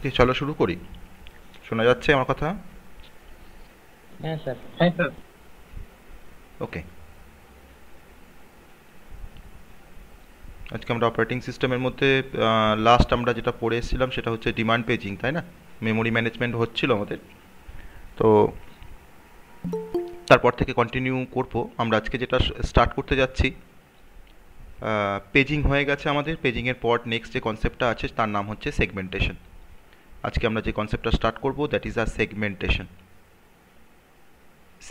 ওকে চলো শুরু করি শোনা যাচ্ছে আমার কথা হ্যাঁ স্যার হ্যাঁ স্যার ওকে আজকে আমরা অপারেটিং সিস্টেমের মধ্যে লাস্ট আমরা যেটা পড়ে এসেছিলাম সেটা হচ্ছে ডিমান্ড পেজিং তাই না মেমোরি ম্যানেজমেন্ট হচ্ছিল আমাদের তো তারপর থেকে কন্টিনিউ করব আমরা আজকে যেটা স্টার্ট করতে যাচ্ছি পেজিং হয়ে গেছে আমাদের পেজিংয়ের পর নেক্সট যে কনসেপ্টটা আছে তার নাম হচ্ছে সেগমেন্টেশন আজকে আমরা যে কনসেপ্টটা স্টার্ট করব that is a segmentation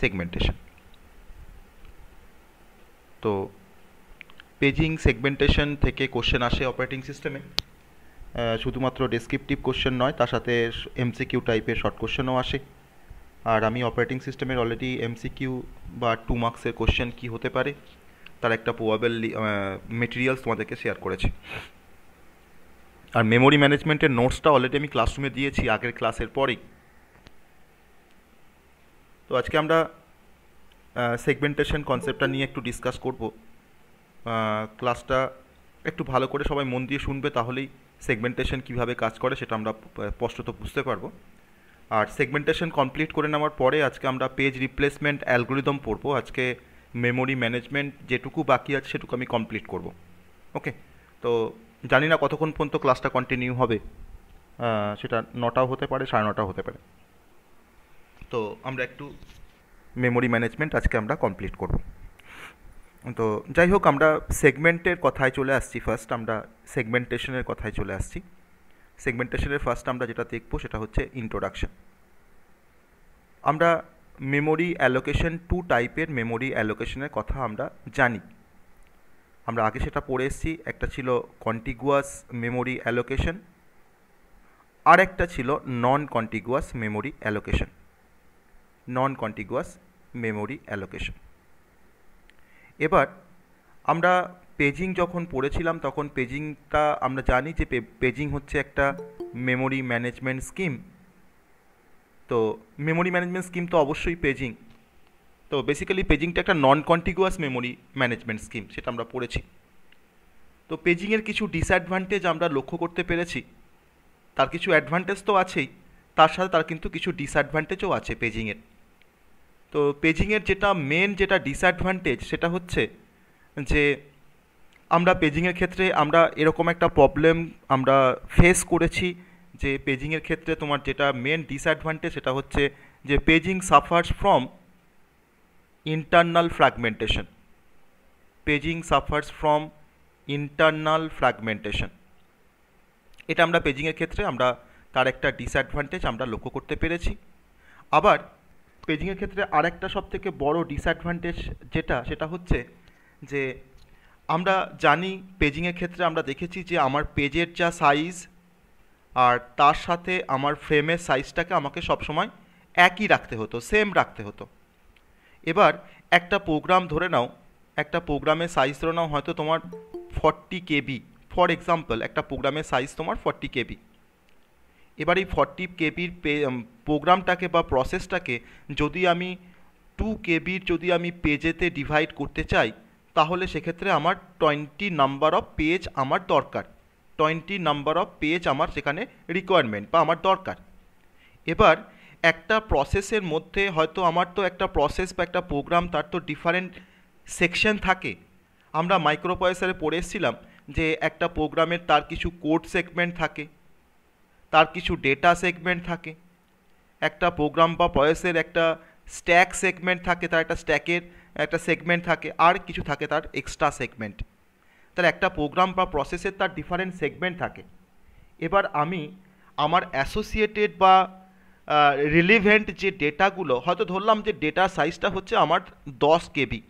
segmentation তো পেজিং সেগমেন্টেশন থেকে কোশ্চেন আসে অপারেটিং সিস্টেমে শুধুমাত্র ডেসক্রিপটিভ কোশ্চেন নয় তার সাথে এমসিকিউ টাইপের শর্ট কোশ্চেনও আসে আর আমি অপারেটিং সিস্টেমের অলরেডি এমসিকিউ বা টু মার্কসের কোশ্চেন কি হতে পারে তার একটা প্রবাবেল মেটেরিয়ালস তোমাদেরকে শেয়ার করেছি আর মেমোরি ম্যানেজমেন্টের নোটসটা অলরেডি আমি ক্লাসরুমে দিয়েছি আগের ক্লাসের পরেই তো আজকে আমরা সেগমেন্টেশন কনসেপ্টটা নিয়ে একটু ডিসকাস করব ক্লাসটা একটু ভালো করে সবাই মন দিয়ে শুনবে তাহলেই সেগমেন্টেশন কিভাবে কাজ করে সেটা আমরা স্পষ্টত বুঝতে পারবো আর সেগমেন্টেশন কমপ্লিট করে নেওয়ার পরে আজকে আমরা পেজ রিপ্লেসমেন্ট অ্যালগোরিদম পড়বো আজকে মেমোরি ম্যানেজমেন্ট যেটুকু বাকি আছে সেটুকু আমি কমপ্লিট করব ওকে তো জানি না কতক্ষণ পর্যন্ত ক্লাসটা কন্টিনিউ হবে সেটা নটাও হতে পারে সাড়ে নটাও হতে পারে তো আমরা একটু মেমোরি ম্যানেজমেন্ট আজকে আমরা কমপ্লিট করব তো যাই হোক আমরা সেগমেন্টের কথায় চলে আসছি ফার্স্ট আমরা সেগমেন্টেশনের কথায় চলে আসছি সেগমেন্টেশনের ফার্স্ট আমরা যেটা দেখব সেটা হচ্ছে ইন্ট্রোডাকশান আমরা মেমোরি অ্যালোকেশন টু টাইপের মেমোরি অ্যালোকেশনের কথা আমরা জানি আমরা আগে সেটা পড়ে এসেছি একটা ছিল কন্টিগুয়াস মেমোরি অ্যালোকেশন আর একটা ছিল non contiguous memory allocation non contiguous memory allocation এবার আমরা পেজিং যখন পড়েছিলাম তখন পেজিংটা আমরা জানি যে পেজিং হচ্ছে একটা মেমোরি ম্যানেজমেন্ট স্কিম তো মেমোরি ম্যানেজমেন্ট স্কিম তো অবশ্যই পেজিং তো বেসিক্যালি পেজিংটা একটা non contiguous memory management scheme সেটা আমরা পড়েছি তো পেজিংয়ের কিছু ডিসঅ্যাডভান্টেজ আমরা লক্ষ্য করতে পেরেছি তার কিছু অ্যাডভান্টেজ তো আছেই তার সাথে তার কিন্তু কিছু ডিসঅ্যাডভান্টেজও আছে পেজিংয়ের তো পেজিংয়ের যেটা মেন যেটা ডিসঅ্যাডভান্টেজ সেটা হচ্ছে যে আমরা পেজিংয়ের ক্ষেত্রে আমরা এরকম একটা প্রবলেম আমরা ফেস করেছি যে পেজিংয়ের ক্ষেত্রে তোমার যেটা মেন ডিসঅ্যাডভান্টেজ সেটা হচ্ছে যে paging suffers from internal fragmentation paging suffers from internal fragmentation এটা আমরা পেজিংয়ের ক্ষেত্রে আমরা তার একটা ডিসঅ্যাডভান্টেজ আমরা লক্ষ্য করতে পেরেছি আবার পেজিংয়ের ক্ষেত্রে আরেকটা সব থেকে বড় ডিসঅ্যাডভান্টেজ যেটা সেটা হচ্ছে যে আমরা জানি পেজিংয়ের ক্ষেত্রে আমরা দেখেছি যে আমার পেজের যা সাইজ আর তার সাথে আমার ফ্রেমের সাইজটাকে আমাকে সবসময় একই রাখতে হতো সেম রাখতে হতো এবার একটা প্রোগ্রাম ধরে নাও একটা প্রোগ্রামের সাইজ ধরে নাও হয়তো তোমার ফর্টি কেবি ফর এক্সাম্পল একটা প্রোগ্রামের সাইজ তোমার ফর্টি কেবি এবার এই ফর্টি কেবির প্রোগ্রামটাকে বা প্রসেসটাকে যদি আমি টু কেবির যদি আমি পেজেতে ডিভাইড করতে চাই তাহলে সেক্ষেত্রে আমার টোয়েন্টি নাম্বার অফ পেজ আমার দরকার টোয়েন্টি নাম্বার অফ পেজ আমার সেখানে রিকোয়ারমেন্ট বা আমার দরকার এবার একটা প্রসেসের মধ্যে হয়তো আমার তো একটা প্রসেস বা একটা প্রোগ্রাম তার তো ডিফারেন্ট সেকশন থাকে আমরা মাইক্রোপ্রসেসারে পড়ে এসেছিলাম যে একটা প্রোগ্রামের তার কিছু কোড সেগমেন্ট থাকে তার কিছু ডেটা সেগমেন্ট থাকে একটা প্রোগ্রাম বা প্রসেসের একটা স্ট্যাক সেগমেন্ট থাকে তার একটা স্ট্যাকের একটা সেগমেন্ট থাকে আর কিছু থাকে তার এক্সট্রা সেগমেন্ট তার একটা প্রোগ্রাম বা প্রসেসের তার ডিফারেন্ট সেগমেন্ট থাকে এবার আমি আমার অ্যাসোসিয়েটেড বা রিলিভেন্ট যে ডেটাগুলো হয়তো ধরলাম যে ডেটা সাইজটা হচ্ছে আমার দশ কেবি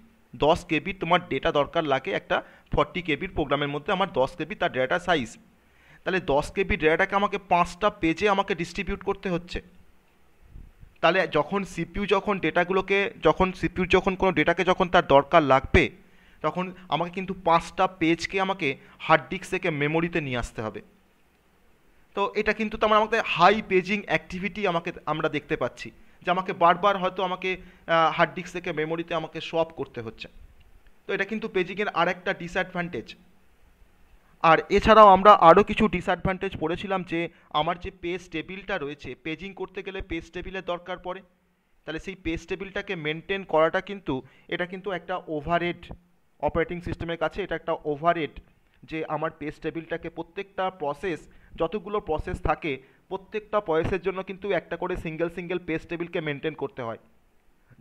দশ কেবি তোমার ডেটা দরকার লাগে একটা ফর্টি কেবির প্রোগ্রামের মধ্যে আমার দশ কেবি তার ডেটা সাইজ তাহলে দশ কেবি ডেটাকে আমাকে পাঁচটা পেজে আমাকে ডিস্ট্রিবিউট করতে হচ্ছে তাহলে যখন সিপিউ যখন ডেটাগুলোকে যখন সিপিউ যখন কোনো ডেটাকে যখন তার দরকার লাগবে তখন আমাকে কিন্তু পাঁচটা পেজকে আমাকে হার্ড ডিস্ক থেকে মেমোরিতে নিয়ে আসতে হবে তো এটা কিন্তু তোমার আমাকে হাই পেজিং অ্যাক্টিভিটি আমাকে আমরা দেখতে পাচ্ছি যে আমাকে বারবার হয়তো আমাকে হার্ড ডিস্ক থেকে মেমোরিতে আমাকে সোয়াপ করতে হচ্ছে তো এটা কিন্তু পেজিংয়ের আর একটা ডিসঅ্যাডভান্টেজ আর এছাড়াও আমরা আরও কিছু ডিসঅ্যাডভান্টেজ পড়েছিলাম যে আমার যে পেজ টেবিলটা রয়েছে পেজিং করতে গেলে পেজ টেবিলের দরকার পড়ে তাহলে সেই পেজ টেবিলটাকে মেনটেন করাটা কিন্তু এটা কিন্তু একটা ওভারহেড অপারেটিং সিস্টেমের কাছে এটা একটা ওভারহেড যে আমার পেজ টেবিলটাকে প্রত্যেকটা প্রসেস যতগুলো প্রসেস থাকে প্রত্যেকটা প্রসেসের জন্য কিন্তু একটা করে সিঙ্গেল সিঙ্গেল পেস টেবিলকে মেনটেন করতে হয়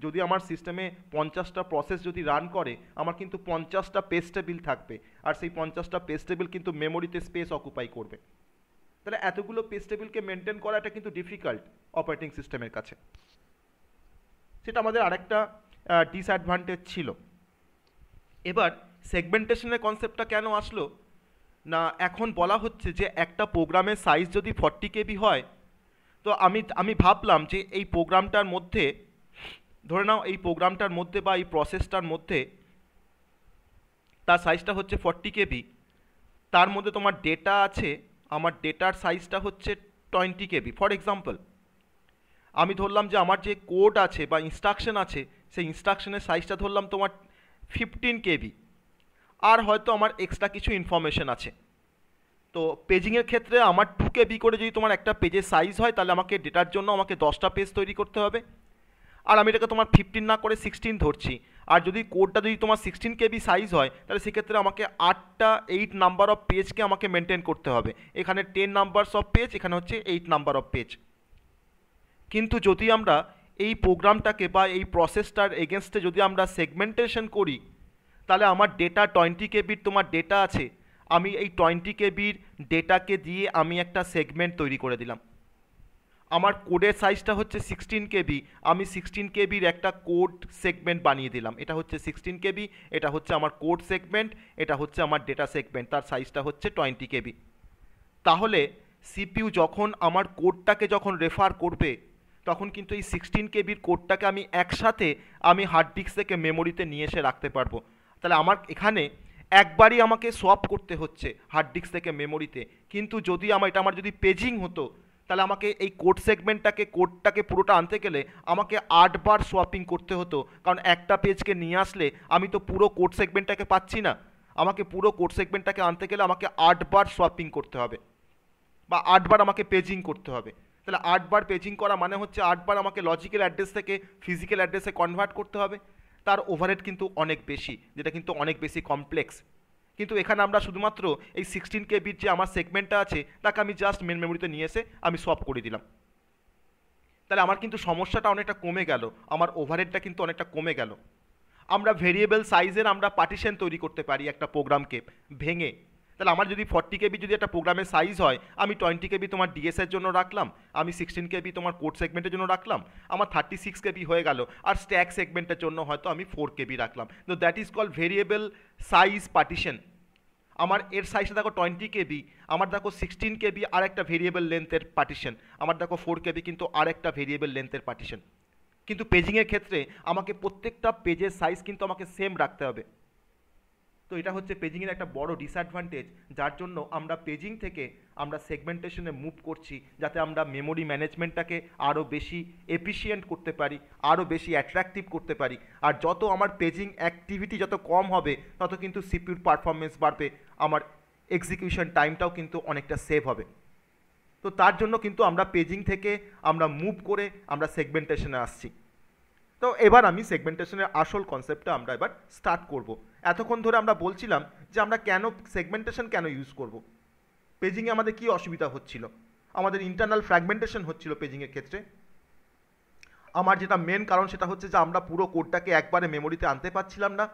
যদি আমার সিস্টেমে পঞ্চাশটা প্রসেস যদি রান করে আমার কিন্তু পঞ্চাশটা পেস টেবিল থাকবে আর সেই পঞ্চাশটা পেস টেবিল কিন্তু মেমোরিতে স্পেস অকুপাই করবে তাহলে এতগুলো পেস টেবিলকে মেনটেন করাটা কিন্তু ডিফিকাল্ট অপারেটিং সিস্টেমের কাছে সেটা আমাদের আরেকটা ডিসঅ্যাডভান্টেজ ছিল এবার সেগমেন্টেশনের কনসেপ্টটা কেন আসলো না এখন বলা হচ্ছে যে একটা প্রোগ্রামের সাইজ যদি ফর্টি কেবি হয় তো আমি আমি ভাবলাম যে এই প্রোগ্রামটার মধ্যে ধরে নাও এই প্রোগ্রামটার মধ্যে বা এই প্রসেসটার মধ্যে তার সাইজটা হচ্ছে ফর্টি কেবি তার মধ্যে তোমার ডেটা আছে আমার ডেটার সাইজটা হচ্ছে টোয়েন্টি কেবি ফর এক্সাম্পল আমি ধরলাম যে আমার যে কোড আছে বা ইনস্ট্রাকশন আছে সেই ইনস্ট্রাকশনের সাইজটা ধরলাম তোমার ফিফটিন কেবি আর হয়তো আমার এক্সট্রা কিছু ইনফরমেশন আছে তো পেজিংয়ের ক্ষেত্রে আমার টু কেবি করে যদি তোমার একটা পেজের সাইজ হয় তাহলে আমাকে ডেটার জন্য আমাকে দশটা পেজ তৈরি করতে হবে আর আমি এটাকে তোমার ফিফটিন না করে সিক্সটিন ধরছি আর যদি কোডটা যদি তোমার সিক্সটিন কেবি সাইজ হয় তাহলে সেক্ষেত্রে আমাকে আটটা এইট নাম্বার অফ পেজকে আমাকে মেনটেন করতে হবে এখানে টেন নাম্বারস অফ পেজ এখানে হচ্ছে এইট নাম্বার অফ পেজ কিন্তু যদি আমরা এই প্রোগ্রামটাকে বা এই প্রসেসটার এগেনস্টে যদি আমরা সেগমেন্টেশন করি তাহলে আমার ডেটা টোয়েন্টি কেবির তোমার ডেটা আছে আমি এই টোয়েন্টি কেবির ডেটাকে দিয়ে আমি একটা সেগমেন্ট তৈরি করে দিলাম আমার কোডের সাইজটা হচ্ছে সিক্সটিন কেবি আমি সিক্সটিন কেবির একটা কোড সেগমেন্ট বানিয়ে দিলাম এটা হচ্ছে সিক্সটিন কেবি এটা হচ্ছে আমার কোড সেগমেন্ট এটা হচ্ছে আমার ডেটা সেগমেন্ট তার সাইজটা হচ্ছে টোয়েন্টি কেবি তাহলে সিপিউ যখন আমার কোডটাকে যখন রেফার করবে তখন কিন্তু এই সিক্সটিন কেবির কোডটাকে আমি একসাথে আমি হার্ড ডিস্ক থেকে মেমোরিতে নিয়ে এসে রাখতে পারবো তাহলে আমার এখানে একবারই আমাকে সোয়াপ করতে হচ্ছে হার্ড ডিস্ক থেকে মেমোরিতে কিন্তু যদি আমার এটা আমার যদি পেজিং হতো তাহলে আমাকে এই কোড সেগমেন্টটাকে কোডটাকে পুরোটা আনতে গেলে আমাকে আটবার সোয়াপিং করতে হতো কারণ একটা পেজকে নিয়ে আসলে আমি তো পুরো কোড সেগমেন্টটাকে পাচ্ছি না আমাকে পুরো কোড সেগমেন্টটাকে আনতে গেলে আমাকে আটবার সোয়াপিং করতে হবে বা আটবার আমাকে পেজিং করতে হবে তাহলে আটবার পেজিং করা মানে হচ্ছে আটবার আমাকে লজিক্যাল অ্যাড্রেস থেকে ফিজিক্যাল অ্যাড্রেসে কনভার্ট করতে হবে তার ওভারহেড কিন্তু অনেক বেশি যেটা কিন্তু অনেক বেশি কমপ্লেক্স কিন্তু এখানে আমরা শুধুমাত্র এই সিক্সটিন কে বির যে আমার সেগমেন্টটা আছে তাকে আমি জাস্ট মেন মেমোরিতে নিয়ে এসে আমি সব করে দিলাম তাহলে আমার কিন্তু সমস্যাটা অনেকটা কমে গেল আমার ওভারহেডটা কিন্তু অনেকটা কমে গেল আমরা ভেরিয়েবল সাইজের আমরা পার্টিশন তৈরি করতে পারি একটা প্রোগ্রামকে ভেঙে তাহলে আমার যদি ফর্টি কেবি যদি একটা প্রোগ্রামের সাইজ হয় আমি টোয়েন্টি কেবি তোমার ডিএসের জন্য রাখলাম আমি সিক্সটিন কেবি তোমার কোড সেগমেন্টের জন্য রাখলাম আমার থার্টি সিক্স কেবি হয়ে গেল আর স্ট্যাক সেগমেন্টের জন্য হয়তো আমি ফোর কেবি রাখলাম তো that is call variable size partition আমার এর সাইজটা দেখো টোয়েন্টি কেবি আমার দেখো সিক্সটিন কেবি আর একটা ভেরিয়েবল লেন্থের পার্টিশন আমার দেখো ফোর কেবি কিন্তু আর একটা ভেরিয়েবল লেন্থের পার্টিশন কিন্তু পেজিংয়ের ক্ষেত্রে আমাকে প্রত্যেকটা পেজের সাইজ কিন্তু আমাকে সেম রাখতে হবে তো এটা হচ্ছে পেজিংয়ের একটা বড় ডিসঅ্যাডভান্টেজ যার জন্য আমরা পেজিং থেকে আমরা সেগমেন্টেশনে মুভ করছি যাতে আমরা মেমোরি ম্যানেজমেন্টটাকে আরও বেশি এফিসিয়েন্ট করতে পারি আরও বেশি অ্যাট্রাকটিভ করতে পারি আর যত আমার পেজিং অ্যাক্টিভিটি যত কম হবে তত কিন্তু সিপিউর পারফরমেন্স বাড়বে আমার এক্সিকিউশন টাইমটাও কিন্তু অনেকটা সেভ হবে তো তার জন্য কিন্তু আমরা পেজিং থেকে আমরা মুভ করে আমরা সেগমেন্টেশনে আসছি তো এবার আমি সেগমেন্টেশনের আসল কনসেপ্টটা আমরা এবার স্টার্ট করবো এতক্ষণ ধরে আমরা বলছিলাম যে আমরা কেন সেগমেন্টেশন কেন ইউজ করব। পেজিংয়ে আমাদের কি অসুবিধা হচ্ছিল আমাদের ইন্টারনাল ফ্র্যাগমেন্টেশন হচ্ছিল পেজিংয়ের ক্ষেত্রে আমার যেটা মেন কারণ সেটা হচ্ছে যে আমরা পুরো কোডটাকে একবারে মেমোরিতে আনতে পারছিলাম না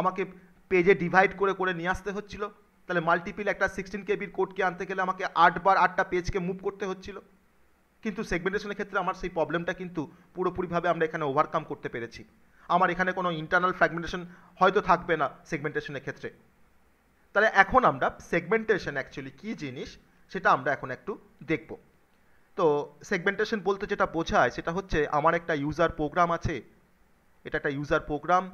আমাকে পেজে ডিভাইড করে করে নিয়ে আসতে হচ্ছিল তাহলে মাল্টিপিল একটা সিক্সটিন কেবির কোডকে আনতে গেলে আমাকে আটবার আটটা পেজকে মুভ করতে হচ্ছিল কিন্তু সেগমেন্টেশনের ক্ষেত্রে আমার সেই প্রবলেমটা কিন্তু পুরোপুরিভাবে আমরা এখানে ওভারকাম করতে পেরেছি আমার এখানে কোনো ইন্টারনাল ফ্র্যাগমেন্টেশন হয়তো থাকবে না সেগমেন্টেশনের ক্ষেত্রে তাহলে এখন আমরা সেগমেন্টেশন অ্যাকচুয়ালি কী জিনিস সেটা আমরা এখন একটু দেখব তো সেগমেন্টেশন বলতে যেটা বোঝায় সেটা হচ্ছে আমার একটা ইউজার প্রোগ্রাম আছে এটা একটা ইউজার প্রোগ্রাম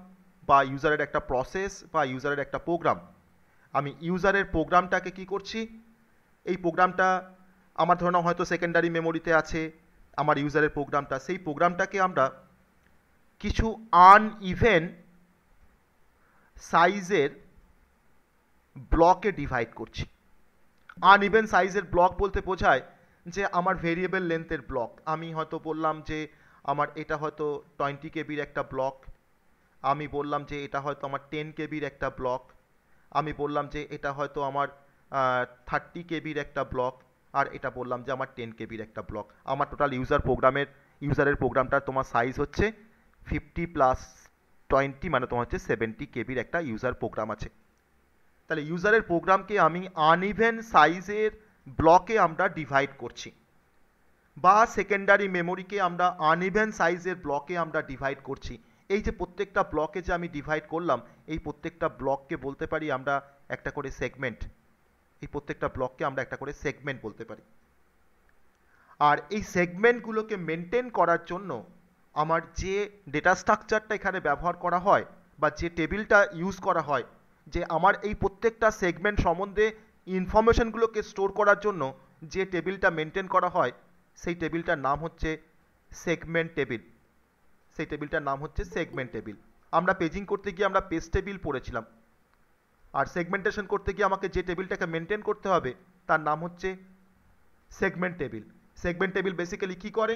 বা ইউজারের একটা প্রসেস বা ইউজারের একটা প্রোগ্রাম আমি ইউজারের প্রোগ্রামটাকে কি করছি এই প্রোগ্রামটা আমার ধরো হয়তো সেকেন্ডারি মেমোরিতে আছে আমার ইউজারের প্রোগ্রামটা সেই প্রোগ্রামটাকে আমরা কিছু আন ইভেন সাইজের ব্লকে ডিভাইড করছি আনইভেন সাইজের ব্লক বলতে বোঝায় যে আমার ভেরিয়েবল লেন্থের ব্লক আমি হয়তো বললাম যে আমার এটা হয়তো টোয়েন্টি কেবির একটা ব্লক আমি বললাম যে এটা হয়তো আমার টেন কেবির একটা ব্লক আমি বললাম যে এটা হয়তো আমার থার্টি কেবির একটা ব্লক আর এটা বললাম যে আমার টেন কেবির একটা ব্লক আমার টোটাল ইউজার প্রোগ্রামের ইউজারের প্রোগ্রামটার তোমার সাইজ হচ্ছে ফিফটি প্লাস টোয়েন্টি মানে তোমার হচ্ছে সেভেন্টি কেবির একটা ইউজার প্রোগ্রাম আছে তাহলে ইউজারের প্রোগ্রামকে আমি আনইভেন সাইজের ব্লকে আমরা ডিভাইড করছি বা সেকেন্ডারি মেমোরিকে আমরা আনইভেন সাইজের ব্লকে আমরা ডিভাইড করছি এই যে প্রত্যেকটা ব্লকে যে আমি ডিভাইড করলাম এই প্রত্যেকটা ব্লককে বলতে পারি আমরা একটা করে সেগমেন্ট এই প্রত্যেকটা ব্লককে আমরা একটা করে সেগমেন্ট বলতে পারি আর এই সেগমেন্টগুলোকে মেনটেন করার জন্য আমার যে ডেটা স্ট্রাকচারটা এখানে ব্যবহার করা হয় বা যে টেবিলটা ইউজ করা হয় যে আমার এই প্রত্যেকটা সেগমেন্ট সম্বন্ধে ইনফরমেশনগুলোকে স্টোর করার জন্য যে টেবিলটা মেনটেন করা হয় সেই টেবিলটার নাম হচ্ছে সেগমেন্ট টেবিল সেই টেবিলটার নাম হচ্ছে সেগমেন্ট টেবিল আমরা পেজিং করতে গিয়ে আমরা পেজ টেবিল পড়েছিলাম আর সেগমেন্টেশন করতে গিয়ে আমাকে যে টেবিলটাকে মেনটেন করতে হবে তার নাম হচ্ছে segment table segment table basically কী করে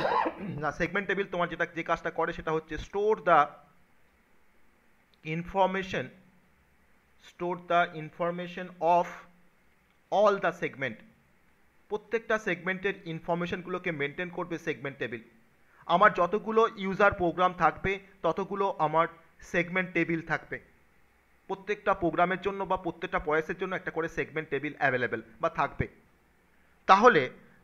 না সেগমেন্ট টেবিল তোমার যেটা যে কাজটা করে সেটা হচ্ছে store the information store the information of all the segment প্রত্যেকটা সেগমেন্টের ইনফরমেশনগুলোকে মেনটেন করবে সেগমেন্ট টেবিল আমার যতগুলো ইউজার প্রোগ্রাম থাকবে ততগুলো আমার সেগমেন্ট টেবিল থাকবে প্রত্যেকটা প্রোগ্রামের জন্য বা প্রত্যেকটা পয়েসের জন্য একটা করে সেগমেন্ট টেবিল অ্যাভেলেবেল বা থাকবে তাহলে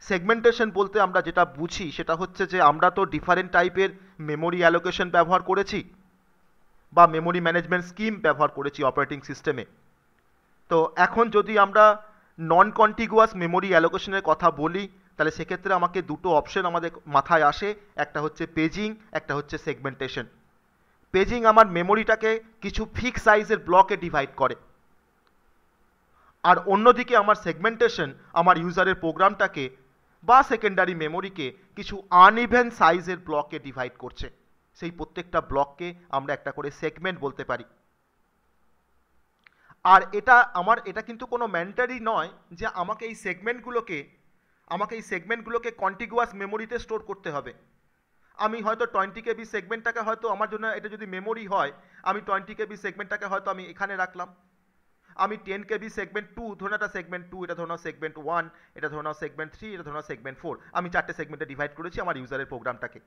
সেগমেন্টেশন বলতে আমরা যেটা বুঝি সেটা হচ্ছে যে আমরা তো ডিফারেন্ট টাইপের মেমোরি অ্যালোকেশন ব্যবহার করেছি বা মেমোরি ম্যানেজমেন্ট স্কিম ব্যবহার করেছি অপারেটিং সিস্টেমে তো এখন যদি আমরা নন কন্টিগুয়াস মেমোরি অ্যালোকেশনের কথা বলি তাহলে সেক্ষেত্রে আমাকে দুটো অপশন আমাদের মাথায় আসে একটা হচ্ছে পেজিং একটা হচ্ছে সেগমেন্টেশন পেজিং আমার মেমোরিটাকে কিছু ফিক্স সাইজের ব্লকে ডিভাইড করে আর অন্যদিকে আমার সেগমেন্টেশন আমার ইউজারের প্রোগ্রামটাকে বা সেকেন্ডারি মেমোরিকে কিছু আনইভেন সাইজের ব্লকে ডিভাইড করছে সেই প্রত্যেকটা ব্লককে আমরা একটা করে সেগমেন্ট বলতে পারি আর এটা আমার এটা কিন্তু কোনো ম্যান্ডারি নয় যে আমাকে এই সেগমেন্টগুলোকে আমাকে এই সেগমেন্টগুলোকে কন্টিগুয়াস মেমোরিতে স্টোর করতে হবে আমি হয়তো টোয়েন্টি কেবি সেগমেন্টটাকে হয়তো আমার জন্য এটা যদি মেমোরি হয় আমি টোয়েন্টি কেবি সেগমেন্টটাকে হয়তো আমি এখানে রাখলাম আমি টেন কেবি সেগমেন্ট টু ধরে একটা সেগমেন্ট টু এটা ধরুন সেগমেন্ট ওয়ান এটা ধরুন সেগমেন্ট থ্রি এটা ধরুন সেগমেন্ট ফোর আমি চারটে সেগমেন্টে ডিভাইড করেছি আমার ইউজারের প্রোগ্রামটাকে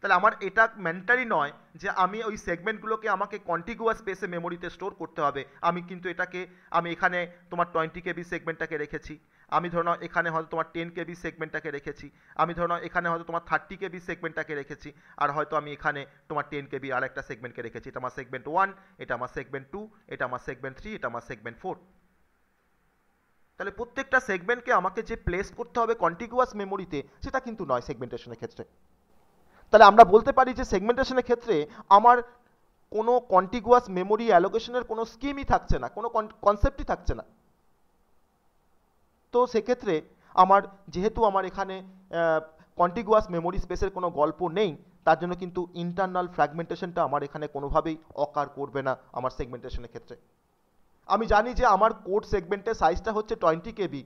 তাহলে আমার এটা মেন্টালি নয় যে আমি ওই সেগমেন্টগুলোকে আমাকে কন্টিগুয়াস স্পেসে মেমোরিতে স্টোর করতে হবে আমি কিন্তু এটাকে আমি এখানে তোমার টোয়েন্টি কেবি সেগমেন্টটাকে রেখেছি আমি ধরো এখানে হয়তো তোমার টেন কেবি সেগমেন্টটাকে রেখেছি আমি ধরো এখানে হয়তো তোমার থার্টি কেবি সেগমেন্টটাকে রেখেছি আর হয়তো আমি এখানে তোমার টেন কেবি আর একটা সেগমেন্টকে রেখেছি এটা আমার সেগমেন্ট ওয়ান এটা আমার সেগমেন্ট টু এটা আমার সেগমেন্ট থ্রি এটা আমার সেগমেন্ট ফোর তাহলে প্রত্যেকটা সেগমেন্টকে আমাকে যে প্লেস করতে হবে কন্টিগুয়াস মেমোরিতে সেটা কিন্তু নয় সেগমেন্টেশনের ক্ষেত্রে তাহলে আমরা বলতে পারি যে সেগমেন্টেশনের ক্ষেত্রে আমার কোনো কন্টিগুয়াস মেমোরি অ্যালোকেশনের কোনো স্কিমই থাকছে না কোনো কনসেপ্টই থাকছে না তো সেক্ষেত্রে আমার যেহেতু আমার এখানে কন্টিগুয়াস মেমোরি স্পেসের কোনো গল্প নেই তার জন্য কিন্তু ইন্টারনাল ফ্র্যাগমেন্টেশনটা আমার এখানে কোনোভাবেই অকার করবে না আমার সেগমেন্টেশনের ক্ষেত্রে আমি জানি যে আমার কোড সেগমেন্টের সাইজটা হচ্ছে টোয়েন্টি কেবি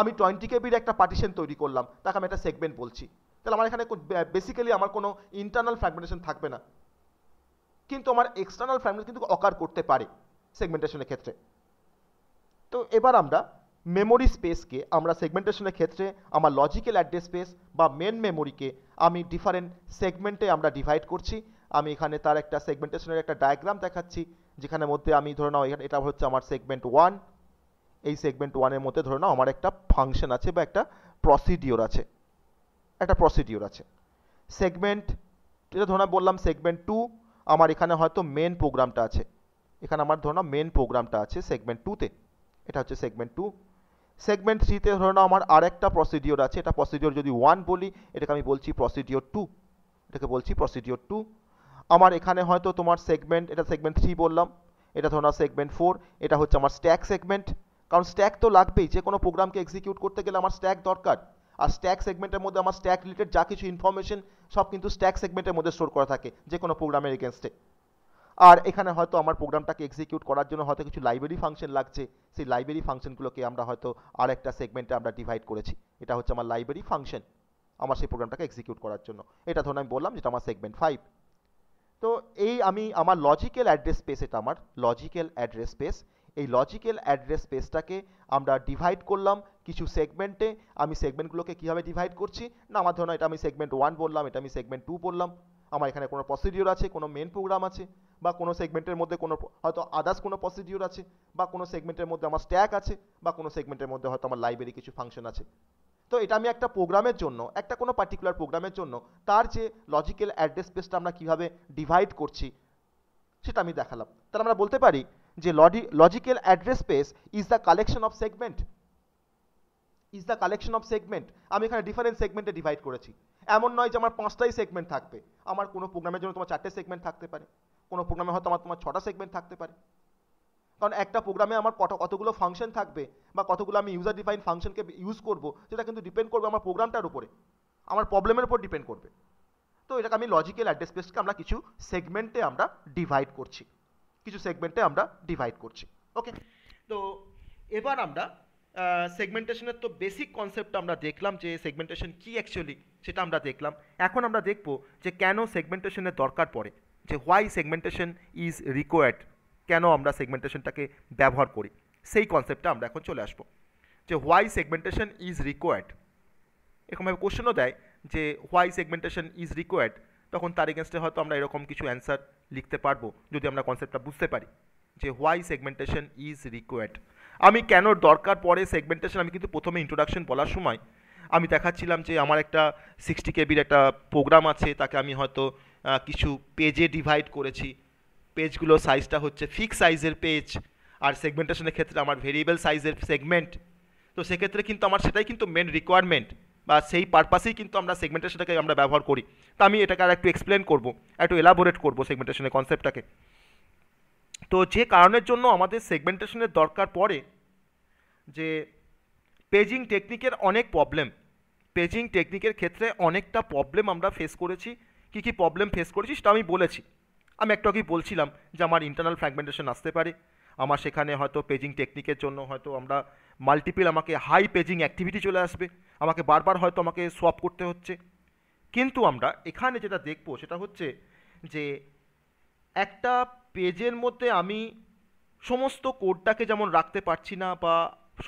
আমি টোয়েন্টি কেবির একটা পার্টিশন তৈরি করলাম তাকে আমি একটা সেগমেন্ট বলছি তাহলে আমার এখানে বেসিক্যালি আমার কোনো ইন্টারনাল ফ্র্যাগমেন্টেশন থাকবে না কিন্তু আমার এক্সটার্নাল ফ্র্যাগমেন্ট কিন্তু অকার করতে পারে সেগমেন্টেশনের ক্ষেত্রে তো এবার আমরা মেমোরি স্পেসকে আমরা সেগমেন্টেশনের ক্ষেত্রে আমার লজিক্যাল অ্যাড্রেস স্পেস বা মেন মেমোরিকে আমি ডিফারেন্ট সেগমেন্টে আমরা ডিভাইড করছি আমি এখানে তার একটা সেগমেন্টেশনের একটা ডায়াগ্রাম দেখাচ্ছি যেখানে মধ্যে আমি ধরে নাও এটা হচ্ছে আমার সেগমেন্ট ওয়ান এই সেগমেন্ট ওয়ানের মধ্যে ধরে নাও আমার একটা ফাংশন আছে বা একটা প্রসিডিওর আছে একটা প্রসিডিওর আছে সেগমেন্ট এটা ধরে বললাম সেগমেন্ট টু আমার এখানে হয়তো মেন প্রোগ্রামটা আছে এখানে আমার ধরে নাও মেন প্রোগ্রামটা আছে সেগমেন্ট টুতে এটা হচ্ছে সেগমেন্ট টু সেগমেন্ট থ্রিতে ধরে নাও আমার আর একটা প্রসিডিওর আছে এটা প্রসিডিওর যদি ওয়ান বলি এটাকে আমি বলছি প্রসিডিওর টু এটাকে বলছি প্রসিডিওর টু আমার এখানে হয়তো তোমার সেগমেন্ট এটা সেগমেন্ট থ্রি বললাম এটা ধরো না সেগমেন্ট ফোর এটা হচ্ছে আমার স্ট্যাক সেগমেন্ট কারণ স্ট্যাক তো লাগবেই যে কোনো প্রোগ্রামকে এক্সিকিউট করতে গেলে আমার স্ট্যাক দরকার আর স্ট্যাক সেগমেন্টের মধ্যে আমার স্ট্যাক রিলেটেড যা কিছু ইনফরমেশন সব কিন্তু স্ট্যাক সেগমেন্টের মধ্যে স্টোর করা থাকে যে কোনো প্রোগ্রামের এগেনস্টে আর এখানে হয়তো আমার প্রোগ্রামটাকে এক্সিকিউট করার জন্য হয়তো কিছু লাইব্রেরি ফাংশন লাগছে সেই লাইব্রেরি ফাংশনগুলোকে আমরা হয়তো আর একটা সেগমেন্টে আমরা ডিভাইড করেছি এটা হচ্ছে আমার লাইব্রেরি ফাংশন আমার সেই প্রোগ্রামটাকে এক্সিকিউট করার জন্য এটা ধরুন আমি বললাম যেটা আমার সেগমেন্ট ফাইভ তো এই আমি আমার লজিক্যাল অ্যাড্রেস স্পেস এটা আমার লজিক্যাল অ্যাড্রেস স্পেস এই লজিক্যাল অ্যাড্রেস স্পেসটাকে আমরা ডিভাইড করলাম কিছু সেগমেন্টে আমি সেগমেন্টগুলোকে কীভাবে ডিভাইড করছি না আমার ধরুন এটা আমি সেগমেন্ট ওয়ান বললাম এটা আমি সেগমেন্ট টু বললাম আমার এখানে কোনো প্রসিডিওর আছে কোনো মেন প্রোগ্রাম আছে বা কোনো সেগমেন্টের মধ্যে কোনো হয়তো আদার্স কোনো প্রসিডিওর আছে বা কোনো সেগমেন্টের মধ্যে আমার স্ট্যাক আছে বা কোনো সেগমেন্টের মধ্যে হয়তো আমার লাইব্রেরি কিছু ফাংশন আছে তো এটা আমি একটা প্রোগ্রামের জন্য একটা কোনো পার্টিকুলার প্রোগ্রামের জন্য তার যে লজিক্যাল অ্যাড্রেস স্পেসটা আমরা কীভাবে ডিভাইড করছি সেটা আমি দেখালাম তাহলে আমরা বলতে পারি যে logical address space is the collection of segment is the collection of segment আমি এখানে ডিফারেন্ট সেগমেন্টে ডিভাইড করেছি এমন নয় যে আমার পাঁচটাই সেগমেন্ট থাকবে আমার কোনো প্রোগ্রামের জন্য তোমার চারটে সেগমেন্ট থাকতে পারে কোনো প্রোগ্রামে হয়তো আমার তোমার ছটা সেগমেন্ট থাকতে পারে কারণ একটা প্রোগ্রামে আমার কত কতগুলো ফাংশন থাকবে বা কতগুলো আমি ইউজার ডিফাইন ফাংশনকে ইউজ করব সেটা কিন্তু ডিপেন্ড করবে আমার প্রোগ্রামটার উপরে আমার প্রবলেমের উপর ডিপেন্ড করবে তো এটাকে আমি লজিক্যাল অ্যাড্রেস স্পেসকে আমরা কিছু সেগমেন্টে আমরা ডিভাইড করছি কিছু সেগমেন্টে আমরা ডিভাইড করছি ওকে তো এবার আমরা সেগমেন্টেশনের তো বেসিক কনসেপ্ট আমরা দেখলাম যে সেগমেন্টেশন কি অ্যাকচুয়ালি সেটা আমরা দেখলাম এখন আমরা দেখব যে কেন সেগমেন্টেশনের দরকার পড়ে যে হোয়াই সেগমেন্টেশন ইজ রিকোয়ার্ড কেন আমরা সেগমেন্টেশনটাকে ব্যবহার করি সেই কনসেপ্টটা আমরা এখন চলে আসবো যে হোয়াই সেগমেন্টেশন ইজ রিকোয়ার্ড এরকমভাবে কোশ্চেনও দেয় যে হোয়াই সেগমেন্টেশন ইজ রিকোয়ার্ড তখন তার এগেনস্টে হয়তো আমরা এরকম কিছু অ্যান্সার লিখতে পারবো যদি আমরা কনসেপ্টটা বুঝতে পারি যে হোয়াই সেগমেন্টেশন ইজ রিকোয়ার্ড আমি কেন দরকার পড়ে সেগমেন্টেশন আমি কিন্তু প্রথমে ইন্ট্রোডাকশন বলার সময় আমি দেখাচ্ছিলাম যে আমার একটা সিক্সটি কেবির একটা প্রোগ্রাম আছে তাকে আমি হয়তো কিছু পেজে ডিভাইড করেছি পেজগুলো সাইজটা হচ্ছে ফিক্স সাইজের পেজ আর সেগমেন্টেশনের ক্ষেত্রে আমার ভেরিয়েবল সাইজের সেগমেন্ট তো সেক্ষেত্রে কিন্তু আমার সেটাই কিন্তু মেন রিকোয়ারমেন্ট বা সেই পারপাসেই কিন্তু আমরা সেগমেন্টেশনটাকে আমরা ব্যবহার করি তা আমি এটাকে আর একটু এক্সপ্লেন করবো একটু এলাবোরেট করবো সেগমেন্টেশনের কনসেপ্টটাকে তো যে কারণের জন্য আমাদের সেগমেন্টেশনের দরকার পড়ে যে পেজিং টেকনিকের অনেক প্রবলেম পেজিং টেকনিকের ক্ষেত্রে অনেকটা প্রবলেম আমরা ফেস করেছি কী কী প্রবলেম ফেস করেছি সেটা আমি বলেছি আমি একটু আগেই বলছিলাম যে আমার ইন্টারনাল ফ্র্যাগমেন্টেশন আসতে পারে আমার সেখানে হয়তো পেজিং টেকনিকের জন্য হয়তো আমরা মাল্টিপল আমাকে হাই পেজিং অ্যাক্টিভিটি চলে আসবে আমাকে বারবার হয়তো আমাকে সোয়াপ করতে হচ্ছে কিন্তু আমরা এখানে যেটা দেখব সেটা হচ্ছে যে একটা পেজের মধ্যে আমি সমস্ত কোডটাকে যেমন রাখতে পারছি না বা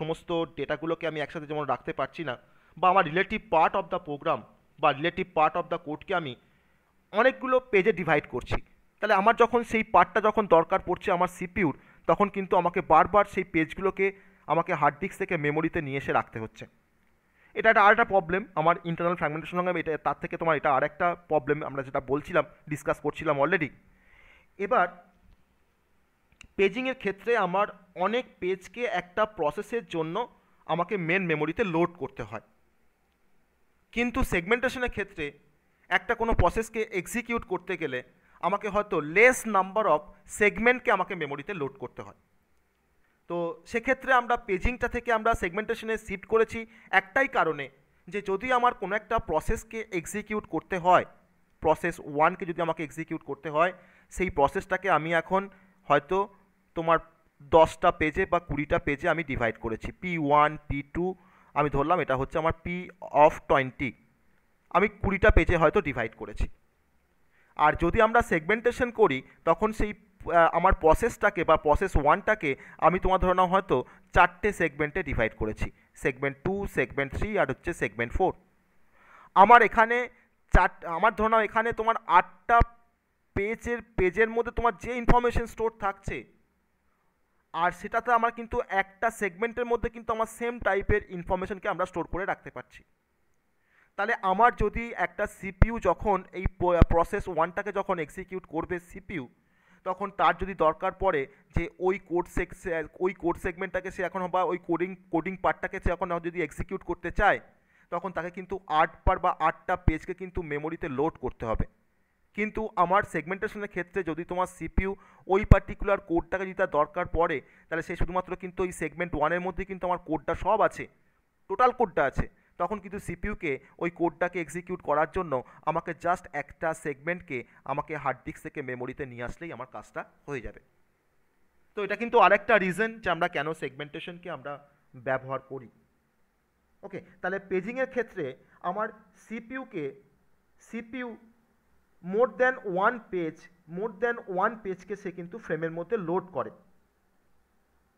সমস্ত ডেটাগুলোকে আমি একসাথে যেমন রাখতে পারছি না বা আমার relative part of the program বা রিলেটিভ পার্ট অফ দ্য কোডকে আমি অনেকগুলো পেজে ডিভাইড করছি তাহলে আমার যখন সেই পার্টটা যখন দরকার পড়ছে আমার সিপিউর তখন কিন্তু আমাকে বারবার সেই পেজগুলোকে আমাকে হার্ড ডিস্ক থেকে মেমোরিতে নিয়ে এসে রাখতে হচ্ছে এটা একটা আরেকটা প্রবলেম আমার ইন্টারনাল ফ্র্যাগমেন্টেশন সঙ্গে এটা তার থেকে তোমার এটা আরেকটা প্রবলেম আমরা যেটা বলছিলাম ডিসকাস করছিলাম অলরেডি এবার পেজিংয়ের ক্ষেত্রে আমার অনেক পেজকে একটা প্রসেসের জন্য আমাকে মেন মেমোরিতে লোড করতে হয় কিন্তু সেগমেন্টেশনের ক্ষেত্রে একটা কোনো প্রসেসকে এক্সিকিউট করতে গেলে আমাকে হয়তো লেস নাম্বার অফ সেগমেন্টকে আমাকে মেমোরিতে লোড করতে হয় তো সেক্ষেত্রে আমরা পেজিংটা থেকে আমরা সেগমেন্টেশনে শিফট করেছি একটাই কারণে যে যদি আমার কোনো একটা প্রসেসকে এক্সিকিউট করতে হয় প্রসেস ওয়ানকে যদি আমাকে এক্সিকিউট করতে হয় সেই প্রসেসটাকে আমি এখন হয়তো তোমার দশটা পেজে বা কুড়িটা পেজে আমি ডিভাইড করেছি পি ওয়ান পি টু আমি ধরলাম এটা হচ্ছে আমার পি অফ টোয়েন্টি আমি কুড়িটা পেজে হয়তো ডিভাইড করেছি আর যদি আমরা সেগমেন্টেশন করি তখন সেই আমার প্রসেসটাকে বা প্রসেস ওয়ানটাকে আমি তোমার ধরে নাও হয়তো চারটে সেগমেন্টে ডিভাইড করেছি সেগমেন্ট টু সেগমেন্ট থ্রি আর হচ্ছে সেগমেন্ট ফোর আমার এখানে চার আমার ধরে নাও এখানে তোমার আটটা পেজের পেজের মধ্যে তোমার যে ইনফরমেশন স্টোর থাকছে আর সেটাতে আমার কিন্তু একটা সেগমেন্টের মধ্যে কিন্তু আমার সেম টাইপের ইনফরমেশনকে আমরা স্টোর করে রাখতে পারছি তাহলে আমার যদি একটা সিপিইউ যখন এই প্রসেস ওয়ানটাকে যখন এক্সিকিউট করবে সিপিইউ তখন তার যদি দরকার পড়ে যে ওই কোড ওই কোড সেগমেন্টটাকে সে এখন বা ওই কোডিং কোডিং পার্টটাকে সে এখন যদি এক্সিকিউট করতে চায় তখন তাকে কিন্তু আট পার বা আটটা পেজকে কিন্তু মেমোরিতে লোড করতে হবে কিন্তু আমার সেগমেন্টেশনের ক্ষেত্রে যদি তোমার সিপিউ ওই পার্টিকুলার কোডটাকে যদি তার দরকার পড়ে তাহলে সে শুধুমাত্র কিন্তু ওই সেগমেন্ট ওয়ানের মধ্যে কিন্তু আমার কোডটা সব আছে টোটাল কোডটা আছে তখন কিন্তু সিপিউকে ওই কোডটাকে এক্সিকিউট করার জন্য আমাকে জাস্ট একটা সেগমেন্টকে আমাকে হার্ড ডিস্ক থেকে মেমোরিতে নিয়ে আসলেই আমার কাজটা হয়ে যাবে তো এটা কিন্তু আরেকটা রিজন যে আমরা কেন সেগমেন্টেশনকে আমরা ব্যবহার করি ওকে তাহলে পেজিংয়ের ক্ষেত্রে আমার সিপিউকে CPU more than one page more than one পেজকে সে কিন্তু ফ্রেমের মধ্যে লোড করে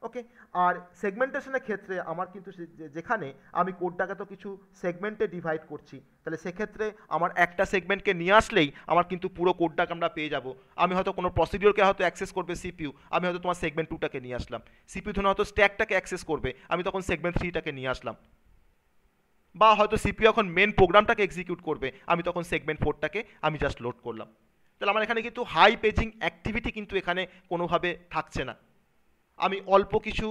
ওকে আর সেগমেন্টেশনের ক্ষেত্রে আমার কিন্তু যেখানে আমি কোডটাকে তো কিছু সেগমেন্টে ডিভাইড করছি তাহলে সেক্ষেত্রে আমার একটা সেগমেন্টকে নিয়ে আসলেই আমার কিন্তু পুরো কোডটাকে আমরা পেয়ে যাব আমি হয়তো কোনো প্রসিডিওরকে হয়তো অ্যাক্সেস করবে সিপিউ আমি হয়তো তোমার সেগমেন্ট টুটাকে নিয়ে আসলাম সিপিউ ধরে হয়তো স্ট্যাকটাকে অ্যাক্সেস করবে আমি তখন সেগমেন্ট থ্রিটাকে নিয়ে আসলাম বা হয়তো সিপিও এখন মেন প্রোগ্রামটাকে এক্সিকিউট করবে আমি তখন সেগমেন্ট ফোরটাকে আমি জাস্ট লোড করলাম তাহলে আমার এখানে কিন্তু হাই পেজিং অ্যাক্টিভিটি কিন্তু এখানে কোনোভাবে থাকছে না আমি অল্প কিছু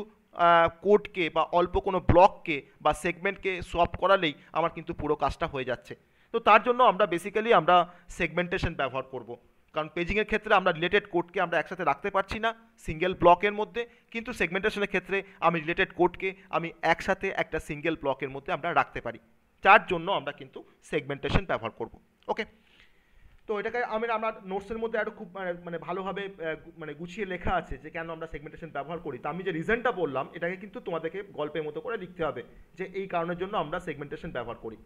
কোডকে বা অল্প কোনো ব্লককে বা সেগমেন্টকে সপ করালেই আমার কিন্তু পুরো কাজটা হয়ে যাচ্ছে তো তার জন্য আমরা বেসিক্যালি আমরা সেগমেন্টেশন ব্যবহার করব কারণ পেজিংয়ের ক্ষেত্রে আমরা রিলেটেড কোডকে আমরা একসাথে রাখতে পারছি না সিঙ্গেল ব্লকের মধ্যে কিন্তু সেগমেন্টেশনের ক্ষেত্রে আমি রিলেটেড কোডকে আমি একসাথে একটা সিঙ্গেল ব্লকের মধ্যে আমরা রাখতে পারি যার জন্য আমরা কিন্তু সেগমেন্টেশন ব্যবহার করব ওকে তো এটাকে আমি আমরা নোটসের মধ্যে আরও খুব মানে মানে ভালোভাবে মানে গুছিয়ে লেখা আছে যে কেন আমরা সেগমেন্টেশন ব্যবহার করি তো আমি যে রিজনটা বললাম এটাকে কিন্তু তোমাদেরকে গল্পের মতো করে লিখতে হবে যে এই কারণের জন্য আমরা সেগমেন্টেশন ব্যবহার করি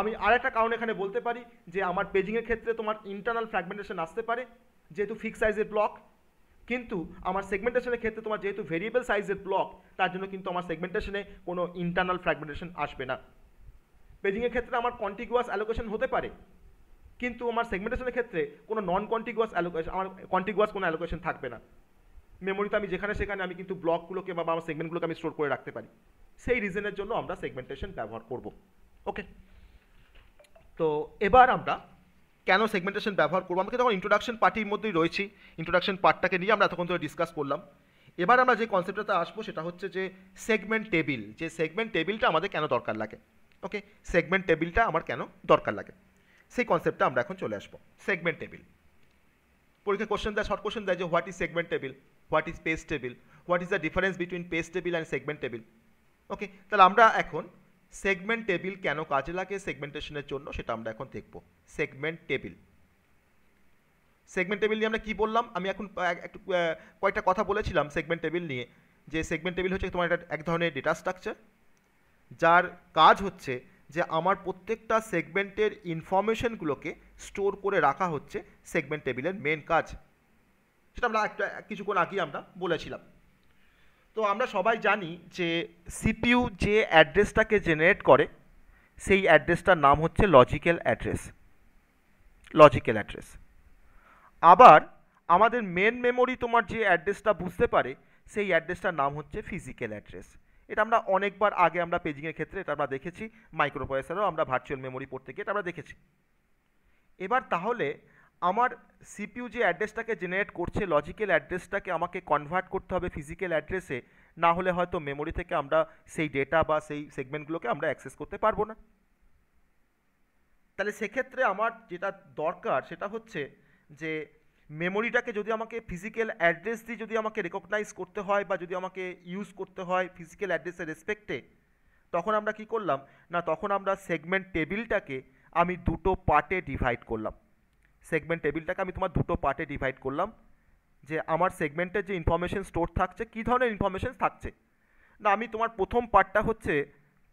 আমি আর একটা কারণ এখানে বলতে পারি যে আমার পেজিংয়ের ক্ষেত্রে তোমার ইন্টারনাল ফ্র্যাগমেন্টেশন আসতে পারে যেহেতু ফিক্স সাইজের ব্লক কিন্তু আমার সেগমেন্টেশনের ক্ষেত্রে তোমার যেহেতু ভেরিয়েবল সাইজের ব্লক তার জন্য কিন্তু আমার সেগমেন্টেশনে কোনো ইন্টারনাল ফ্র্যাগমেন্টেশন আসবে না পেজিংয়ের ক্ষেত্রে আমার কন্টিগুয়াস অ্যালোকেশন হতে পারে কিন্তু আমার সেগমেন্টেশনের ক্ষেত্রে কোনো নন কন্টিগুয়াস অ্যালোকেশন আমার কন্টিগুয়াস কোনো অ্যালোকেশন থাকবে না মেমোরিতে আমি যেখানে সেখানে আমি কিন্তু ব্লকগুলোকে বা আমার সেগমেন্টগুলোকে আমি স্টোর করে রাখতে পারি সেই রিজনের জন্য আমরা সেগমেন্টেশন ব্যবহার করব ওকে তো এবার আমরা কেন সেগমেন্টেশন ব্যবহার করবো আমরা তখন ইন্ট্রোডাকশন পার্টির মধ্যেই রয়েছি ইন্ট্রোডাকশন পার্টটাকে নিয়ে আমরা তখন ধরে ডিসকাস করলাম এবার আমরা যে কনসেপ্টটাতে আসবো সেটা হচ্ছে যে সেগমেন্ট টেবিল যে সেগমেন্ট টেবিলটা আমাদের কেন দরকার লাগে ওকে সেগমেন্ট টেবিলটা আমার কেন দরকার লাগে সেই কনসেপ্টটা আমরা এখন চলে আসবো সেগমেন্ট টেবিল পরীক্ষা কোশ্চেন দেয় শর্ট কোশ্চেন দেয় যে what is segment table what is page table what is the difference between page table and segment table okay তাহলে আমরা এখন সেগমেন্ট টেবিল কেন কাজে লাগে সেগমেন্টেশনের জন্য সেটা আমরা এখন দেখব সেগমেন্ট টেবিল সেগমেন্ট টেবিল নিয়ে আমরা কী বললাম আমি এখন একটু কয়েকটা কথা বলেছিলাম সেগমেন্ট টেবিল নিয়ে যে সেগমেন্ট টেবিল হচ্ছে তোমার এটা এক ধরনের ডেটা স্ট্রাকচার যার কাজ হচ্ছে যে আমার প্রত্যেকটা সেগমেন্টের ইনফরমেশনগুলোকে স্টোর করে রাখা হচ্ছে সেগমেন্ট টেবিলের মেন কাজ সেটা আমরা একটা কিছুক্ষণ আগেই আমরা বলেছিলাম তো আমরা সবাই জানি যে সিপিইউ যে অ্যাড্রেসটাকে জেনারেট করে সেই অ্যাড্রেসটার নাম হচ্ছে লজিক্যাল অ্যাড্রেস লজিক্যাল অ্যাড্রেস আবার আমাদের মেন মেমোরি তোমার যে অ্যাড্রেসটা বুঝতে পারে সেই অ্যাড্রেসটার নাম হচ্ছে ফিজিক্যাল অ্যাড্রেস এটা আমরা অনেকবার আগে আমরা পেজিংয়ের ক্ষেত্রে এটা আমরা দেখেছি মাইক্রোপ্রসেসারও আমরা ভার্চুয়াল মেমোরি পড়তে গিয়ে এটা আমরা দেখেছি এবার তাহলে আমার সিপিউ যে অ্যাড্রেসটাকে জেনারেট করছে লজিক্যাল অ্যাড্রেসটাকে আমাকে কনভার্ট করতে হবে ফিজিক্যাল অ্যাড্রেসে না হলে হয়তো মেমোরি থেকে আমরা সেই ডেটা বা সেই সেগমেন্টগুলোকে আমরা অ্যাক্সেস করতে পারবো না তাহলে সেক্ষেত্রে আমার যেটা দরকার সেটা হচ্ছে যে মেমোরিটাকে যদি আমাকে ফিজিক্যাল অ্যাড্রেস দিয়ে যদি আমাকে রেকগনাইজ করতে হয় বা যদি আমাকে ইউজ করতে হয় ফিজিক্যাল অ্যাড্রেসের রেসপেক্টে তখন আমরা কি করলাম না তখন আমরা সেগমেন্ট টেবিলটাকে আমি দুটো পার্টে ডিভাইড করলাম সেগমেন্ট টেবিলটাকে আমি তোমার দুটো পার্টে ডিভাইড করলাম যে আমার সেগমেন্টের যে ইনফরমেশন স্টোর থাকছে কী ধরনের ইনফরমেশন থাকছে না আমি তোমার প্রথম পার্টটা হচ্ছে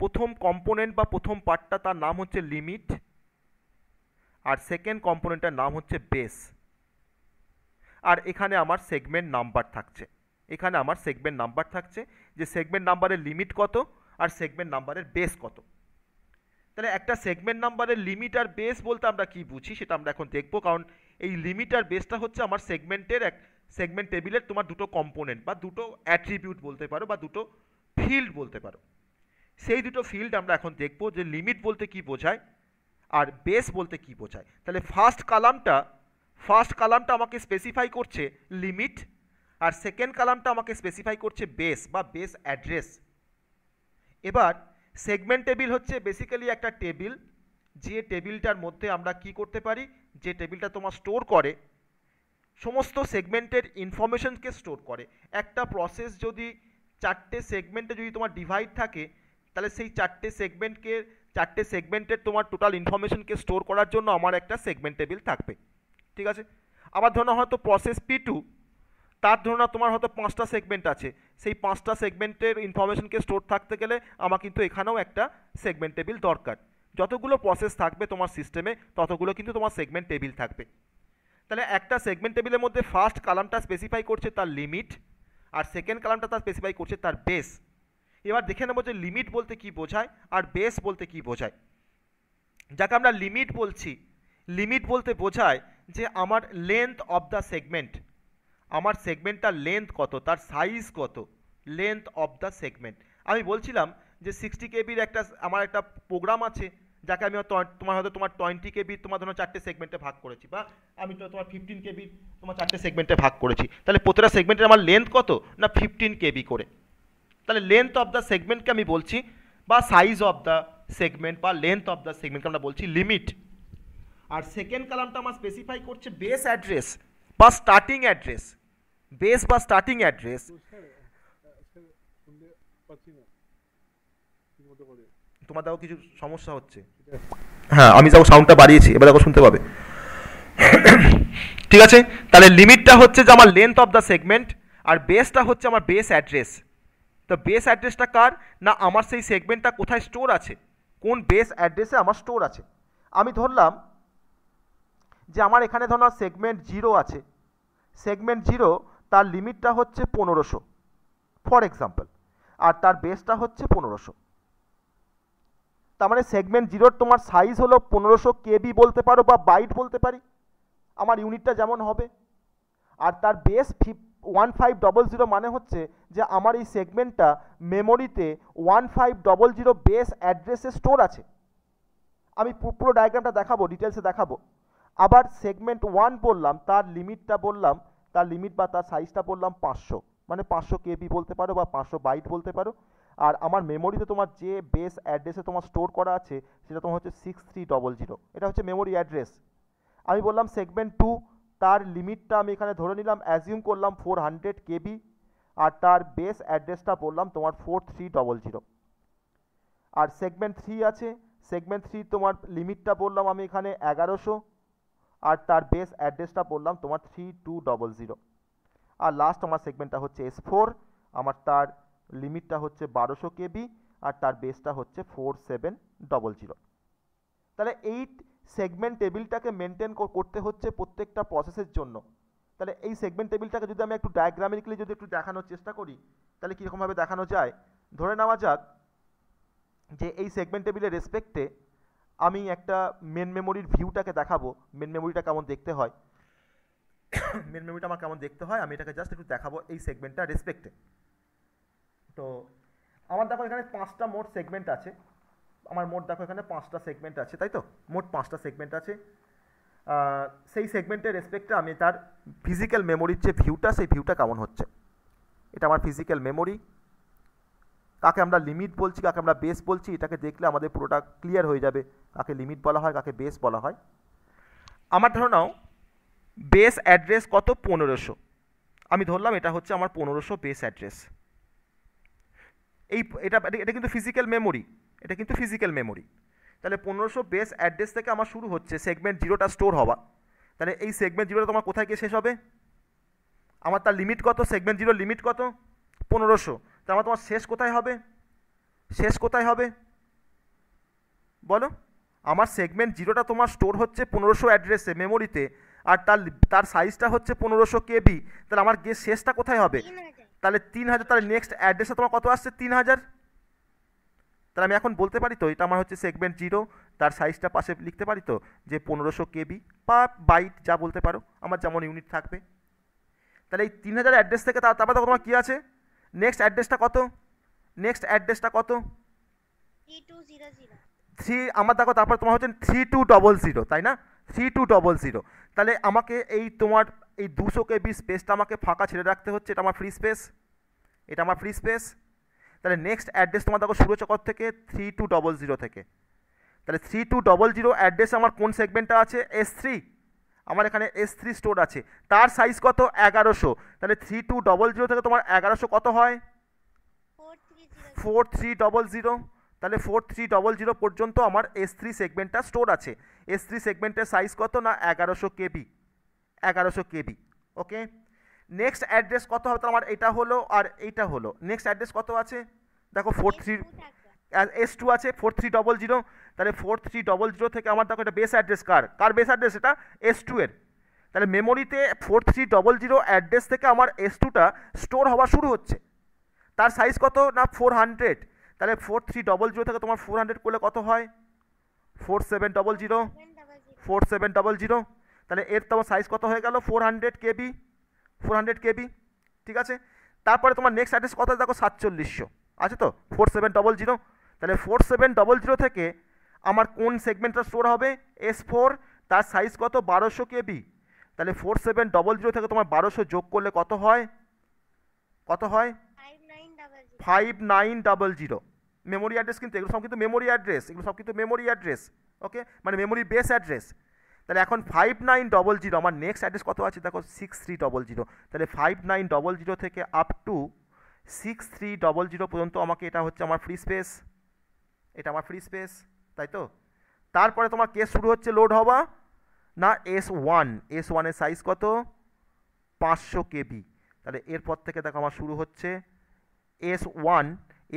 প্রথম কম্পোনেন্ট বা প্রথম পার্টটা তার নাম হচ্ছে লিমিট আর সেকেন্ড কম্পোনেন্টটার নাম হচ্ছে বেস আর এখানে আমার সেগমেন্ট নাম্বার থাকছে এখানে আমার সেগমেন্ট নাম্বার থাকছে যে সেগমেন্ট নাম্বারের লিমিট কত আর সেগমেন্ট নাম্বারের বেস কত তাহলে একটা সেগমেন্ট নাম্বারের লিমিট আর বেস বলতে আমরা কি বুঝি সেটা আমরা এখন দেখবো কারণ এই লিমিট আর বেসটা হচ্ছে আমার সেগমেন্টের এক সেগমেন্ট টেবিলের তোমার দুটো কম্পোনেন্ট বা দুটো অ্যাট্রিবিউট বলতে পারো বা দুটো ফিল্ড বলতে পারো সেই দুটো ফিল্ড আমরা এখন দেখবো যে লিমিট বলতে কি বোঝায় আর বেস বলতে কি বোঝায় তাহলে ফার্স্ট কালামটা ফার্স্ট কালামটা আমাকে স্পেসিফাই করছে লিমিট আর সেকেন্ড কালামটা আমাকে স্পেসিফাই করছে বেস বা বেস অ্যাড্রেস এবার সেগমেন্ট টেবিল হচ্ছে বেসিক্যালি একটা টেবিল যে টেবিলটার মধ্যে আমরা কি করতে পারি যে টেবিলটা তোমার স্টোর করে সমস্ত সেগমেন্টের ইনফরমেশনকে স্টোর করে একটা প্রসেস যদি চারটে সেগমেন্টে যদি তোমার ডিভাইড থাকে তাহলে সেই চারটে সেগমেন্টকে চারটে সেগমেন্টের তোমার টোটাল ইনফরমেশনকে স্টোর করার জন্য আমার একটা সেগমেন্ট টেবিল থাকবে ঠিক আছে আবার ধরো হয়তো প্রসেস পি টু তার ধরুন না তোমার হয়তো পাঁচটা সেগমেন্ট আছে সেই পাঁচটা সেগমেন্টের ইনফরমেশনকে স্টোর থাকতে গেলে আমার কিন্তু এখানেও একটা সেগমেন্ট টেবিল দরকার যতগুলো প্রসেস থাকবে তোমার সিস্টেমে ততগুলো কিন্তু তোমার সেগমেন্ট টেবিল থাকবে তাহলে একটা সেগমেন্ট টেবিলের মধ্যে ফার্স্ট কালামটা স্পেসিফাই করছে তার লিমিট আর সেকেন্ড কালামটা তার স্পেসিফাই করছে তার বেস এবার দেখে নেবো যে লিমিট বলতে কি বোঝায় আর বেস বলতে কি বোঝায় যাকে আমরা লিমিট বলছি লিমিট বলতে বোঝায় যে আমার লেন্থ অফ দ্য সেগমেন্ট আমার সেগমেন্টটার লেন্থ কত তার সাইজ কত লেন্থ অফ দ্য সেগমেন্ট আমি বলছিলাম যে সিক্সটি কেবির একটা আমার একটা প্রোগ্রাম আছে যাকে আমি তোমার হয়তো তোমার টোয়েন্টি কেবির তোমার ধরো চারটে সেগমেন্টে ভাগ করেছি বা আমি তো তোমার ফিফটিন কেবির তোমার চারটে সেগমেন্টে ভাগ করেছি তাহলে প্রতিটা সেগমেন্টের আমার লেন্থ কত না ফিফটিন কেবি করে তাহলে লেন্থ অফ দ্য সেগমেন্টকে আমি বলছি বা সাইজ অফ দ্য সেগমেন্ট বা লেন্থ অফ দ্য সেগমেন্টকে আমরা বলছি লিমিট আর সেকেন্ড কালামটা আমার স্পেসিফাই করছে বেস অ্যাড্রেস বা স্টার্টিং অ্যাড্রেস বেস বা স্টার্টিং অ্যাড্রেস তোমার দাও কিছু সমস্যা হচ্ছে হ্যাঁ আমি তাও সাউন্ডটা বাড়িয়েছি এবার দেখো শুনতে পাবে ঠিক আছে তাহলে লিমিটটা হচ্ছে যে আমার লেন্থ অফ দ্য সেগমেন্ট আর বেসটা হচ্ছে আমার বেস অ্যাড্রেস তো বেস অ্যাড্রেসটা কার না আমার সেই সেগমেন্টটা কোথায় স্টোর আছে কোন বেস অ্যাড্রেসে আমার স্টোর আছে আমি ধরলাম যে আমার এখানে ধরো সেগমেন্ট জিরো আছে সেগমেন্ট জিরো তার লিমিটটা হচ্ছে পনেরোশো ফর এক্সাম্পল আর তার বেসটা হচ্ছে পনেরোশো তার মানে সেগমেন্ট জিরোর তোমার সাইজ হলো পনেরোশো কেবি বলতে পারো বা বাইট বলতে পারি আমার ইউনিটটা যেমন হবে আর তার বেস ফিফ ওয়ান ফাইভ ডবল জিরো মানে হচ্ছে যে আমার এই সেগমেন্টটা মেমোরিতে one five double zero base অ্যাড্রেসে স্টোর আছে আমি পুরো ডায়াগ্রামটা দেখাবো ডিটেলসে দেখাবো আবার সেগমেন্ট ওয়ান বললাম তার লিমিটটা বললাম তার লিমিট বা তার সাইজটা বললাম পাঁচশো মানে পাঁচশো কেবি বলতে পারো বা পাঁচশো বাইট বলতে পারো আর আমার মেমোরিতে তোমার যে বেস অ্যাড্রেসে তোমার স্টোর করা আছে সেটা তোমার হচ্ছে সিক্স থ্রি ডবল জিরো এটা হচ্ছে মেমোরি অ্যাড্রেস আমি বললাম সেগমেন্ট টু তার লিমিটটা আমি এখানে ধরে নিলাম অ্যাজিউম করলাম ফোর হান্ড্রেড কেবি আর তার বেস অ্যাড্রেসটা বললাম তোমার ফোর থ্রি ডবল জিরো আর সেগমেন্ট থ্রি আছে সেগমেন্ট থ্রি তোমার লিমিটটা বললাম আমি এখানে এগারোশো আর তার বেস অ্যাড্রেসটা বললাম তোমার থ্রি টু ডবল জিরো আর লাস্ট আমার সেগমেন্টটা হচ্ছে এস ফোর আমার তার লিমিটটা হচ্ছে বারোশো কেবি আর তার বেসটা হচ্ছে ফোর সেভেন ডবল জিরো তাহলে এই সেগমেন্ট টেবিলটাকে মেনটেন করতে হচ্ছে প্রত্যেকটা প্রসেসের জন্য তাহলে এই সেগমেন্ট টেবিলটাকে যদি আমি একটু ডায়াগ্রামিক্যালি যদি একটু দেখানোর চেষ্টা করি তাহলে কীরকমভাবে দেখানো যায় ধরে নেওয়া যাক যে এই সেগমেন্ট টেবিলের রেসপেক্টে আমি একটা মেন মেমোরির ভিউটাকে দেখাবো মেন মেমোরিটা কেমন দেখতে হয় মেন মেমোরিটা আমার কেমন দেখতে হয় আমি এটাকে জাস্ট একটু দেখাবো এই সেগমেন্টটা রেসপেক্টে তো আমার দেখো এখানে পাঁচটা মোট সেগমেন্ট আছে আমার মোট দেখো এখানে পাঁচটা সেগমেন্ট আছে তাই তো মোট পাঁচটা সেগমেন্ট আছে সেই সেগমেন্টের রেসপেক্টে আমি তার ফিজিক্যাল মেমোরির যে ভিউটা সেই ভিউটা কেমন হচ্ছে এটা আমার ফিজিক্যাল মেমোরি কাকে আমরা লিমিট বলছি কাকে আমরা বেস বলছি এটাকে দেখলে আমাদের পুরোটা ক্লিয়ার হয়ে যাবে কাকে লিমিট বলা হয় কাকে বেস বলা হয় আমার ধারণাও বেস অ্যাড্রেস কত পনেরোশো আমি ধরলাম এটা হচ্ছে আমার পনেরোশো বেস অ্যাড্রেস এই এটা এটা কিন্তু ফিজিক্যাল মেমোরি এটা কিন্তু ফিজিক্যাল মেমোরি তাহলে পনেরোশো বেস অ্যাড্রেস থেকে আমার শুরু হচ্ছে সেগমেন্ট জিরোটা স্টোর হওয়া তাহলে এই সেগমেন্ট জিরোটা তোমার কোথায় গিয়ে শেষ হবে আমার তার লিমিট কত সেগমেন্ট জিরোর লিমিট কত পনেরোশো তারপর তোমার শেষ কোথায় হবে শেষ কোথায় হবে বলো আমার সেগমেন্ট জিরোটা তোমার স্টোর হচ্ছে পনেরোশো অ্যাড্রেসে মেমোরিতে আর তার তার সাইজটা হচ্ছে পনেরোশো কেবি তাহলে আমার গিয়ে শেষটা কোথায় হবে তাহলে তিন হাজার তাহলে নেক্সট অ্যাড্রেসে তোমার কত আসছে তিন হাজার তাহলে আমি এখন বলতে পারি তো এটা আমার হচ্ছে সেগমেন্ট জিরো তার সাইজটা পাশে লিখতে পারি তো যে পনেরোশো কেবি বা বাইট যা বলতে পারো আমার যেমন ইউনিট থাকবে তাহলে এই তিন হাজার অ্যাড্রেস থেকে তারপরে তোমার কী আছে নেক্সট অ্যাড্রেসটা কত নেক্সট অ্যাড্রেসটা কত থ্রি আমার দেখো তারপর তোমার হচ্ছে থ্রি টু ডবল জিরো তাই না থ্রি টু ডবল জিরো তাহলে আমাকে এই তোমার এই দুশো কেবি স্পেসটা আমাকে ফাঁকা ছেড়ে রাখতে হচ্ছে এটা আমার ফ্রি স্পেস এটা আমার ফ্রি স্পেস তাহলে নেক্সট অ্যাড্রেস তোমার দেখো সুরচকর থেকে থ্রি টু ডবল জিরো থেকে তাহলে three two double zero address আমার কোন সেগমেন্টটা আছে এস থ্রি আমার এখানে এস থ্রি স্টোর আছে তার সাইজ কত এগারোশো তাহলে থ্রি টু ডবল জিরো থেকে তোমার এগারোশো কত হয় ফোর থ্রি ডবল জিরো তাহলে ফোর থ্রি ডবল জিরো পর্যন্ত আমার এস থ্রি সেগমেন্টটা স্টোর আছে এস থ্রি সেগমেন্টের সাইজ কত না এগারোশো কেবি এগারোশো কেবি ওকে নেক্সট অ্যাড্রেস কত হবে আমার এটা হলো আর এইটা হলো নেক্সট অ্যাড্রেস কত আছে দেখো ফোর থ্রি এস টু আছে ফোর থ্রি ডবল জিরো তাহলে ফোর থ্রি ডবল জিরো থেকে আমার দেখো এটা বেস অ্যাড্রেস কার কার বেস অ্যাড্রেস এটা এস টু এর তাহলে মেমোরিতে four three double zero address থেকে আমার এস টুটা স্টোর হওয়া শুরু হচ্ছে তার সাইজ কত না ফোর হান্ড্রেড তাহলে ফোর থ্রি ডবল জিরো থেকে তোমার ফোর হান্ড্রেড করলে কত হয় four seven double zero four seven double zero তাহলে এর তোমার সাইজ কত হয়ে গেল four hundred KB four hundred KB ঠিক আছে তারপরে তোমার নেক্সট অ্যাড্রেস কত দেখো সাতচল্লিশশো আছে তো ফোর সেভেন ডবল জিরো তাহলে ফোর সেভেন ডবল জিরো থেকে আমার কোন সেগমেন্টটা স্টোর হবে এস ফোর তার সাইজ কত বারোশো কেবি তাহলে ফোর সেভেন ডবল জিরো থেকে তোমার বারোশো যোগ করলে কত হয় কত হয় five nine double zero memory address কিন্তু এগুলো সব কিন্তু মেমোরি অ্যাড্রেস এগুলো সব কিন্তু মেমোরি অ্যাড্রেস ওকে মানে মেমোরি বেস অ্যাড্রেস তাহলে এখন ফাইভ নাইন ডবল জিরো আমার নেক্সট অ্যাড্রেস কত আছে দেখো সিক্স থ্রি ডবল জিরো তাহলে ফাইভ নাইন ডবল জিরো থেকে up to six three double zero পর্যন্ত আমাকে এটা হচ্ছে আমার ফ্রি স্পেস এটা আমার ফ্রি স্পেস তাই তো তারপরে তোমার কেস শুরু হচ্ছে লোড হওয়া না এস ওয়ান এস ওয়ানের সাইজ কত পাঁচশো কেবি তাহলে এরপর থেকে দেখো আমার শুরু হচ্ছে এস ওয়ান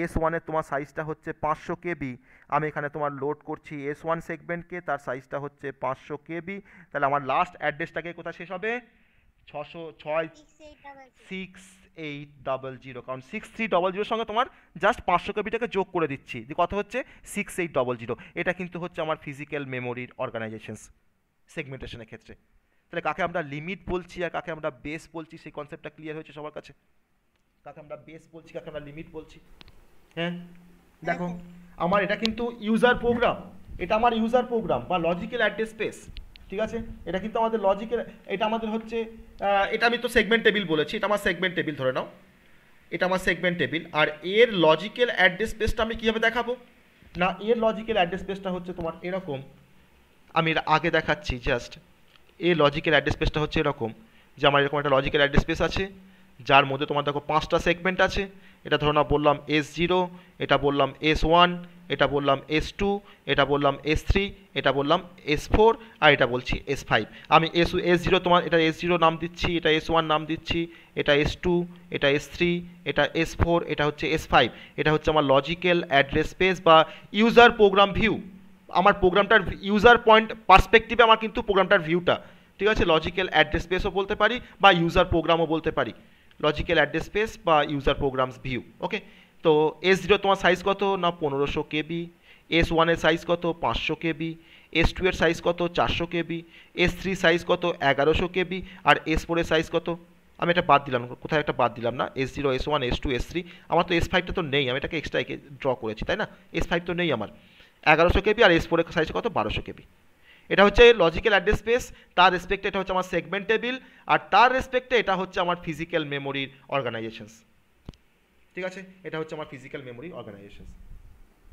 এস ওয়ানের তোমার সাইজটা হচ্ছে পাঁচশো কেবি আমি এখানে তোমার লোড করছি এস ওয়ান সেগমেন্টকে তার সাইজটা হচ্ছে পাঁচশো কেবি তাহলে আমার লাস্ট অ্যাড্রেসটাকে কোথায় শেষ হবে ছশো ছয় সিক্স এইট ডাবল জিরো কারণ সিক্স থ্রি ডবল জিরোর সঙ্গে তোমার জাস্ট পাঁচশো কপিটাকে যোগ করে দিচ্ছি যে কথা হচ্ছে সিক্স এইট ডবল জিরো এটা কিন্তু হচ্ছে আমার ফিজিক্যাল মেমোরির অর্গানাইজেশনস সেগমেন্টেশনের ক্ষেত্রে তাহলে কাকে আমরা লিমিট বলছি আর কাকে আমরা বেস বলছি সেই কনসেপ্টটা ক্লিয়ার হয়েছে সবার কাছে কাকে আমরা বেস বলছি কাকে আমরা লিমিট বলছি হ্যাঁ দেখো আমার এটা কিন্তু ইউজার প্রোগ্রাম এটা আমার ইউজার প্রোগ্রাম বা লজিক্যাল অ্যাড্রেস স্পেস ঠিক আছে এটা কিন্তু আমাদের লজিকের এটা আমাদের হচ্ছে এটা আমি তো সেগমেন্ট টেবিল বলেছি এটা আমার সেগমেন্ট টেবিল ধরে নাও এটা আমার সেগমেন্ট টেবিল আর এর লজিক্যাল অ্যাড্রেস স্পেসটা আমি কীভাবে দেখাবো না এর লজিক্যাল অ্যাড্রেস স্পেসটা হচ্ছে তোমার এরকম আমি এর আগে দেখাচ্ছি জাস্ট এর লজিক্যাল অ্যাড্রেস স্পেসটা হচ্ছে এরকম যে আমার এরকম একটা লজিক্যাল অ্যাড্রেস স্পেস আছে যার মধ্যে তোমার দেখো পাঁচটা সেগমেন্ট আছে এটা ধরো না বললাম এস জিরো এটা বললাম এস ওয়ান এটা বললাম এস টু এটা বললাম এস থ্রি এটা বললাম এস ফোর আর এটা বলছি এস ফাইভ আমি এস এস জিরো তোমার এটা এস জিরো নাম দিচ্ছি এটা এস ওয়ান নাম দিচ্ছি এটা এস টু এটা এস থ্রি এটা এস ফোর এটা হচ্ছে এস ফাইভ এটা হচ্ছে আমার লজিক্যাল অ্যাড্রেস স্পেস বা ইউজার প্রোগ্রাম ভিউ আমার প্রোগ্রামটার ইউজার পয়েন্ট পার্সপেক্টিভে আমার কিন্তু প্রোগ্রামটার ভিউটা ঠিক আছে লজিক্যাল অ্যাড্রেস স্পেসও বলতে পারি বা ইউজার প্রোগ্রামও বলতে পারি লজিক্যাল অ্যাড্রেস স্পেস বা ইউজার প্রোগ্রামস ভিউ ওকে তো এস জিরো তোমার সাইজ কত না পনেরোশো কেবি এস ওয়ানের সাইজ কত পাঁচশো কেবি এস টু এর সাইজ কত চারশো কেবি এস থ্রি সাইজ কত এগারোশো কেবি আর এস ফোরের সাইজ কত আমি এটা বাদ দিলাম কোথায় একটা বাদ দিলাম না S zero S one S two S three আমার তো এস ফাইভটা তো নেই আমি এটাকে এক্সট্রা ড্র করেছি তাই না এস ফাইভ তো নেই আমার এগারোশো কেবি আর এস ফোরের সাইজ কত বারোশো কেবি এটা হচ্ছে লজিক্যাল অ্যাড্রেস স্পেস তার রেসপেক্টে এটা হচ্ছে আমার সেগমেন্ট টেবিল আর তার রেসপেক্টে এটা হচ্ছে আমার ফিজিক্যাল মেমোরির অর্গানাইজেশন ঠিক আছে এটা হচ্ছে আমার ফিজিক্যাল মেমোরি অর্গানাইজেশন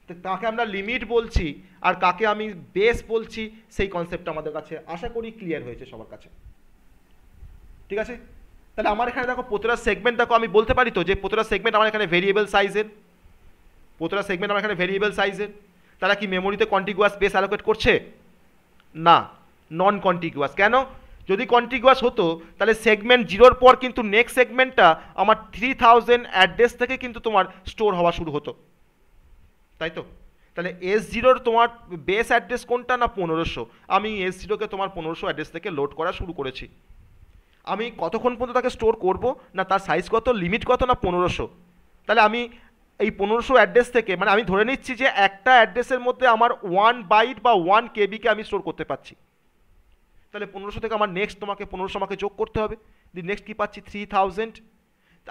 তো কাকে আমরা লিমিট বলছি আর কাকে আমি বেস বলছি সেই কনসেপ্টটা আমাদের কাছে আশা করি ক্লিয়ার হয়েছে সবার কাছে ঠিক আছে তাহলে আমার এখানে দেখো প্রতিটা সেগমেন্ট দেখো আমি বলতে পারি তো যে প্রতিটা সেগমেন্ট আমার এখানে ভেরিয়েবল সাইজের প্রতিটা সেগমেন্ট আমার এখানে ভেরিয়েবল সাইজের তারা কি মেমোরিতে কন্টিগুয়াস স্পেস অ্যালোকেট করছে না নন কন্টিগুয়াস কেন যদি কন্টিগুয়াস হতো তাহলে সেগমেন্ট জিরোর পর কিন্তু নেক্সট সেগমেন্টটা আমার থ্রি থাউজেন্ড অ্যাড্রেস থেকে কিন্তু তোমার স্টোর হওয়া শুরু হতো তাই তো তাহলে এস জিরোর তোমার বেস অ্যাড্রেস কোনটা না পনেরোশো আমি এস জিরোকে তোমার পনেরোশো অ্যাড্রেস থেকে লোড করা শুরু করেছি আমি কতক্ষণ পর্যন্ত তাকে স্টোর করব না তার সাইজ কত লিমিট কত না পনেরোশো তাহলে আমি এই পনেরোশো অ্যাড্রেস থেকে মানে আমি ধরে নিচ্ছি যে একটা অ্যাড্রেসের মধ্যে আমার ওয়ান বাইট বা ওয়ান কেবিকে আমি স্টোর করতে পারছি তাহলে পনেরোশো থেকে আমার নেক্সট তোমাকে পনেরোশো আমাকে যোগ করতে হবে দি নেক্সট কী পাচ্ছি থ্রি থাউজেন্ড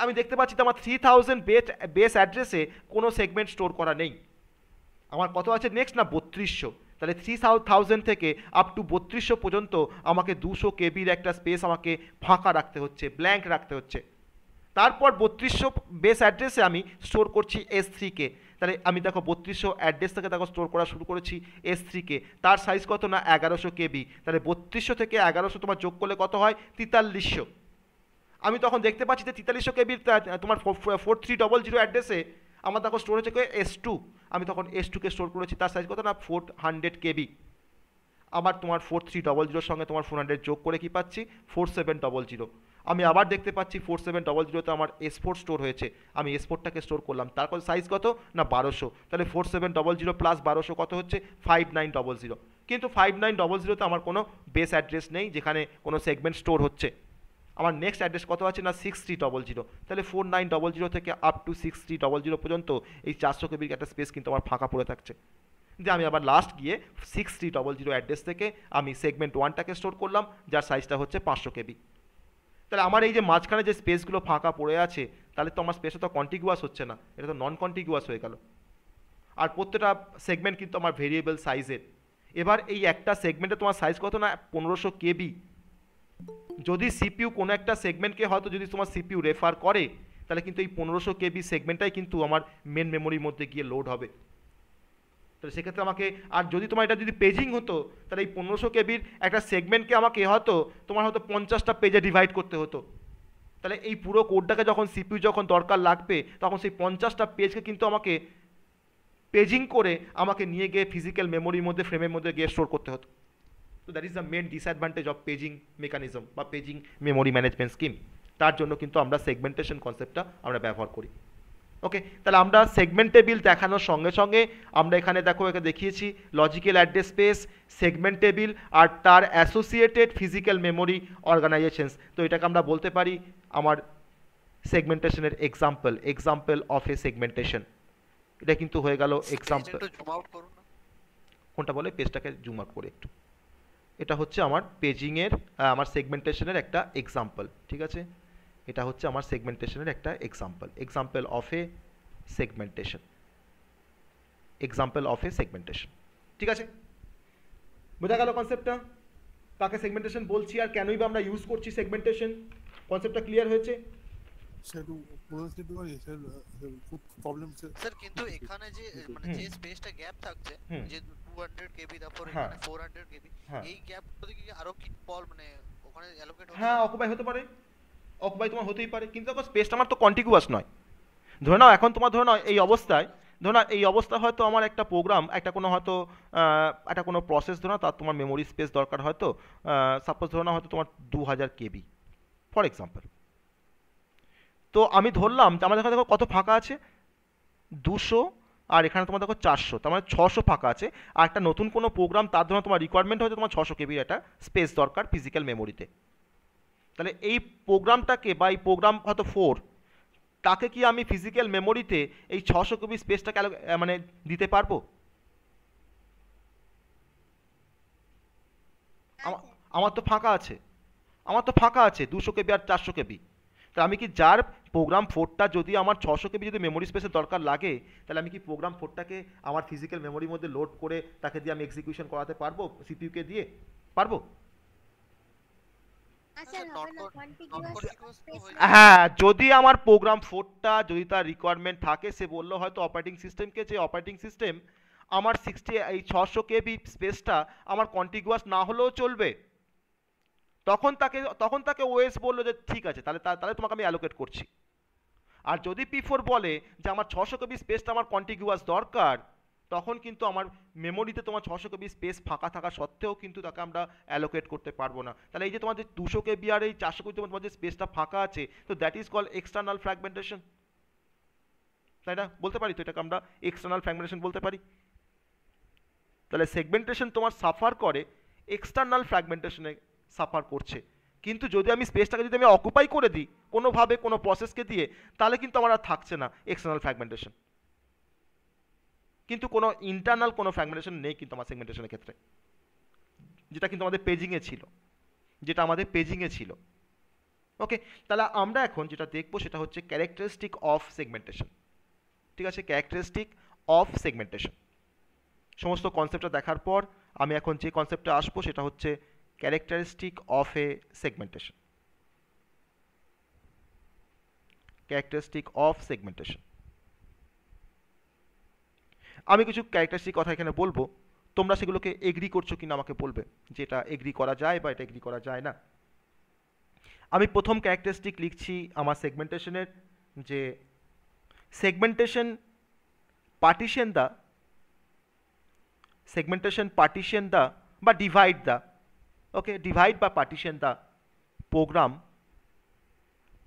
আমি দেখতে পাচ্ছি তো আমার থ্রি থাউজেন্ড বেট বেস অ্যাড্রেসে কোনো সেগমেন্ট স্টোর করা নেই আমার কত আছে নেক্সট না বত্রিশশো তাহলে থ্রি থাউজেন্ড থেকে আপ টু বত্রিশশো পর্যন্ত আমাকে দুশো কেবির একটা স্পেস আমাকে ফাঁকা রাখতে হচ্ছে ব্ল্যাঙ্ক রাখতে হচ্ছে তারপর বত্রিশশো বেস অ্যাড্রেসে আমি স্টোর করছি এস থ্রিকে তাহলে আমি দেখো বত্রিশশো অ্যাড্রেস থেকে দেখো স্টোর করা শুরু করেছি এস থ্রিকে তার সাইজ কত না এগারোশো কেবি তাহলে বত্রিশশো থেকে এগারোশো তোমার যোগ করলে কত হয় তিতাল্লিশশো আমি তখন দেখতে পাচ্ছি যে তিতাল্লিশশো কেবির তোমার ফোর থ্রি ডবল জিরো অ্যাড্রেসে আমার দেখো স্টোর হচ্ছে এস টু আমি তখন এস টুকে স্টোর করেছি তার সাইজ কত না ফোর হান্ড্রেড কেবি আবার তোমার ফোর থ্রি ডবল জিরোর সঙ্গে তোমার ফোর হান্ড্রেড যোগ করে কি পাচ্ছি ফোর সেভেন ডবল জিরো আমি আবার দেখতে পাচ্ছি ফোর সেভেন ডবল জিরোতে আমার এস ফোর স্টোর হয়েছে আমি এস ফোরটাকে স্টোর করলাম তারপর সাইজ কত না বারোশো তাহলে four seven double zero plus বারোশো কত হচ্ছে ফাইভ নাইন ডবল জিরো কিন্তু ফাইভ নাইন ডবল জিরোতে আমার কোনো বেস অ্যাড্রেস নেই যেখানে কোনো সেগমেন্ট স্টোর হচ্ছে আমার নেক্সট অ্যাড্রেস কত আছে না সিক্স থ্রি ডবল জিরো তাহলে ফোর নাইন ডবল জিরো থেকে up to six three double zero পর্যন্ত এই চারশো কেবির একটা স্পেস কিন্তু আমার ফাঁকা পড়ে থাকছে যে আমি আবার লাস্ট গিয়ে six three double zero address থেকে আমি সেগমেন্ট ওয়ানটাকে স্টোর করলাম যার সাইজটা হচ্ছে পাঁচশো কেবি তাহলে আমার এই যে মাঝখানে যে স্পেসগুলো ফাঁকা পড়ে আছে তাহলে তো আমার স্পেসে তো কন্টিগুয়াস হচ্ছে না এটা তো নন কন্টিগুয়াস হয়ে গেল আর প্রত্যেকটা সেগমেন্ট কিন্তু আমার ভেরিয়েবল সাইজের এবার এই একটা সেগমেন্টে তোমার সাইজ কত না পনেরোশো কেবি যদি সিপিউ কোনো একটা সেগমেন্টকে হয়তো যদি তোমার সিপিউ রেফার করে তাহলে কিন্তু এই পনেরোশো কেবি সেগমেন্টটাই কিন্তু আমার মেন মেমোরির মধ্যে গিয়ে লোড হবে তাহলে সেক্ষেত্রে আমাকে আর যদি তোমার এটা যদি পেজিং হতো তাহলে এই পনেরোশো কেবির একটা সেগমেন্টকে আমাকে হয়তো তোমার হয়তো পঞ্চাশটা পেজে ডিভাইড করতে হতো তাহলে এই পুরো কোডটাকে যখন সিপিউ যখন দরকার লাগবে তখন সেই পঞ্চাশটা পেজকে কিন্তু আমাকে পেজিং করে আমাকে নিয়ে গিয়ে ফিজিক্যাল মেমোরির মধ্যে ফ্রেমের মধ্যে গিয়ে স্টোর করতে হতো তো that is the main disadvantage of paging mechanism বা পেজিং মেমোরি ম্যানেজমেন্ট স্কিম তার জন্য কিন্তু আমরা সেগমেন্টেশন কনসেপ্টটা আমরা ব্যবহার করি ওকে তাহলে আমরা সেগমেন্ট টেবিল দেখানোর সঙ্গে সঙ্গে আমরা এখানে দেখো একে দেখিয়েছি logical address space segment table আর তার অ্যাসোসিয়েটেড ফিজিক্যাল মেমোরি অর্গানাইজেশনস তো এটাকে আমরা বলতে পারি আমার সেগমেন্টেশনের example example of a segmentation এটা কিন্তু হয়ে গেল এক্সাম্পল কোনটা বলে পেজটাকে জুম আউট করে একটু এটা হচ্ছে আমার পেজিংয়ের আমার সেগমেন্টেশনের একটা এক্সাম্পল ঠিক আছে এটা হচ্ছে আমার সেগমেন্টেশনের একটা example example of a segmentation example of a segmentation ঠিক আছে বোঝা গেল কনসেপ্টটা কাকে সেগমেন্টেশন বলছি আর কেনই বা আমরা ইউজ করছি সেগমেন্টেশন কনসেপ্টটা ক্লিয়ার হয়েছে মানে হ্যাঁ অকুপাই হ্যাঁ। মানে হ্যাঁ, হতে পারে অকুপাই তোমার হতেই পারে কিন্তু দেখো স্পেসটা আমার তো কন্টিনিউয়াস নয় ধরে নাও এখন তোমার ধরে নাও এই অবস্থায় ধরে নাও এই অবস্থা হয়তো আমার একটা প্রোগ্রাম একটা কোনো হয়তো একটা কোনো প্রসেস ধরে তার তোমার মেমোরি স্পেস দরকার হয়তো সাপোজ ধরে নাও হয়তো তোমার দু হাজার কেবি ফর এক্সাম্পল তো আমি ধরলাম আমার দেখো দেখো কত ফাঁকা আছে দুশো আর এখানে তোমার দেখো চারশো তার মানে ছশো ফাঁকা আছে আর একটা নতুন কোনো প্রোগ্রাম তার জন্য তোমার রিকোয়ারমেন্ট হয়তো তোমার ছশো কেবির একটা স্পেস দরকার ফিজিক্যাল মেমোরিতে তাহলে এই প্রোগ্রামটাকে বা এই প্রোগ্রাম হয়তো ফোর তাকে কি আমি ফিজিক্যাল মেমোরিতে এই ছশো কপি স্পেসটাকে মানে দিতে পারবো আমার তো ফাঁকা আছে আমার তো ফাঁকা আছে দুশো কেবি আর চারশো কেবি তাহলে আমি কি যার প্রোগ্রাম ফোরটা যদি আমার ছশো কেবি যদি মেমোরি স্পেসের দরকার লাগে তাহলে আমি কি প্রোগ্রাম ফোরটাকে আমার ফিজিক্যাল মেমোরির মধ্যে লোড করে তাকে দিয়ে আমি এক্সিকিউশন করাতে পারবো সিপিউকে দিয়ে পারবো আচ্ছা, আচ্ছা, হ্যাঁ যদি আমার প্রোগ্রাম ফোরটা যদি তার রিকোয়ারমেন্ট থাকে সে বললো হয়তো অপারেটিং সিস্টেমকে যে অপারেটিং সিস্টেম আমার সিক্সটি এই ছশো কেবি স্পেসটা আমার কন্টিগুয়াস না হলেও চলবে তখন তাকে তখন তাকে ওএস বললো যে ঠিক আছে তাহলে তাহলে তোমাকে আমি অ্যালোকেট করছি আর যদি পি ফোর বলে যে আমার ছশো কেবি স্পেসটা আমার কন্টিগুয়াস দরকার তখন কিন্তু আমার মেমোরিতে তোমার ছশো কেবি স্পেস ফাঁকা থাকা সত্ত্বেও কিন্তু তাকে আমরা অ্যালোকেট করতে পারবো না তাহলে এই যে তোমার যে দুশো কেবি আর এই চারশো কেবি তোমার যে স্পেসটা ফাঁকা আছে তো that is call external fragmentation তাই না বলতে পারি তো এটাকে আমরা এক্সটার্নাল ফ্র্যাগমেন্টেশন বলতে পারি তাহলে সেগমেন্টেশন তোমার সাফার করে এক্সটার্নাল ফ্র্যাগমেন্টেশনে সাফার করছে কিন্তু যদি আমি স্পেসটাকে যদি আমি অকুপাই করে দিই কোনোভাবে কোনো প্রসেসকে দিয়ে তাহলে কিন্তু আমার আর থাকছে না এক্সটার্নাল ফ্র্যাগমেন্টেশন কিন্তু কোনো ইন্টারনাল কোনো ফ্র্যাগমেন্টেশন নেই কিন্তু আমার সেগমেন্টেশনের ক্ষেত্রে যেটা কিন্তু আমাদের পেজিংয়ে ছিল যেটা আমাদের পেজিংয়ে ছিল ওকে তাহলে আমরা এখন যেটা দেখবো সেটা হচ্ছে ক্যারেক্টারিস্টিক অফ সেগমেন্টেশন ঠিক আছে ক্যারেক্টারিস্টিক অফ সেগমেন্টেশন সমস্ত কনসেপ্টটা দেখার পর আমি এখন যে কনসেপ্টটা আসবো সেটা হচ্ছে characteristic of a segmentation characteristic of segmentation আমি কিছু ক্যারেক্টারিস্টিক কথা এখানে বলবো তোমরা সেগুলোকে এগ্রি করছো কিনা আমাকে বলবে যে এটা এগ্রি করা যায় বা এটা এগ্রি করা যায় না আমি প্রথম ক্যারেক্টারিস্টিক লিখছি আমার সেগমেন্টেশনের যে segmentation partition the segmentation partition the বা ডিভাইড দ্য ওকে ডিভাইড বা partition the program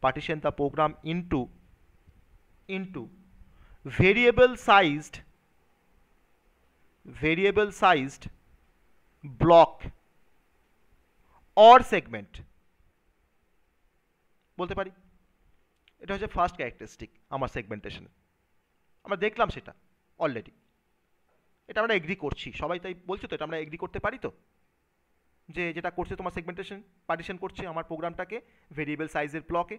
partition the program into into variable sized variable sized block or segment বলতে পারি এটা হচ্ছে ফার্স্ট ক্যারেক্টারিস্টিক আমার সেগমেন্টেশনে আমরা দেখলাম সেটা অলরেডি এটা আমরা এগ্রি করছি সবাই তাই বলছো তো এটা আমরা এগ্রি করতে পারি তো যে যেটা করছে তোমার সেগমেন্টেশন পার্টিশন করছে আমার প্রোগ্রামটাকে ভেরিয়েবল সাইজের ব্লকে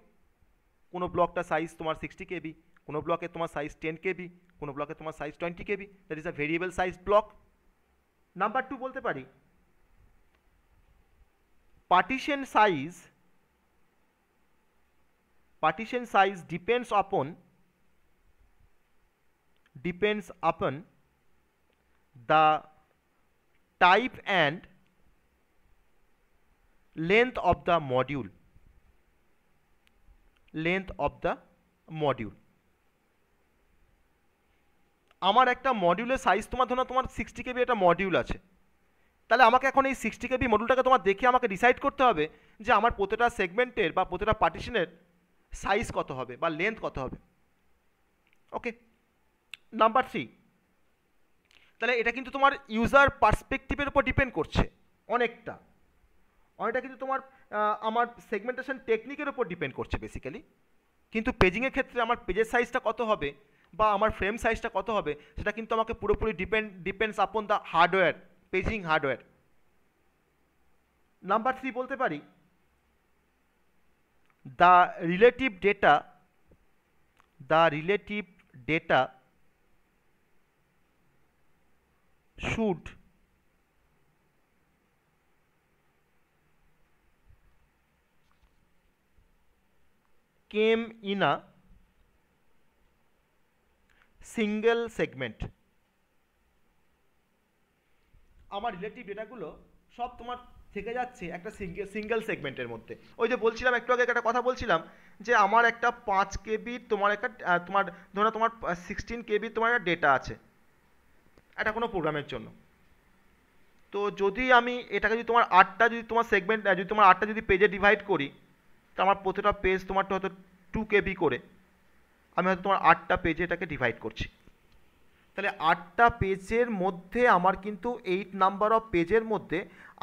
কোনো ব্লকটা সাইজ তোমার সিক্সটি কেবি কোনো ব্লকে তোমার সাইজ 10kb কোনো ব্লকে তোমার size 20kb that is a variable size block number 2 বলতে পারি partition size partition size depends upon depends upon the type and length of the module length of the module আমার একটা মডিউলের সাইজ তোমার ধরো তোমার সিক্সটি কেবি একটা মডিউল আছে তাহলে আমাকে এখন এই সিক্সটি কেবি মডিউলটাকে তোমার দেখে আমাকে ডিসাইড করতে হবে যে আমার প্রতিটা সেগমেন্টের বা প্রতিটা পার্টিশনের সাইজ কত হবে বা লেন্থ কত হবে ওকে নাম্বার থ্রি তাহলে এটা কিন্তু তোমার ইউজার পার্সপেক্টিভের উপর ডিপেন্ড করছে অনেকটা অনেকটা কিন্তু তোমার আমার সেগমেন্টেশন টেকনিকের উপর ডিপেন্ড করছে বেসিক্যালি কিন্তু পেজিংয়ের ক্ষেত্রে আমার পেজের সাইজটা কত হবে বা আমার ফ্রেম সাইজটা কত হবে সেটা কিন্তু আমাকে পুরোপুরি depend depends upon the hardware paging hardware number three বলতে পারি the relative data the relative data should came in a single segment আমার রিলেটিভ ডেটাগুলো সব তোমার থেকে যাচ্ছে একটা সিঙ্গেল সেগমেন্টের মধ্যে ওই যে বলছিলাম একটু আগে একটা কথা বলছিলাম যে আমার একটা পাঁচ কেবি তোমার একটা তোমার ধরো তোমার সিক্সটিন কেবি তোমার একটা ডেটা আছে এটা কোনো প্রোগ্রামের জন্য তো যদি আমি এটাকে যদি তোমার আটটা যদি তোমার সেগমেন্ট যদি তোমার আটটা যদি পেজে ডিভাইড করি তো আমার প্রতিটা পেজ তোমারটা হয়তো টু কেবি করে আমি হয়তো তোমার আটটা পেজে এটাকে ডিভাইড করছি তাহলে আটটা পেজের মধ্যে আমার কিন্তু এইট নাম্বার অফ পেজের মধ্যে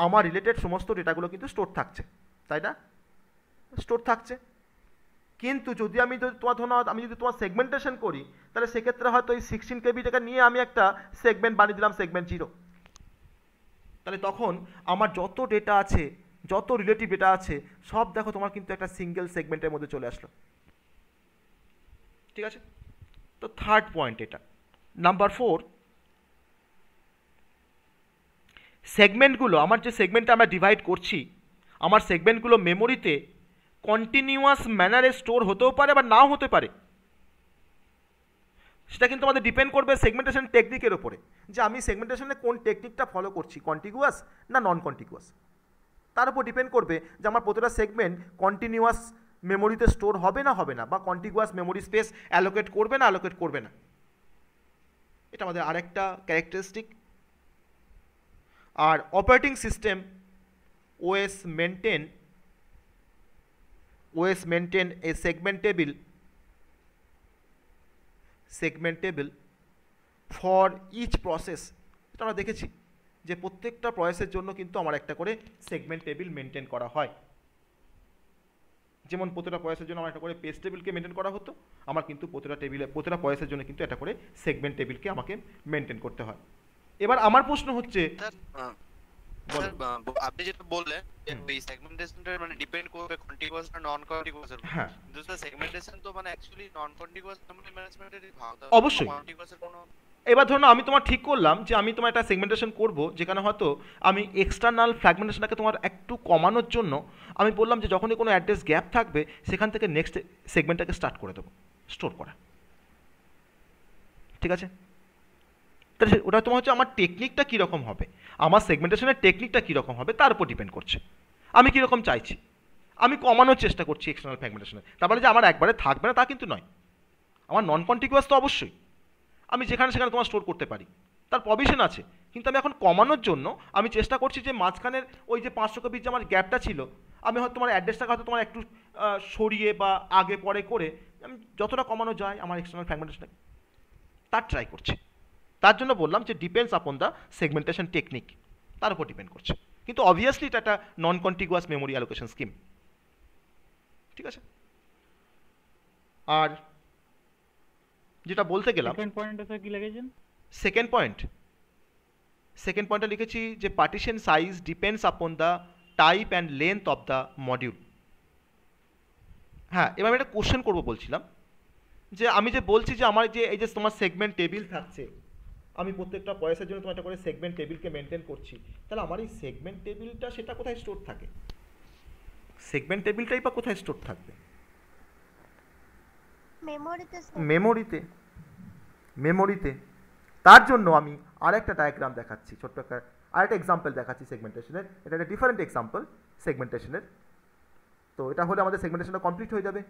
আমার রিলেটেড সমস্ত ডেটাগুলো কিন্তু স্টোর থাকছে তাই না স্টোর থাকছে কিন্তু যদি আমি যদি তোমার ধরো আমি যদি তোমার সেগমেন্টেশন করি তাহলে সেক্ষেত্রে হয়তো এই সিক্সটিন কেবিটাকে নিয়ে আমি একটা সেগমেন্ট বানিয়ে দিলাম সেগমেন্ট জিরো তাহলে তখন আমার যত ডেটা আছে যত রিলেটিভ ডেটা আছে সব দেখো তোমার কিন্তু একটা সিঙ্গেল সেগমেন্টের মধ্যে চলে আসলো ঠিক আছে তো থার্ড পয়েন্ট এটা নাম্বার ফোর সেগমেন্টগুলো আমার যে সেগমেন্টটা আমরা ডিভাইড করছি আমার সেগমেন্টগুলো মেমোরিতে কন্টিনিউয়াস ম্যানারে স্টোর হতেও পারে বা নাও হতে পারে সেটা কিন্তু আমাদের ডিপেন্ড করবে সেগমেন্টেশন টেকনিকের ওপরে যে আমি সেগমেন্টেশনে কোন টেকনিকটা ফলো করছি কন্টিগুয়াস না নন কন্টিগুয়াস তার উপর ডিপেন্ড করবে যে আমার প্রতিটা সেগমেন্ট কন্টিনিউয়াস মেমোরিতে স্টোর হবে না হবে না বা কন্টিগুয়াস মেমোরি স্পেস অ্যালোকেট করবে না অ্যালোকেট করবে না এটা আমাদের আরেকটা ক্যারেক্টারিস্টিক আর operating system OS maintain OS maintain a segment table for each process এটা আমরা দেখেছি যে প্রত্যেকটা প্রসেসের জন্য কিন্তু আমার একটা করে সেগমেন্ট টেবিল মেনটেন করা হয় যেমন প্রতিটা পয়সার জন্য আমার একটা করে পেজ টেবিলকে মেনটেন করা হতো আমার কিন্তু প্রতিটা টেবিলে প্রতিটা পয়সার জন্য কিন্তু একটা করে সেগমেন্ট টেবিলকে আমাকে মেনটেন করতে হয় এবার আমার প্রশ্ন হচ্ছে আপনি যেটা বললেন এই সেগমেন্টেশনটা মানে ডিপেন্ড করবে কন্টিনিউয়াস না নন কন্টিনিউয়াস হ্যাঁ হ্যাঁ সেগমেন্টেশন তো মানে অ্যাকচুয়ালি নন কন্টিনিউয়াস মেমরি ম্যানেজমেন্টের ভাগ অবশ্যই কন্টিনিউয়াস কোনো এবার ধরুন আমি তোমার ঠিক করলাম যে আমি তোমার একটা সেগমেন্টেশন করব যেখানে হয়তো আমি এক্সটার্নাল ফ্র্যাগমেন্টেশনটাকে তোমার একটু কমানোর জন্য আমি বললাম যে যখনই কোনো অ্যাড্রেস গ্যাপ থাকবে সেখান থেকে নেক্সট সেগমেন্টটাকে স্টার্ট করে দেবো স্টোর করা ঠিক আছে তাহলে ওটা তোমার হচ্ছে আমার টেকনিকটা কীরকম হবে আমার সেগমেন্টেশনের টেকনিকটা কীরকম হবে তার উপর ডিপেন্ড করছে আমি কীরকম চাইছি আমি কমানোর চেষ্টা করছি এক্সটার্নাল ফ্র্যাগমেন্টেশনে তারপরে যে আমার একবারে থাকবে না তা কিন্তু নয় আমার নন কন্টিনিউয়াস তো অবশ্যই আমি যেখানে সেখানে তোমার স্টোর করতে পারি তার প্রভিশন আছে কিন্তু আমি এখন কমানোর জন্য আমি চেষ্টা করছি যে মাঝখানের ওই যে পাঁচশো কপির যে আমার গ্যাপটা ছিল আমি হয়তো তোমার অ্যাড্রেসটাকে হয়তো তোমার একটু সরিয়ে বা আগে পরে করে আমি যতটা কমানো যায় আমার এক্সটার্নাল ফ্র্যাগমেন্টেশন তার ট্রাই করছি তার জন্য বললাম যে depends upon the segmentation technique তার উপর ডিপেন্ড করছে কিন্তু অবভিয়াসলি এটা একটা non contiguous memory allocation scheme ঠিক আছে আর যেটা বলতে গেলাম সেকেন্ড পয়েন্টে স্যার কি লিখেছেন সেকেন্ড পয়েন্ট সেকেন্ড পয়েন্টে লিখেছি যে partition size depends upon the type and length of the module হ্যাঁ এবার আমি একটা কোশ্চেন করবো বলছিলাম যে আমি যে বলছি যে আমার যে এই যে তোমার সেগমেন্ট টেবিল থাকছে আমি প্রত্যেকটা পয়সার জন্য তোমার একটা করে সেগমেন্ট টেবিলকে মেনটেন করছি তাহলে আমার এই সেগমেন্ট টেবিলটা সেটা কোথায় স্টোর থাকে সেগমেন্ট টেবিলটাই বা কোথায় স্টোর থাকবে মেমোরিতে মেমোরিতে তার জন্য আমি আরেকটা ডায়াগ্রাম দেখাচ্ছি ছোট্ট একটা আরেকটা এক্সাম্পল দেখাচ্ছি সেগমেন্টেশনের এটা একটা ডিফারেন্ট এক্সাম্পল সেগমেন্টেশনের তো এটা হলে আমাদের সেগমেন্টেশনটা কমপ্লিট হয়ে যাবে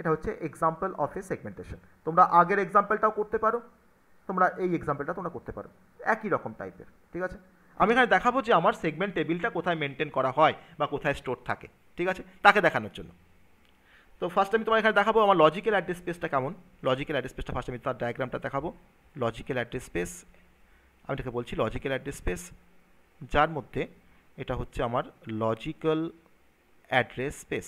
এটা হচ্ছে এক্সাম্পল অফ এ সেগমেন্টেশন তোমরা আগের এক্সাম্পলটাও করতে পারো তোমরা এই এক্সাম্পলটা তোমরা করতে পারো একই রকম টাইপের ঠিক আছে আমি এখানে দেখাবো যে আমার সেগমেন্ট টেবিলটা কোথায় মেনটেন করা হয় বা কোথায় স্টোর থাকে ঠিক আছে তাকে দেখানোর জন্য তো ফার্স্ট আমি তোমার এখানে দেখাবো আমার লজিক্যাল অ্যাড্রেস স্পেসটা কেমন লজিক্যাল অ্যাড্রেস স্পেসটা ফার্স্ট আমি তার ডায়াগ্রামটা দেখাবো লজিক্যাল অ্যাড্রেস স্পেস আমি এটাকে বলছি লজিক্যাল অ্যাড্রেস স্পেস যার মধ্যে এটা হচ্ছে আমার লজিক্যাল অ্যাড্রেস স্পেস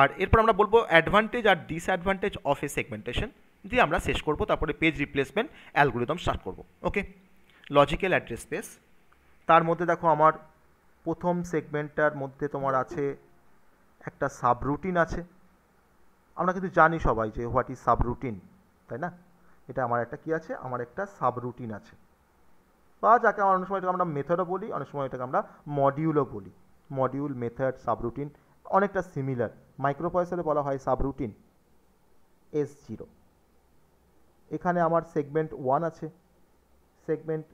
আর এরপর আমরা বলবো অ্যাডভান্টেজ আর ডিসঅ্যাডভান্টেজ অফ এ সেগমেন্টেশন দিয়ে আমরা শেষ করব তারপরে পেজ রিপ্লেসমেন্ট অ্যালগোরিদম স্টার্ট করব ওকে লজিক্যাল অ্যাড্রেস স্পেস তার মধ্যে দেখো আমার প্রথম সেগমেন্টটার মধ্যে তোমার আছে একটা সাবরুটিন আছে আমরা কিন্তু জানি সবাই যে হোয়াট ইজ সাবরুটিন তাই না এটা আমার একটা কি আছে আমার একটা সাবরুটিন আছে বা যাকে আমরা অনেক সময় এটাকে আমরা মেথডও বলি অনেক সময় এটাকে আমরা মডিউলও বলি মডিউল মেথড সাবরুটিন অনেকটা সিমিলার মাইক্রোপ্রসেসরে বলা হয় সাবরুটিন এস জিরো এখানে আমার সেগমেন্ট ওয়ান আছে সেগমেন্ট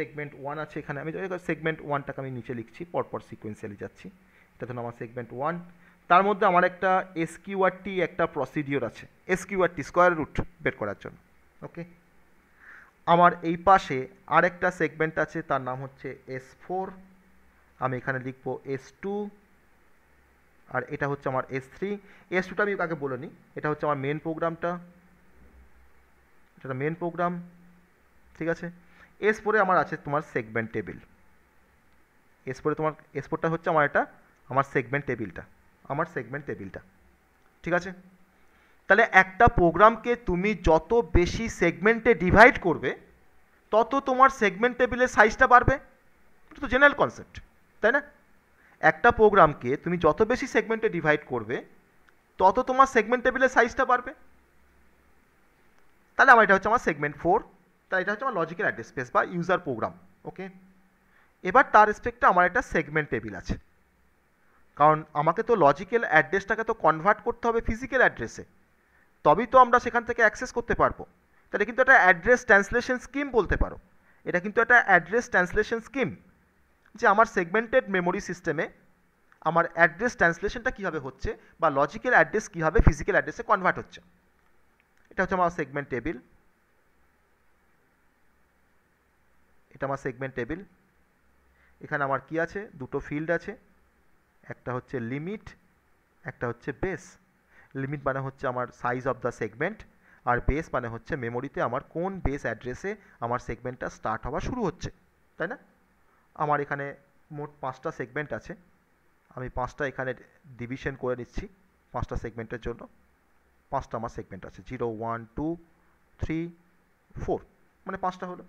সেগমেন্ট ওয়ান আছে এখানে আমি সেগমেন্ট ওয়ানটাকে আমি নিচে লিখছি পরপর সিকোয়েন্সিয়ালি যাচ্ছি এটা ধরুন আমার সেগমেন্ট ওয়ান তার মধ্যে আমার একটা এসকিউআরটি একটা প্রসিডিওর আছে এসকিউআরটি স্কোয়ার রুট বের করার জন্য ওকে আমার এই পাশে আরেকটা সেগমেন্ট আছে তার নাম হচ্ছে এস ফোর আমি এখানে লিখব এস টু আর এটা হচ্ছে আমার এস থ্রি এস টুটা আমি আগে বলে নিই এটা হচ্ছে আমার মেন প্রোগ্রামটা এটা মেন প্রোগ্রাম ঠিক আছে এস পরে আমার আছে তোমার সেগমেন্ট টেবিল এস পরে তোমার এস পরটা হচ্ছে আমার এটা আমার সেগমেন্ট টেবিলটা আমার সেগমেন্ট টেবিলটা ঠিক আছে তাহলে একটা প্রোগ্রামকে তুমি যত বেশি সেগমেন্টে ডিভাইড করবে তত তোমার সেগমেন্ট টেবিলের সাইজটা বাড়বে এটা তো জেনারেল কনসেপ্ট তাই না একটা প্রোগ্রামকে তুমি যত বেশি সেগমেন্টে ডিভাইড করবে তত তোমার সেগমেন্ট টেবিলের সাইজটা বাড়বে তাহলে আমার এটা হচ্ছে আমার সেগমেন্ট ফোর তা এটা হচ্ছে আমার লজিক্যাল অ্যাড্রেস স্পেস বা ইউজার প্রোগ্রাম ওকে এবার তার রেসপেক্টে আমার একটা সেগমেন্ট টেবিল আছে কারণ আমাকে তো লজিক্যাল অ্যাড্রেসটাকে তো কনভার্ট করতে হবে ফিজিক্যাল অ্যাড্রেসে তবেই তো আমরা সেখান থেকে অ্যাক্সেস করতে পারবো তাহলে কিন্তু একটা অ্যাড্রেস ট্রান্সলেশন স্কিম বলতে পারো এটা কিন্তু একটা অ্যাড্রেস ট্রান্সলেশন স্কিম যে আমার সেগমেন্টেড মেমোরি সিস্টেমে আমার অ্যাড্রেস ট্রান্সলেশনটা কীভাবে হচ্ছে বা লজিক্যাল অ্যাড্রেস কীভাবে ফিজিক্যাল অ্যাড্রেসে কনভার্ট হচ্ছে এটা হচ্ছে আমার সেগমেন্ট টেবিল এটা আমার সেগমেন্ট টেবিল এখানে আমার কি আছে দুটো ফিল্ড আছে একটা হচ্ছে লিমিট একটা হচ্ছে বেস লিমিট মানে হচ্ছে আমার সাইজ অফ দ্য সেগমেন্ট আর বেস মানে হচ্ছে মেমোরিতে আমার কোন বেস অ্যাড্রেসে আমার সেগমেন্টটা স্টার্ট হওয়া শুরু হচ্ছে তাই না আমার এখানে মোট পাঁচটা সেগমেন্ট আছে আমি পাঁচটা এখানে ডিভিশন করে নিচ্ছি পাঁচটা সেগমেন্টের জন্য পাঁচটা আমার সেগমেন্ট আছে zero one two three four মানে পাঁচটা হলো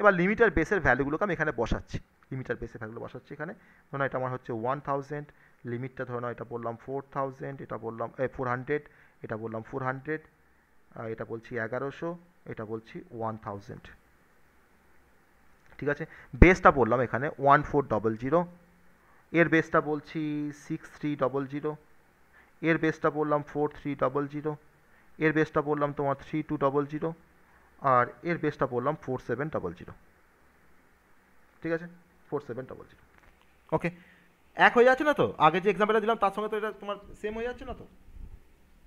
এবার লিমিটার বেসের ভ্যালুগুলোকে আমি এখানে বসাচ্ছি লিমিটার বেসের ভ্যালুগুলো বসাচ্ছি এখানে ধরুন এটা আমার হচ্ছে ওয়ান থাউজেন্ড লিমিটটা ধরুন এটা বললাম ফোর থাউজেন্ড এটা বললাম ফোর হান্ড্রেড এটা বললাম ফোর হান্ড্রেড এটা বলছি এগারোশো এটা বলছি ওয়ান থাউজেন্ড ঠিক আছে বেসটা বললাম এখানে ওয়ান ফোর ডবল জিরো এর বেসটা বলছি সিক্স থ্রি ডবল জিরো এর বেসটা বললাম ফোর থ্রি ডবল জিরো এর বেসটা বললাম তোমার থ্রি টু ডবল জিরো আর এর বেসটা পড়লাম ফোর সেভেন ডাবল জিরো ঠিক আছে four seven double zero okay এক হয়ে যাচ্ছে না তো আগে যে এক্সাম্পলটা দিলাম তার সঙ্গে তো এটা তোমার সেম হয়ে যাচ্ছে না তো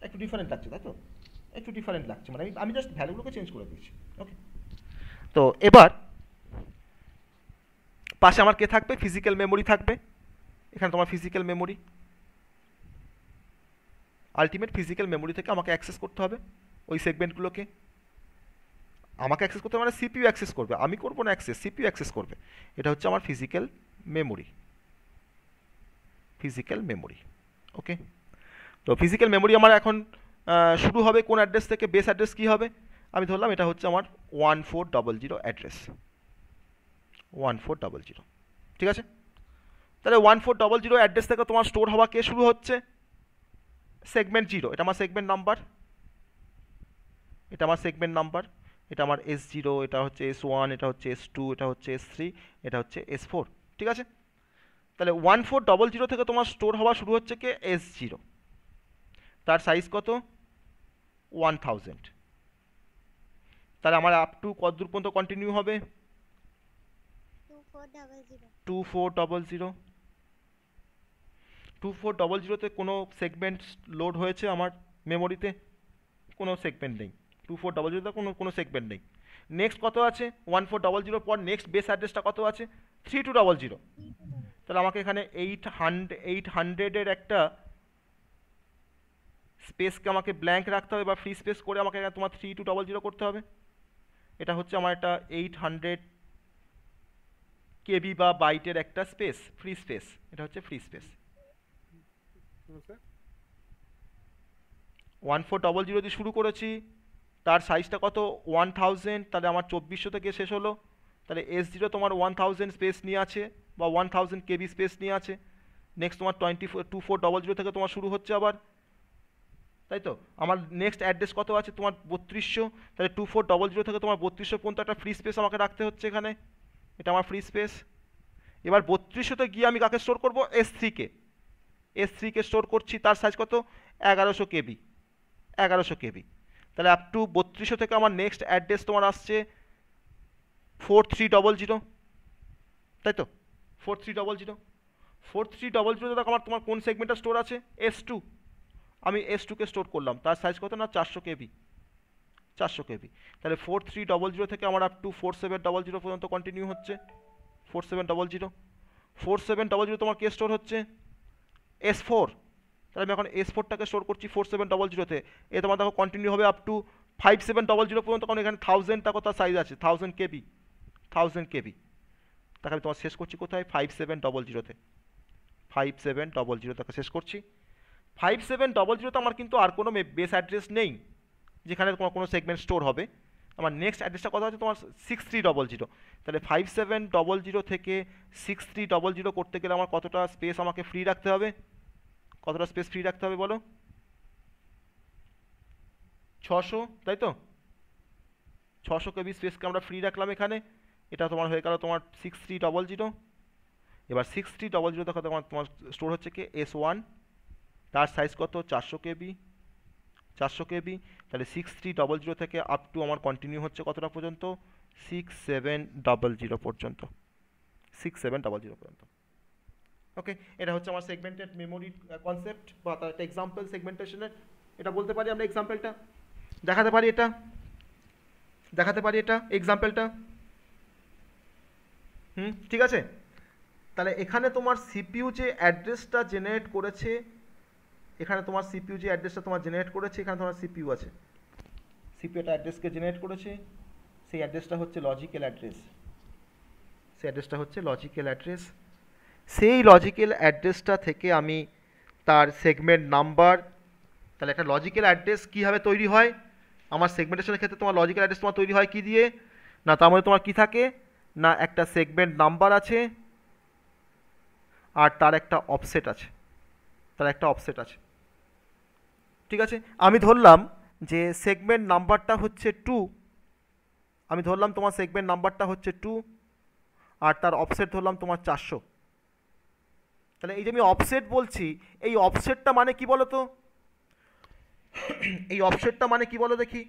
একটু ডিফারেন্ট লাগছে তাই তো একটু ডিফারেন্ট লাগছে মানে আমি আমি জাস্ট ভ্যালুগুলোকে চেঞ্জ করে দিচ্ছি ওকে তো এবার পাশে আমার কে থাকবে ফিজিক্যাল মেমোরি থাকবে এখানে তোমার physical memory ultimate physical memory থেকে আমাকে অ্যাক্সেস করতে হবে ওই সেগমেন্টগুলোকে আমাকে অ্যাক্সেস করতে মানে সিপিউ অ্যাক্সেস করবে আমি করবো না অ্যাক্সেস সিপিউ অ্যাক্সেস করবে এটা হচ্ছে আমার physical memory physical memory okay তো ফিজিক্যাল মেমোরি আমার এখন শুরু হবে কোন অ্যাড্রেস থেকে বেস অ্যাড্রেস কী হবে আমি ধরলাম এটা হচ্ছে আমার one four double zero address one four double zero ঠিক আছে তাহলে one four double zero address থেকে তোমার স্টোর হওয়া কে শুরু হচ্ছে সেগমেন্ট জিরো এটা আমার সেগমেন্ট নাম্বার এটা আমার সেগমেন্ট নাম্বার এটা আমার এস জিরো এটা হচ্ছে এস ওয়ান এটা হচ্ছে এস টু এটা হচ্ছে এস থ্রি এটা হচ্ছে এস ফোর ঠিক আছে তাহলে ওয়ান ফোর ডবল জিরো থেকে তোমার স্টোর হওয়া শুরু হচ্ছে কে এস জিরো তার সাইজ কত ওয়ান থাউজেন্ড তাহলে আমার আপ টু কত দূর পর্যন্ত কন্টিনিউ হবে two four double zero two four double জিরোতে কোনো সেগমেন্ট লোড হয়েছে আমার মেমোরিতে কোনো সেগমেন্ট নেই টু ফোর ডবল জিরোতে কোনো কোনো সেগমেন্ট নেই নেক্সট কত আছে ওয়ান ফোর ডবল জিরোর পর নেক্সট বেস অ্যাড্রেসটা কত আছে থ্রি টু ডবল জিরো তাহলে আমাকে এখানে এইট হান্ড্রেড এইট হান্ড্রেডের একটা স্পেসকে আমাকে ব্ল্যাঙ্ক রাখতে হবে বা ফ্রি স্পেস করে আমাকে তোমার থ্রি টু ডবল জিরো করতে হবে এটা হচ্ছে আমার একটা এইট হান্ড্রেড কেবি বা বাইটের একটা স্পেস ফ্রি স্পেস এটা হচ্ছে free space one four double zero দিয়ে শুরু করেছি তার সাইজটা কত ওয়ান থাউজেন্ড তাহলে আমার চব্বিশশো থেকে শেষ হলো তাহলে এস জিরো তোমার ওয়ান থাউজেন্ড স্পেস নিয়ে আছে বা ওয়ান থাউজেন্ড কেবি স্পেস নিয়ে আছে নেক্সট তোমার twenty four two four double zero থেকে তোমার শুরু হচ্ছে আবার তাই তো আমার নেক্সট অ্যাড্রেস কত আছে তোমার বত্রিশশো তাহলে টু ফোর ডবল জিরো থেকে তোমার বত্রিশশো পর্যন্ত একটা ফ্রি স্পেস আমাকে রাখতে হচ্ছে এখানে এটা আমার ফ্রি স্পেস এবার বত্রিশশোতে গিয়ে আমি কাকে স্টোর করবো এস থ্রিকে এস থ্রিকে স্টোর করছি তার সাইজ কত এগারোশো কেবি এগারোশো কেবি তাহলে আপ টু বত্রিশশো থেকে আমার নেক্সট অ্যাড্রেস তোমার আসছে ফোর থ্রি ডবল জিরো তাই তো four three double zero four three double zero দেখো আমার তোমার কোন সেগমেন্টটা স্টোর আছে এস টু আমি এস টুকে স্টোর করলাম তার সাইজ কত না চারশো কেবি চারশো কেবি তাহলে ফোর থ্রি ডবল জিরো থেকে আমার up to four seven double zero পর্যন্ত কন্টিনিউ হচ্ছে four seven double zero four seven double zero তোমার কে স্টোর হচ্ছে এস ফোর তাহলে আমি এখন এস ফোরটাকে স্টোর করছি ফোর সেভেন ডবল জিরোতে এ তোমার দেখো কন্টিনিউ হবে up to five seven double zero পর্যন্ত কারণ এখানে থাউজেন্ড কোথাও সাইজ আছে থাউজেন্ড কেবি থাউজেন্ড কেবি তাকে আমি তোমার শেষ করছি কোথায় ফাইভ সেভেন ডবল জিরোতে ফাইভ সেভেন ডবল জিরো তাকে শেষ করছি ফাইভ সেভেন ডবল জিরোতে আমার কিন্তু আর কোনো বেস অ্যাড্রেস নেই যেখানে তোমার কোনো সেগমেন্ট স্টোর হবে আমার নেক্সট অ্যাড্রেসটা কথা হচ্ছে তোমার সিক্স থ্রি ডবল জিরো তাহলে ফাইভ সেভেন ডবল জিরো থেকে সিক্স থ্রি ডবল জিরো করতে গেলে আমার কতটা স্পেস আমাকে ফ্রি রাখতে হবে কতটা স্পেস ফ্রি রাখতে হবে বলো ছশো তাই তো ছশো কেবি স্পেসকে আমরা ফ্রি রাখলাম এখানে এটা তোমার হয়ে গেল তোমার সিক্স থ্রি ডবল জিরো এবার সিক্স থ্রি ডবল জিরো দেখো তোমার তোমার স্টোর হচ্ছে কি এস ওয়ান তার সাইজ কত চারশো কেবি চারশো কেবি তাহলে সিক্স থ্রি ডবল জিরো থেকে আপ টু আমার কন্টিনিউ হচ্ছে কতটা পর্যন্ত সিক্স সেভেন ডবল জিরো পর্যন্ত সিক্স সেভেন ডবল জিরো পর্যন্ত ওকে এটা হচ্ছে আমার সেগমেন্টেড মেমোরি কনসেপ্ট বা তার একটা এক্সাম্পল সেগমেন্টেশনের এটা বলতে পারি আমরা এক্সাম্পলটা দেখাতে পারি এটা দেখাতে পারি এটা এক্সাম্পলটা হুম ঠিক আছে তাহলে এখানে তোমার সিপিইউ যে অ্যাড্রেসটা জেনারেট করেছে এখানে তোমার সিপিইউ যে অ্যাড্রেসটা তোমার জেনারেট করেছে এখানে তোমার সিপিউ আছে সিপিউ একটা অ্যাড্রেসকে জেনারেট করেছে সেই অ্যাড্রেসটা হচ্ছে লজিক্যাল অ্যাড্রেস সেই অ্যাড্রেসটা হচ্ছে লজিক্যাল অ্যাড্রেস সেই লজিক্যাল অ্যাড্রেসটা থেকে আমি তার সেগমেন্ট নাম্বার তাহলে একটা লজিক্যাল অ্যাড্রেস কীভাবে তৈরি হয় আমার সেগমেন্টেশনের ক্ষেত্রে তোমার লজিক্যাল অ্যাড্রেস তোমার তৈরি হয় কি দিয়ে না তার মধ্যে মানে তোমার কী থাকে না একটা সেগমেন্ট নাম্বার আছে আর তার একটা অফসেট আছে তার একটা অফসেট আছে ঠিক আছে আমি ধরলাম যে সেগমেন্ট নাম্বারটা হচ্ছে টু আমি ধরলাম তোমার সেগমেন্ট নাম্বারটা হচ্ছে টু আর তার অফসেট ধরলাম তোমার চারশো তাহলে এই যে আমি অফসেট বলছি এই অফসেটটা মানে কি বলো তো এই অফসেটটা মানে কি বলো দেখি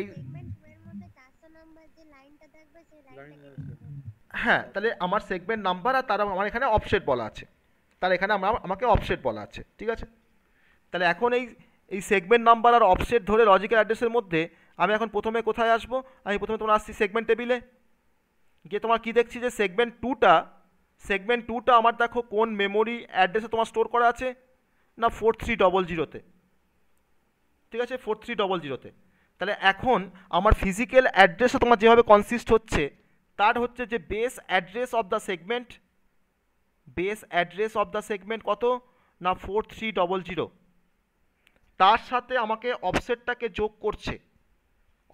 এই হ্যাঁ তাহলে আমার সেগমেন্ট নাম্বার আর তারা আমার এখানে অফসেট বলা আছে তার এখানে আমরা আমাকে অফসেট বলা আছে ঠিক আছে তাহলে এখন এই এই সেগমেন্ট নাম্বার আর অফসেট ধরে লজিক্যাল অ্যাড্রেসের মধ্যে আমি এখন প্রথমে কোথায় আসবো আমি প্রথমে তোমার আসছি সেগমেন্ট টেবিলে গিয়ে তোমার কি দেখছি যে সেগমেন্ট টুটা সেগমেন্ট টুটা আমার দেখো কোন মেমোরি অ্যাড্রেসে তোমার স্টোর করা আছে না ফোর থ্রি ডবল জিরোতে ঠিক আছে ফোর থ্রি ডবল জিরোতে তাহলে এখন আমার ফিজিক্যাল অ্যাড্রেসও তোমার যেভাবে কনসিস্ট হচ্ছে তার হচ্ছে যে base address of the segment base address of the segment কত না ফোর থ্রি ডবল জিরো তার সাথে আমাকে অফসেটটাকে যোগ করছে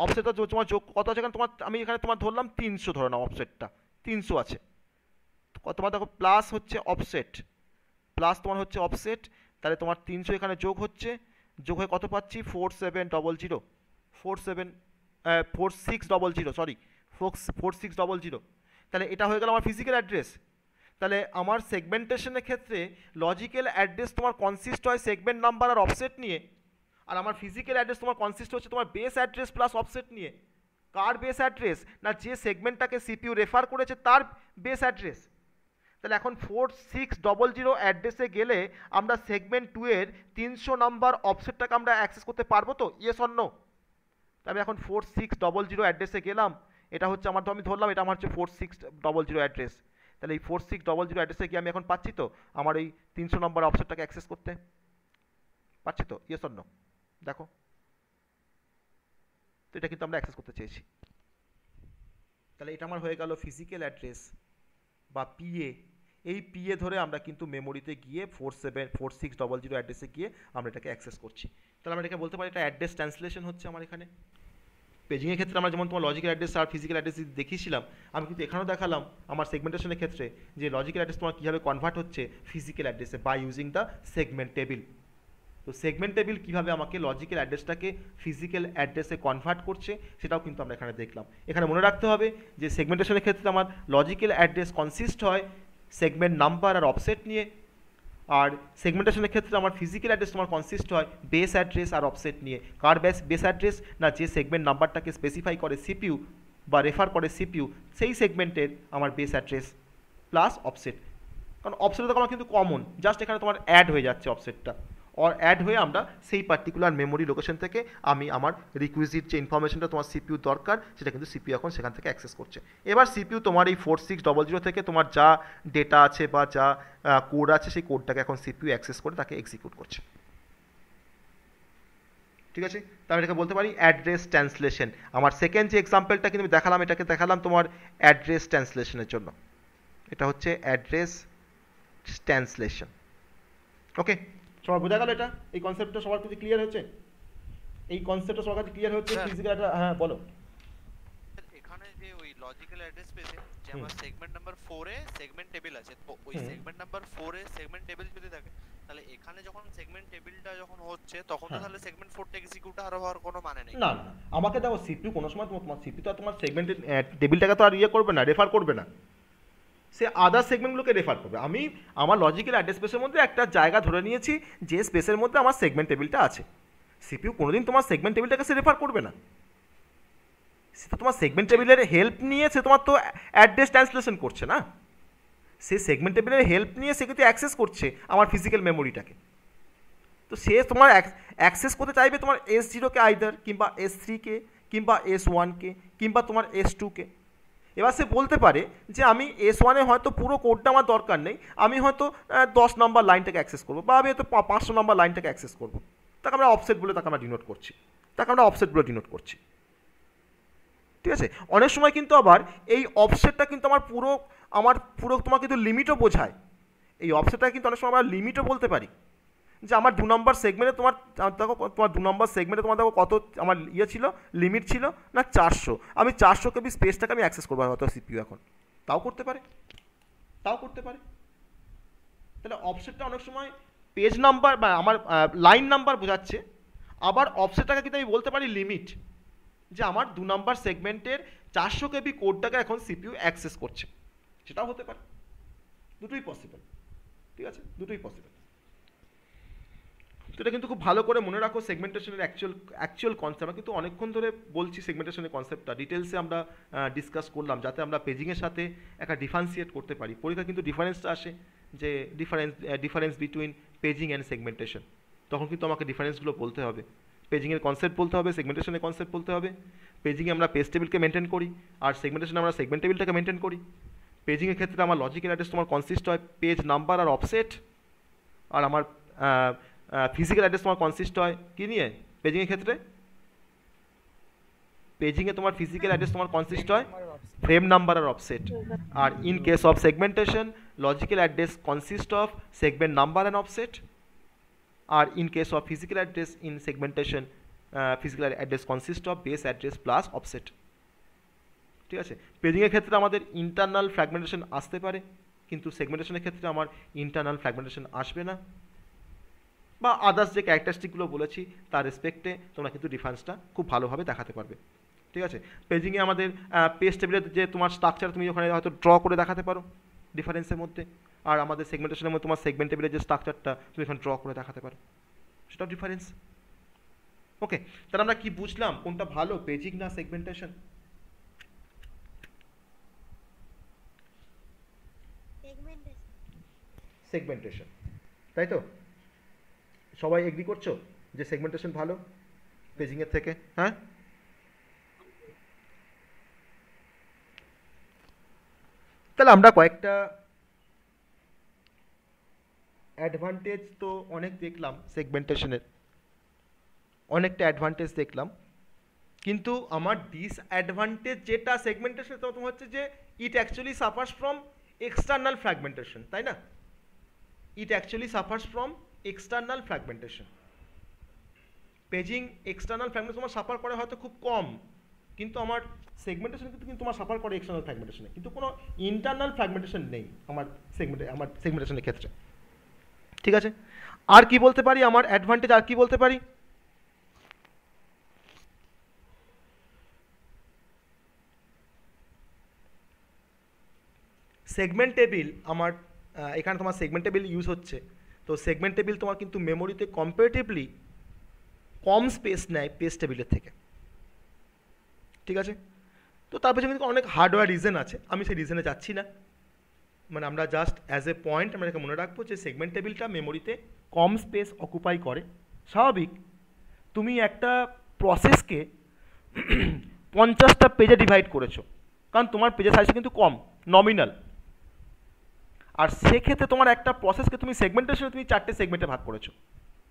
অফসেটটা তোমার যোগ কত আছে তোমার আমি এখানে তোমার ধরলাম তিনশো ধরে নাও অফসেটটা তিনশো আছে তোমার দেখো প্লাস হচ্ছে অফসেট প্লাস তোমার হচ্ছে অফসেট তাহলে তোমার তিনশো এখানে যোগ হচ্ছে যোগ হয়ে কত পাচ্ছি four seven double zero four seven four six double zero sorry folks four six double zero তাহলে এটা হয়ে গেল আমার ফিজিক্যাল অ্যাড্রেস তাহলে আমার সেগমেন্টেশনের ক্ষেত্রে লজিক্যাল অ্যাড্রেস তোমার কনসিস্ট হয় সেগমেন্ট নাম্বার আর অফসেট নিয়ে আর আমার ফিজিক্যাল অ্যাড্রেস তোমার কনসিস্ট হচ্ছে তোমার বেস অ্যাড্রেস প্লাস অফসেট নিয়ে কার বেস অ্যাড্রেস না যে সেগমেন্টটাকে সিপিউ রেফার করেছে তার বেস অ্যাড্রেস তাহলে এখন ফোর সিক্স ডবল জিরো অ্যাড্রেসে গেলে আমরা সেগমেন্ট টু এর তিনশো নম্বর অফসেটটাকে আমরা অ্যাক্সেস করতে পারবো তো ইয়েস অন্য আমি এখন ফোর সিক্স ডবল জিরো অ্যাড্রেসে গেলাম এটা হচ্ছে আমার তো আমি ধরলাম এটা আমার হচ্ছে four six double zero address তাহলে এই ফোর সিক্স ডবল জিরো অ্যাড্রেসে গিয়ে আমি এখন পাচ্ছি তো আমার এই তিনশো নম্বর অপশনটাকে অ্যাক্সেস করতে পাচ্ছি তো ইয়েস অন্য দেখো তো এটা কিন্তু আমরা অ্যাক্সেস করতে চেয়েছি তাহলে এটা আমার হয়ে গেল ফিজিক্যাল অ্যাড্রেস বা পিএ এই পিএ ধরে আমরা কিন্তু মেমোরিতে গিয়ে four seven four six double zero অ্যাড্রেসে গিয়ে আমরা এটাকে অ্যাক্সেস করছি তাহলে আমরা এটাকে বলতে পারি এটা অ্যাড্রেস ট্রান্সলেশন হচ্ছে আমার এখানে পেজিংয়ের ক্ষেত্রে আমরা যেমন তোমার লজিক্যাল অ্যাড্রেস আর ফিজিক্যাল অ্যাড্রেস দেখিয়েছিলাম আমি কিন্তু এখানেও দেখালাম আমার সেগমেন্টেশনের ক্ষেত্রে যে লজিক্যাল অ্যাড্রেস তোমার কীভাবে কনভার্ট হচ্ছে ফিজিক্যাল অ্যাড্রেসে by using the segment table তো সেগমেন্ট টেবিল কীভাবে আমাকে লজিক্যাল অ্যাড্রেসটাকে ফিজিক্যাল অ্যাড্রেসে কনভার্ট করছে সেটাও কিন্তু আমরা এখানে দেখলাম এখানে মনে রাখতে হবে যে সেগমেন্টেশনের ক্ষেত্রে আমার লজিক্যাল অ্যাড্রেস কনসিস্ট হয় সেগমেন্ট নাম্বার আর অফসেট নিয়ে আর সেগমেন্টেশনের ক্ষেত্রে আমার ফিজিক্যাল অ্যাড্রেস তোমার কনসিস্ট হয় বেস অ্যাড্রেস আর অফসেট নিয়ে কার বেস বেস অ্যাড্রেস না যে সেগমেন্ট নাম্বারটাকে স্পেসিফাই করে সিপিউ বা রেফার করে সিপিউ সেই সেগমেন্টের আমার বেস অ্যাড্রেস প্লাস অফসেট কারণ অফসেটটা তোমার কিন্তু কমন জাস্ট এখানে তোমার অ্যাড হয়ে যাচ্ছে অফসেটটা অর অ্যাড হয়ে আমরা সেই পার্টিকুলার মেমোরি লোকেশন থেকে আমি আমার রিকুইজিট যে ইনফরমেশনটা তোমার সিপিউ দরকার সেটা কিন্তু সিপিউ এখন সেখান থেকে অ্যাক্সেস করছে এবার সিপিউ তোমার এই ফোর সিক্স ডবল জিরো থেকে তোমার যা ডেটা আছে বা যা কোড আছে সেই কোডটাকে এখন সিপিউ অ্যাক্সেস করে তাকে এক্সিকিউট করছে ঠিক আছে তাহলে এটাকে বলতে পারি অ্যাড্রেস ট্রান্সলেশন আমার সেকেন্ড যে এক্সাম্পলটা কিন্তু দেখালাম এটাকে দেখালাম তোমার অ্যাড্রেস ট্রান্সলেশনের জন্য এটা হচ্ছে অ্যাড্রেস ট্রান্সলেশন ওকে সবার বোঝা গেল এটা এই কনসেপ্টটা সবার কাছে ক্লিয়ার হচ্ছে এই কনসেপ্টটা সবার কাছে ক্লিয়ার হচ্ছে ফিজিক্যাল একটা হ্যাঁ বলো এখানে যে ওই লজিক্যাল অ্যাড্রেস স্পেসে যে আমার সেগমেন্ট নাম্বার 4 এ সেগমেন্ট টেবিল আছে তো ওই সেগমেন্ট নাম্বার 4 এ সেগমেন্ট টেবিল যদি থাকে তাহলে এখানে যখন সেগমেন্ট টেবিলটা যখন হচ্ছে তখন তো হ্যাঁ। তাহলে সেগমেন্ট 4 টা এক্সিকিউট আর হওয়ার কোনো মানে নেই না আমাকে দাও সিপিইউ কোন সময় তোমার সিপিইউ তো তোমার সেগমেন্ট টেবিলটাকে তো আর ইয়ে করবে না রেফার করবে না সে আদার সেগমেন্টগুলোকে রেফার করবে আমি আমার লজিক্যাল অ্যাড্রেস স্পেসের মধ্যে একটা জায়গা ধরে নিয়েছি যে স্পেসের মধ্যে আমার সেগমেন্ট টেবিলটা আছে সিপিউ কোনোদিন তোমার সেগমেন্ট টেবিলটাকে সে রেফার করবে না সে তো তোমার সেগমেন্ট টেবিলের হেল্প নিয়ে সে তোমার তো অ্যাড্রেস ট্রান্সলেশন করছে না সে সেগমেন্ট টেবিলের হেল্প নিয়ে সে কিন্তু অ্যাক্সেস করছে আমার ফিজিক্যাল মেমোরিটাকে তো সে তোমার অ্যাক্সেস করতে চাইবে তোমার এস জিরোকে আইদার কিংবা এস থ্রিকে কিংবা এস ওয়ানকে কিংবা তোমার এস টুকে কে এবার সে বলতে পারে যে আমি এস ওয়ানে হয়তো পুরো কোডটা আমার দরকার নেই আমি হয়তো দশ নম্বর লাইনটাকে অ্যাক্সেস করবো বা আমি হয়তো পাঁচশো নম্বর লাইনটাকে অ্যাক্সেস করবো তাকে আমরা অফসেট বলে তাকে আমরা ডিনোট করছি তাকে আমরা অফসেট বলে ডিনোট করছি ঠিক আছে অনেক সময় কিন্তু আবার এই অফসেটটা কিন্তু আমার পুরো আমার পুরো তোমার কিন্তু লিমিটও বোঝায় এই অফসেটটা কিন্তু অনেক সময় আমরা লিমিটও বলতে পারি যে আমার দু নম্বর সেগমেন্টে তোমার দেখো তোমার দু নম্বর সেগমেন্টে তোমার দেখো কত আমার ইয়ে ছিল লিমিট ছিল না চারশো আমি চারশো কেবি স্পেসটাকে আমি অ্যাক্সেস করবো হয়তো সিপিউ এখন তাও করতে পারে তাও করতে পারে তাহলে অপশেটটা অনেক সময় পেজ নাম্বার বা আমার লাইন নাম্বার বোঝাচ্ছে আবার অফসেটটাকে কিন্তু আমি বলতে পারি লিমিট যে আমার দু নম্বর সেগমেন্টের চারশো কেবি কোডটাকে এখন সিপিউ অ্যাক্সেস করছে সেটাও হতে পারে দুটোই পসিবল ঠিক আছে দুটোই পসিবল তো এটা কিন্তু খুব ভালো করে মনে রাখো সেগমেন্টেশনের অ্যাকচুয়াল অ্যাকচুয়াল কনসেপ্ট আমরা কিন্তু অনেকক্ষণ ধরে বলছি সেগমেন্টেশনের কনসেপ্টটা ডিটেলসে আমরা ডিসকাস করলাম যাতে আমরা পেজিংয়ের সাথে একটা ডিফারেন্সিয়েট করতে পারি পরীক্ষা কিন্তু ডিফারেন্সটা আসে যে difference difference between paging and segmentation তখন কিন্তু আমাকে ডিফারেন্সগুলো বলতে হবে পেজিংয়ের কনসেপ্ট বলতে হবে সেগমেন্টেশনের কনসেপ্ট বলতে হবে পেজিংয়ে আমরা পেজ টেবিলকে মেনটেন করি আর সেগমেন্টেশনে আমরা সেগমেন্ট টেবিলটাকে মেনটেন করি পেজিংয়ের ক্ষেত্রে আমার লজিক্যাল অ্যাড্রেস তোমার কনসিস্ট হয় পেজ নাম্বার আর অফসেট আর আমার ফিজিক্যাল অ্যাড্রেস তোমার কনসিস্ট হয় কী নিয়ে পেজিংয়ের ক্ষেত্রে পেজিংয়ে তোমার ফিজিক্যাল অ্যাড্রেস তোমার কনসিস্ট হয় ফ্রেম নাম্বার আর অফসেট আর in case of segmentation logical address consist of segment number and offset আর in case of physical address in segmentation physical address consist of base address plus offset ঠিক আছে পেজিংয়ের ক্ষেত্রে আমাদের internal fragmentation আসতে পারে কিন্তু সেগমেন্টেশনের ক্ষেত্রে আমার ইন্টারনাল ফ্র্যাগমেন্টেশন আসবে না বা আদার্স যে ক্যারেক্টারিস্টিকগুলো বলেছি তার রেসপেক্টে তোমরা কিন্তু ডিফারেন্সটা খুব ভালোভাবে দেখাতে পারবে ঠিক আছে পেজিংয়ে আমাদের পেজ টেবিলের যে তোমার স্ট্রাকচার তুমি ওখানে হয়তো ড্র করে দেখাতে পারো ডিফারেন্সের মধ্যে আর আমাদের সেগমেন্টেশনের মধ্যে তোমার সেগমেন্ট টেবিলের যে স্ট্রাকচারটা তুমি ওখানে ড্র করে দেখাতে পারো সেটাও ডিফারেন্স ওকে তাহলে আমরা কি বুঝলাম কোনটা ভালো পেজিং না সেগমেন্টেশন সেগমেন্টেশন তাই তো সবাই এগ্রি করছো যে সেগমেন্টেশন ভালো পেজিংয়ের থেকে হ্যাঁ তাহলে আমরা কয়েকটা অ্যাডভান্টেজ তো অনেক দেখলাম সেগমেন্টেশনের অনেকটা অ্যাডভান্টেজ দেখলাম কিন্তু আমার ডিসঅ্যাডভান্টেজ যেটা সেগমেন্টেশন তখন হচ্ছে যে it actually suffers from external fragmentation তাই না it actually suffers from external fragmentation paging external fragmentation তোমার সাফার করে হয়তো খুব কম কিন্তু আমার সেগমেন্টেশন কিন্তু কিন্তু তোমার সাফার করে এক্সটার্নাল ফ্র্যাগমেন্টেশনে কিন্তু কোনো ইন্টারনাল ফ্র্যাগমেন্টেশন নেই আমার সেগমেন্টে আমার সেগমেন্টেশনের ক্ষেত্রে ঠিক আছে আর কি বলতে পারি আমার অ্যাডভান্টেজ আর কি বলতে পারি সেগমেন্টেবিল আমার এখানে তোমার সেগমেন্টেবিল ইউজ হচ্ছে তো সেগমেন্ট টেবিল তোমার কিন্তু মেমোরিতে কম্পারেটিভলি কম স্পেস নেয় পেজ টেবিলের থেকে ঠিক আছে তো তার পেছনে কিন্তু অনেক হার্ডওয়্যার রিজন আছে আমি সেই রিজনে যাচ্ছি না মানে আমরা জাস্ট অ্যাজ এ পয়েন্ট আমরা এটাকে মনে রাখবো যে সেগমেন্ট টেবিলটা মেমোরিতে কম স্পেস অকুপাই করে স্বাভাবিক তুমি একটা প্রসেসকে পঞ্চাশটা পেজে ডিভাইড করেছো কারণ তোমার পেজের সাইজটা কিন্তু কম নমিনাল আর সেক্ষেত্রে তোমার একটা প্রসেসকে তুমি সেগমেন্টেশনে তুমি চারটে সেগমেন্টে ভাগ করেছো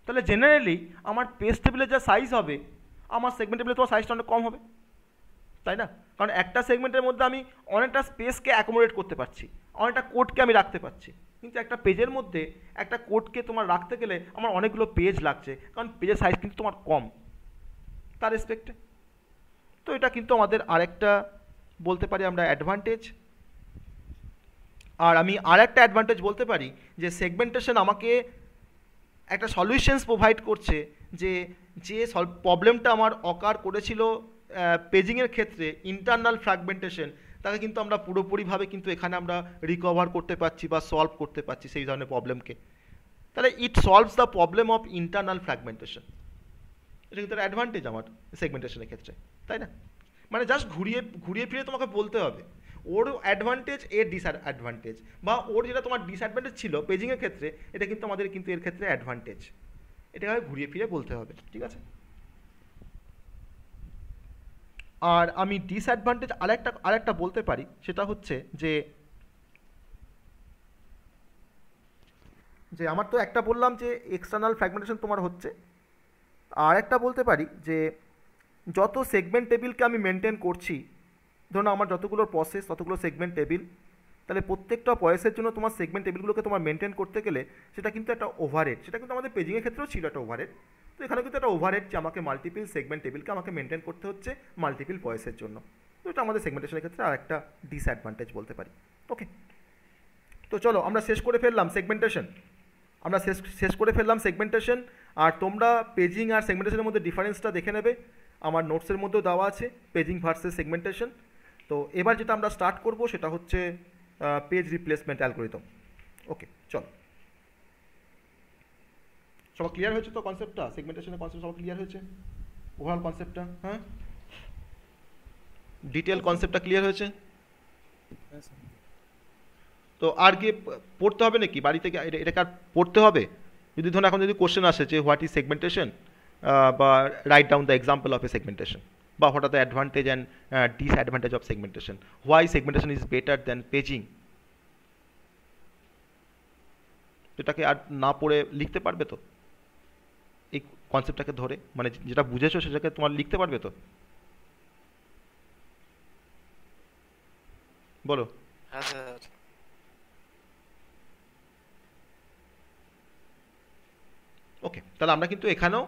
তাহলে জেনারেলি আমার পেজ টেবিলের যা সাইজ হবে আমার সেগমেন্ট টেবিলে তোমার সাইজটা অনেক কম হবে তাই না কারণ একটা সেগমেন্টের মধ্যে আমি অনেকটা স্পেসকে অ্যাকোমোডেট করতে পারছি অনেকটা কোডকে আমি রাখতে পারছি কিন্তু একটা পেজের মধ্যে একটা কোডকে তোমার রাখতে গেলে আমার অনেকগুলো পেজ লাগছে কারণ পেজের সাইজ কিন্তু তোমার কম তার রেসপেক্টে তো এটা কিন্তু আমাদের আরেকটা বলতে পারি আমরা অ্যাডভান্টেজ আর আমি আর একটা অ্যাডভান্টেজ বলতে পারি যে সেগমেন্টেশন আমাকে একটা সলিউশনস প্রোভাইড করছে যে যে সল প্রবলেমটা আমার অকার করেছিল পেজিংয়ের ক্ষেত্রে ইন্টারনাল ফ্র্যাগমেন্টেশন তাকে কিন্তু আমরা পুরোপুরিভাবে কিন্তু এখানে আমরা রিকভার করতে পারছি বা সলভ করতে পারছি সেই ধরনের প্রবলেমকে তাহলে it solves the problem of internal fragmentation এটা কিন্তু অ্যাডভান্টেজ আমার সেগমেন্টেশনের ক্ষেত্রে তাই না মানে জাস্ট ঘুরিয়ে ঘুরিয়ে ফিরে তোমাকে বলতে হবে ওর অ্যাডভান্টেজ এর ডিসঅ্যাডভান্টেজ বা ওর যেটা তোমার ডিসঅ্যাডভান্টেজ ছিল পেজিংয়ের ক্ষেত্রে এটা কিন্তু আমাদের কিন্তু এর ক্ষেত্রে অ্যাডভান্টেজ এটাকে ঘুরিয়ে ফিরে বলতে হবে ঠিক আছে আর আমি ডিসঅ্যাডভান্টেজ আরেকটা আরেকটা বলতে পারি সেটা হচ্ছে যে যে আমার তো একটা বললাম যে এক্সটার্নাল ফ্র্যাগমেন্টেশন তোমার হচ্ছে আর একটা বলতে পারি যে যত সেগমেন্ট টেবিলকে আমি মেনটেন করছি ধরুন আমার যতগুলো প্রসেস ততগুলো সেগমেন্ট টেবিল তাহলে প্রত্যেকটা পয়েসের জন্য তোমার সেগমেন্ট টেবিলগুলোকে তোমার মেনটেন করতে গেলে সেটা কিন্তু একটা ওভারহেড সেটা কিন্তু আমাদের পেজিংয়ের ক্ষেত্রেও ছিল একটা ওভারহেড তো এখানে কিন্তু একটা ওভারহেড যে আমাকে মাল্টিপিল সেগমেন্ট টেবিলকে আমাকে মেনটেন করতে হচ্ছে মাল্টিপিল পয়েসের জন্য তো এটা আমাদের সেগমেন্টেশনের ক্ষেত্রে আর একটা ডিসঅ্যাডভান্টেজ বলতে পারি ওকে তো চলো আমরা শেষ করে ফেললাম সেগমেন্টেশন আমরা শেষ শেষ করে ফেললাম সেগমেন্টেশন আর তোমরা পেজিং আর সেগমেন্টেশনের মধ্যে ডিফারেন্সটা দেখে নেবে আমার নোটসের মধ্যেও দেওয়া আছে পেজিং ভার্সেস সেগমেন্টেশন তো এবার যেটা আমরা স্টার্ট করব সেটা হচ্ছে পেজ রিপ্লেসমেন্ট অ্যালগোরিদম ওকে চল সবার ক্লিয়ার হয়েছে তো কনসেপ্টটা সেগমেন্টেশনের কনসেপ্ট সবার ক্লিয়ার হয়েছে ওভারঅল কনসেপ্টটা হ্যাঁ ডিটেল কনসেপ্টটা ক্লিয়ার হয়েছে হ্যাঁ, তো আর কি পড়তে হবে নাকি বাড়ি থেকে এটাকে আর পড়তে হবে যদি ধরুন এখন যদি কোশ্চেন আসে যে হোয়াট ইজ সেগমেন্টেশন বা write down the example of a segmentation বা what are the advantage and uh, segmentation of segmentation why segmentation is better than এটাকে আর না পড়ে লিখতে পারবে তো এই কনসেপ্টটাকে ধরে মানে যেটা বুঝেছো সেটাকে তোমার লিখতে পারবে তো বলো হ্যাঁ ওকে তাহলে আমরা কিন্তু এখানেও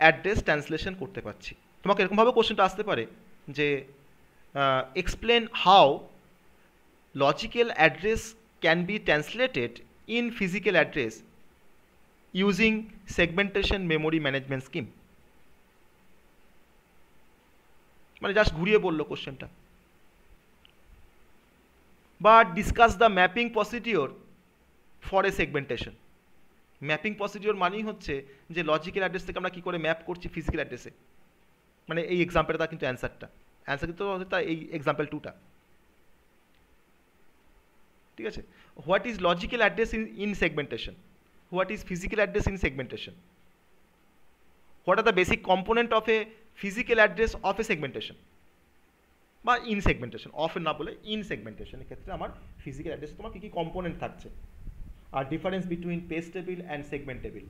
অ্যাড্রেস ট্রান্সলেশন করতে পারছি তোমাকে এরকমভাবে কোশ্চেনটা আসতে পারে যে explain how logical address can be translated in physical address using segmentation memory management scheme মানে জাস্ট ঘুরিয়ে বললো কোশ্চেনটা বা discuss the mapping procedure for a segmentation mapping procedure মানেই হচ্ছে যে লজিক্যাল অ্যাড্রেস থেকে আমরা কী করে ম্যাপ করছি ফিজিক্যাল অ্যাড্রেসে মানে এই এক্সাম্পলটা কিন্তু অ্যান্সারটা অ্যান্সার কিন্তু এই এক্সাম্পল টুটা ঠিক আছে what is logical address in in segmentation what is physical address in segmentation what are the basic component of a physical address of a segmentation বা ইন সেগমেন্টেশন অফ না বলে ইন সেগমেন্টেশনের ক্ষেত্রে আমার ফিজিক্যাল অ্যাড্রেস তোমার কী কী component থাকছে আর difference between page table and segment table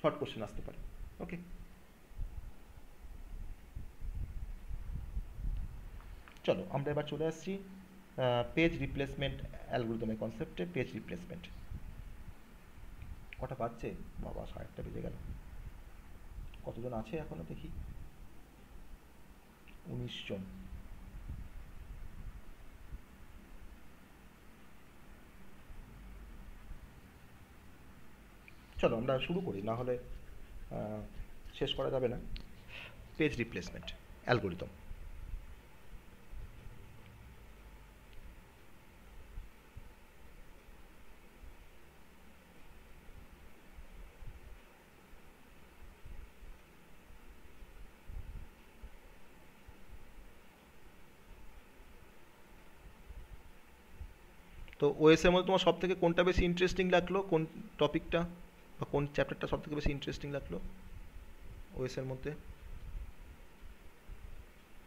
short question আসতে পারে ওকে চলো আমরা এবার চলে আসছি পেজ রিপ্লেসমেন্ট অ্যালগোরিদমের কনসেপ্টে পেজ রিপ্লেসমেন্ট কটা পাচ্ছে বাবা সাহেবটা বেজে গেল কতজন আছে এখনো দেখি উনিশ জন চলো আমরা শুরু করি না হলে শেষ করা যাবে না পেজ রিপ্লেসমেন্ট অ্যালগোরিদম তো ওএসের মধ্যে তোমার সব থেকে কোনটা বেশি ইন্টারেস্টিং লাগলো কোন টপিকটা বা কোন চ্যাপ্টারটা সব থেকে বেশি ইন্টারেস্টিং লাগলো ওএসের মধ্যে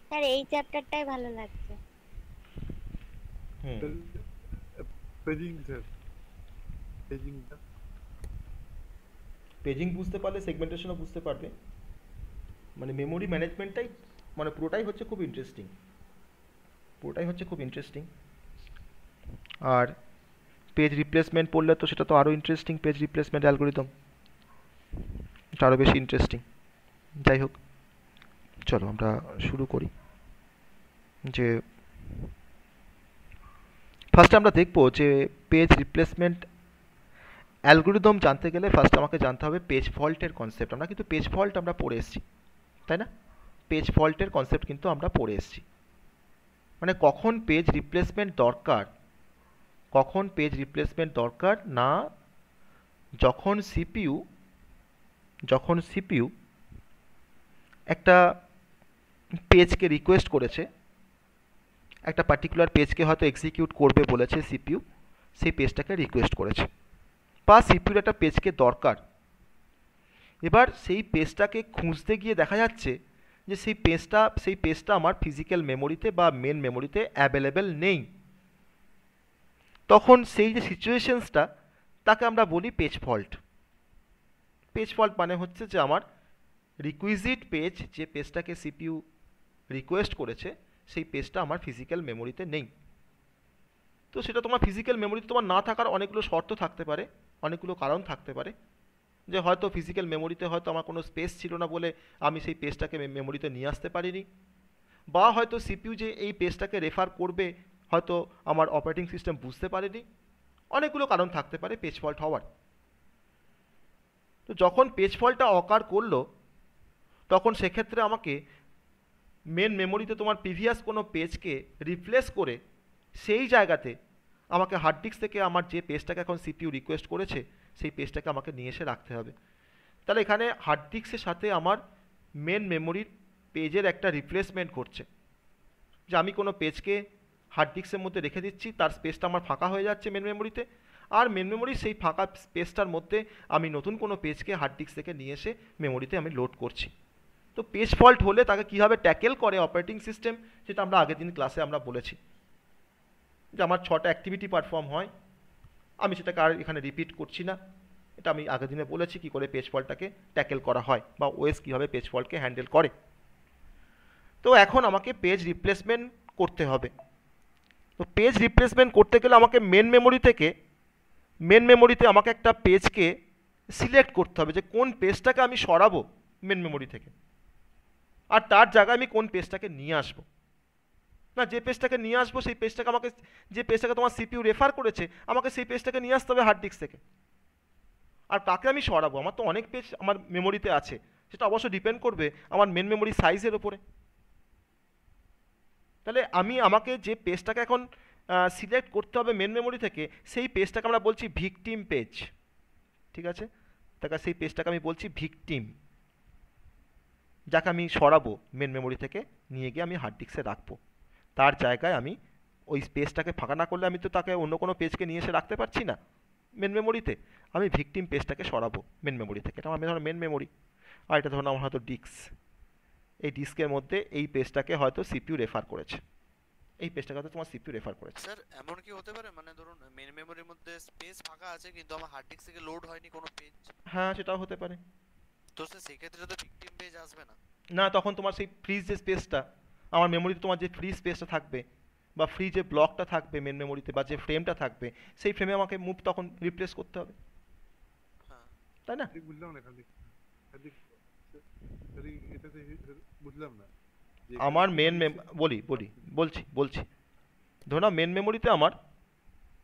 স্যার এই চ্যাপ্টারটাই ভালো লাগছে হুম পেজিং স্যার পেজিং বুঝতে পারলে সেগমেন্টেশনও বুঝতে পারবে মানে মেমোরি ম্যানেজমেন্টটাই মানে পুরোটাই হচ্ছে খুব ইন্টারেস্টিং পুরোটাই হচ্ছে খুব ইন্টারেস্টিং আর পেজ রিপ্লেসমেন্ট পড়লে তো সেটা তো আরও ইন্টারেস্টিং পেজ রিপ্লেসমেন্ট অ্যালগোরিদম এটা আরও বেশি ইন্টারেস্টিং যাই হোক চলো আমরা শুরু করি যে ফার্স্টে আমরা দেখব যে পেজ রিপ্লেসমেন্ট অ্যালগোরিদম জানতে গেলে ফার্স্ট আমাকে জানতে হবে পেজ ফল্টের কনসেপ্ট আমরা কিন্তু পেজ ফল্ট আমরা পড়ে এসেছি তাই না পেজ ফল্টের কনসেপ্ট কিন্তু আমরা পড়ে এসেছি মানে কখন পেজ রিপ্লেসমেন্ট দরকার কখন পেজ রিপ্লেসমেন্ট দরকার না যখন সিপিইউ যখন সিপিইউ একটা পেজকে রিকোয়েস্ট করেছে একটা পার্টিকুলার পেজকে হয়তো এক্সিকিউট করবে বলেছে সিপিইউ সেই পেজটাকে রিকোয়েস্ট করেছে বা সিপিউর একটা পেজকে দরকার এবার সেই পেজটাকে খুঁজতে গিয়ে দেখা যাচ্ছে যে সেই পেজটা সেই পেজটা আমার ফিজিক্যাল মেমোরিতে বা মেন মেমোরিতে অ্যাভেলেবেল নেই তখন সেই যে সিচুয়েশনসটা তাকে আমরা বলি পেজ ফল্ট পেজ ফল্ট মানে হচ্ছে যে আমার রিকুইজিট পেজ যে পেজটাকে সিপিউ রিকোয়েস্ট করেছে সেই পেজটা আমার ফিজিক্যাল মেমোরিতে নেই তো সেটা তোমার ফিজিক্যাল মেমোরিতে তোমার না থাকার অনেকগুলো শর্ত থাকতে পারে অনেকগুলো কারণ থাকতে পারে যে হয়তো ফিজিক্যাল মেমোরিতে হয়তো আমার কোনো স্পেস ছিল না বলে আমি সেই পেজটাকে মেমোরিতে নিয়ে আসতে পারিনি বা হয়তো সিপিউ যে এই পেজটাকে রেফার করবে হয়তো আমার অপারেটিং সিস্টেম বুঝতে পারেনি অনেকগুলো কারণ থাকতে পারে পেজ ফল্ট হওয়ার তো যখন পেজ ফলটা অকার করলো তখন সেক্ষেত্রে আমাকে মেন মেমোরিতে তোমার প্রিভিয়াস কোনো পেজকে রিপ্লেস করে সেই জায়গাতে আমাকে হার্ড ডিস্ক থেকে আমার যে পেজটাকে এখন সিপিউ রিকোয়েস্ট করেছে সেই পেজটাকে আমাকে নিয়ে এসে রাখতে হবে তাহলে এখানে হার্ড ডিস্কের সাথে আমার মেন মেমোরির পেজের একটা রিপ্লেসমেন্ট করছে যে আমি কোনো পেজকে হার্ড ডিস্কের মধ্যে রেখে দিচ্ছি তার স্পেসটা আমার ফাঁকা হয়ে যাচ্ছে মেন মেমোরিতে আর মেন মেমোরি সেই ফাঁকা স্পেসটার মধ্যে আমি নতুন কোনো পেজকে হার্ড ডিস্ক থেকে নিয়ে এসে মেমোরিতে আমি লোড করছি তো পেজ ফল্ট হলে তাকে কীভাবে ট্যাকেল করে অপারেটিং সিস্টেম সেটা আমরা আগের দিন ক্লাসে আমরা বলেছি যে আমার ছটা অ্যাক্টিভিটি পারফর্ম হয় আমি সেটাকে আর এখানে রিপিট করছি না এটা আমি আগের দিনে বলেছি কী করে পেজ ফল্টটাকে ট্যাকেল করা হয় বা ওয়েস কীভাবে পেজ ফল্টকে হ্যান্ডেল করে তো এখন আমাকে পেজ রিপ্লেসমেন্ট করতে হবে তো পেজ রিপ্লেসমেন্ট করতে গেলে আমাকে মেন মেমোরি থেকে মেন মেমোরিতে আমাকে একটা পেজকে সিলেক্ট করতে হবে যে কোন পেজটাকে আমি সরাবো মেন মেমোরি থেকে আর তার জায়গায় আমি কোন পেজটাকে নিয়ে আসব না যে পেজটাকে নিয়ে আসবো সেই পেজটাকে আমাকে যে পেজটাকে তোমার সিপিউ রেফার করেছে আমাকে সেই পেজটাকে নিয়ে আসতে হবে হার্ড ডিস্ক থেকে আর তাকে আমি সরাবো আমার তো অনেক পেজ আমার মেমোরিতে আছে সেটা অবশ্য ডিপেন্ড করবে আমার মেন মেমোরি সাইজের ওপরে তাহলে আমি আমাকে যে পেজটাকে এখন সিলেক্ট করতে হবে মেন মেমোরি থেকে সেই পেজটাকে আমরা বলছি ভিকটিম পেজ ঠিক আছে তাকে সেই পেজটাকে আমি বলছি ভিকটিম যাকে আমি সরাবো মেন মেমোরি থেকে নিয়ে গিয়ে আমি হার্ড ডিস্কে রাখবো তার জায়গায় আমি ওই পেজটাকে ফাঁকা না করলে আমি তো তাকে অন্য কোনো পেজকে নিয়ে এসে রাখতে পারছি না মেন মেমোরিতে আমি ভিকটিম পেজটাকে সরাবো মেন মেমোরি থেকে এটা আমার ধরো মেন মেমোরি আর এটা ধরুন আমার হয়তো ডিস্ক এই ডিস্কের মধ্যে এই পেজটাকে হয়তো সিপিইউ রেফার করেছে এই পেজটাকে হয়তো তোমার সিপিইউ রেফার করেছে স্যার এমন কি হতে পারে মানে ধরুন মেন মেমোরির মধ্যে স্পেস ফাঁকা আছে কিন্তু আমার হার্ড ডিস্ক থেকে লোড হয়নি কোনো পেজ হ্যাঁ সেটাও হতে পারে তো স্যার সেক্ষেত্রে তো ভিকটিম পেজ আসবে না না তখন তোমার সেই ফ্রি যে স্পেসটা আমার মেমোরিতে তোমার যে ফ্রি স্পেসটা থাকবে বা ফ্রি যে ব্লকটা থাকবে মেন মেমোরিতে বা যে ফ্রেমটা থাকবে সেই ফ্রেমে আমাকে মুভ তখন রিপ্লেস করতে হবে হ্যাঁ। তাই না বুঝলাম না খালি বুঝলাম না আমার মেন বলি বলি বলছি বলছি ধরো না মেন মেমোরিতে আমার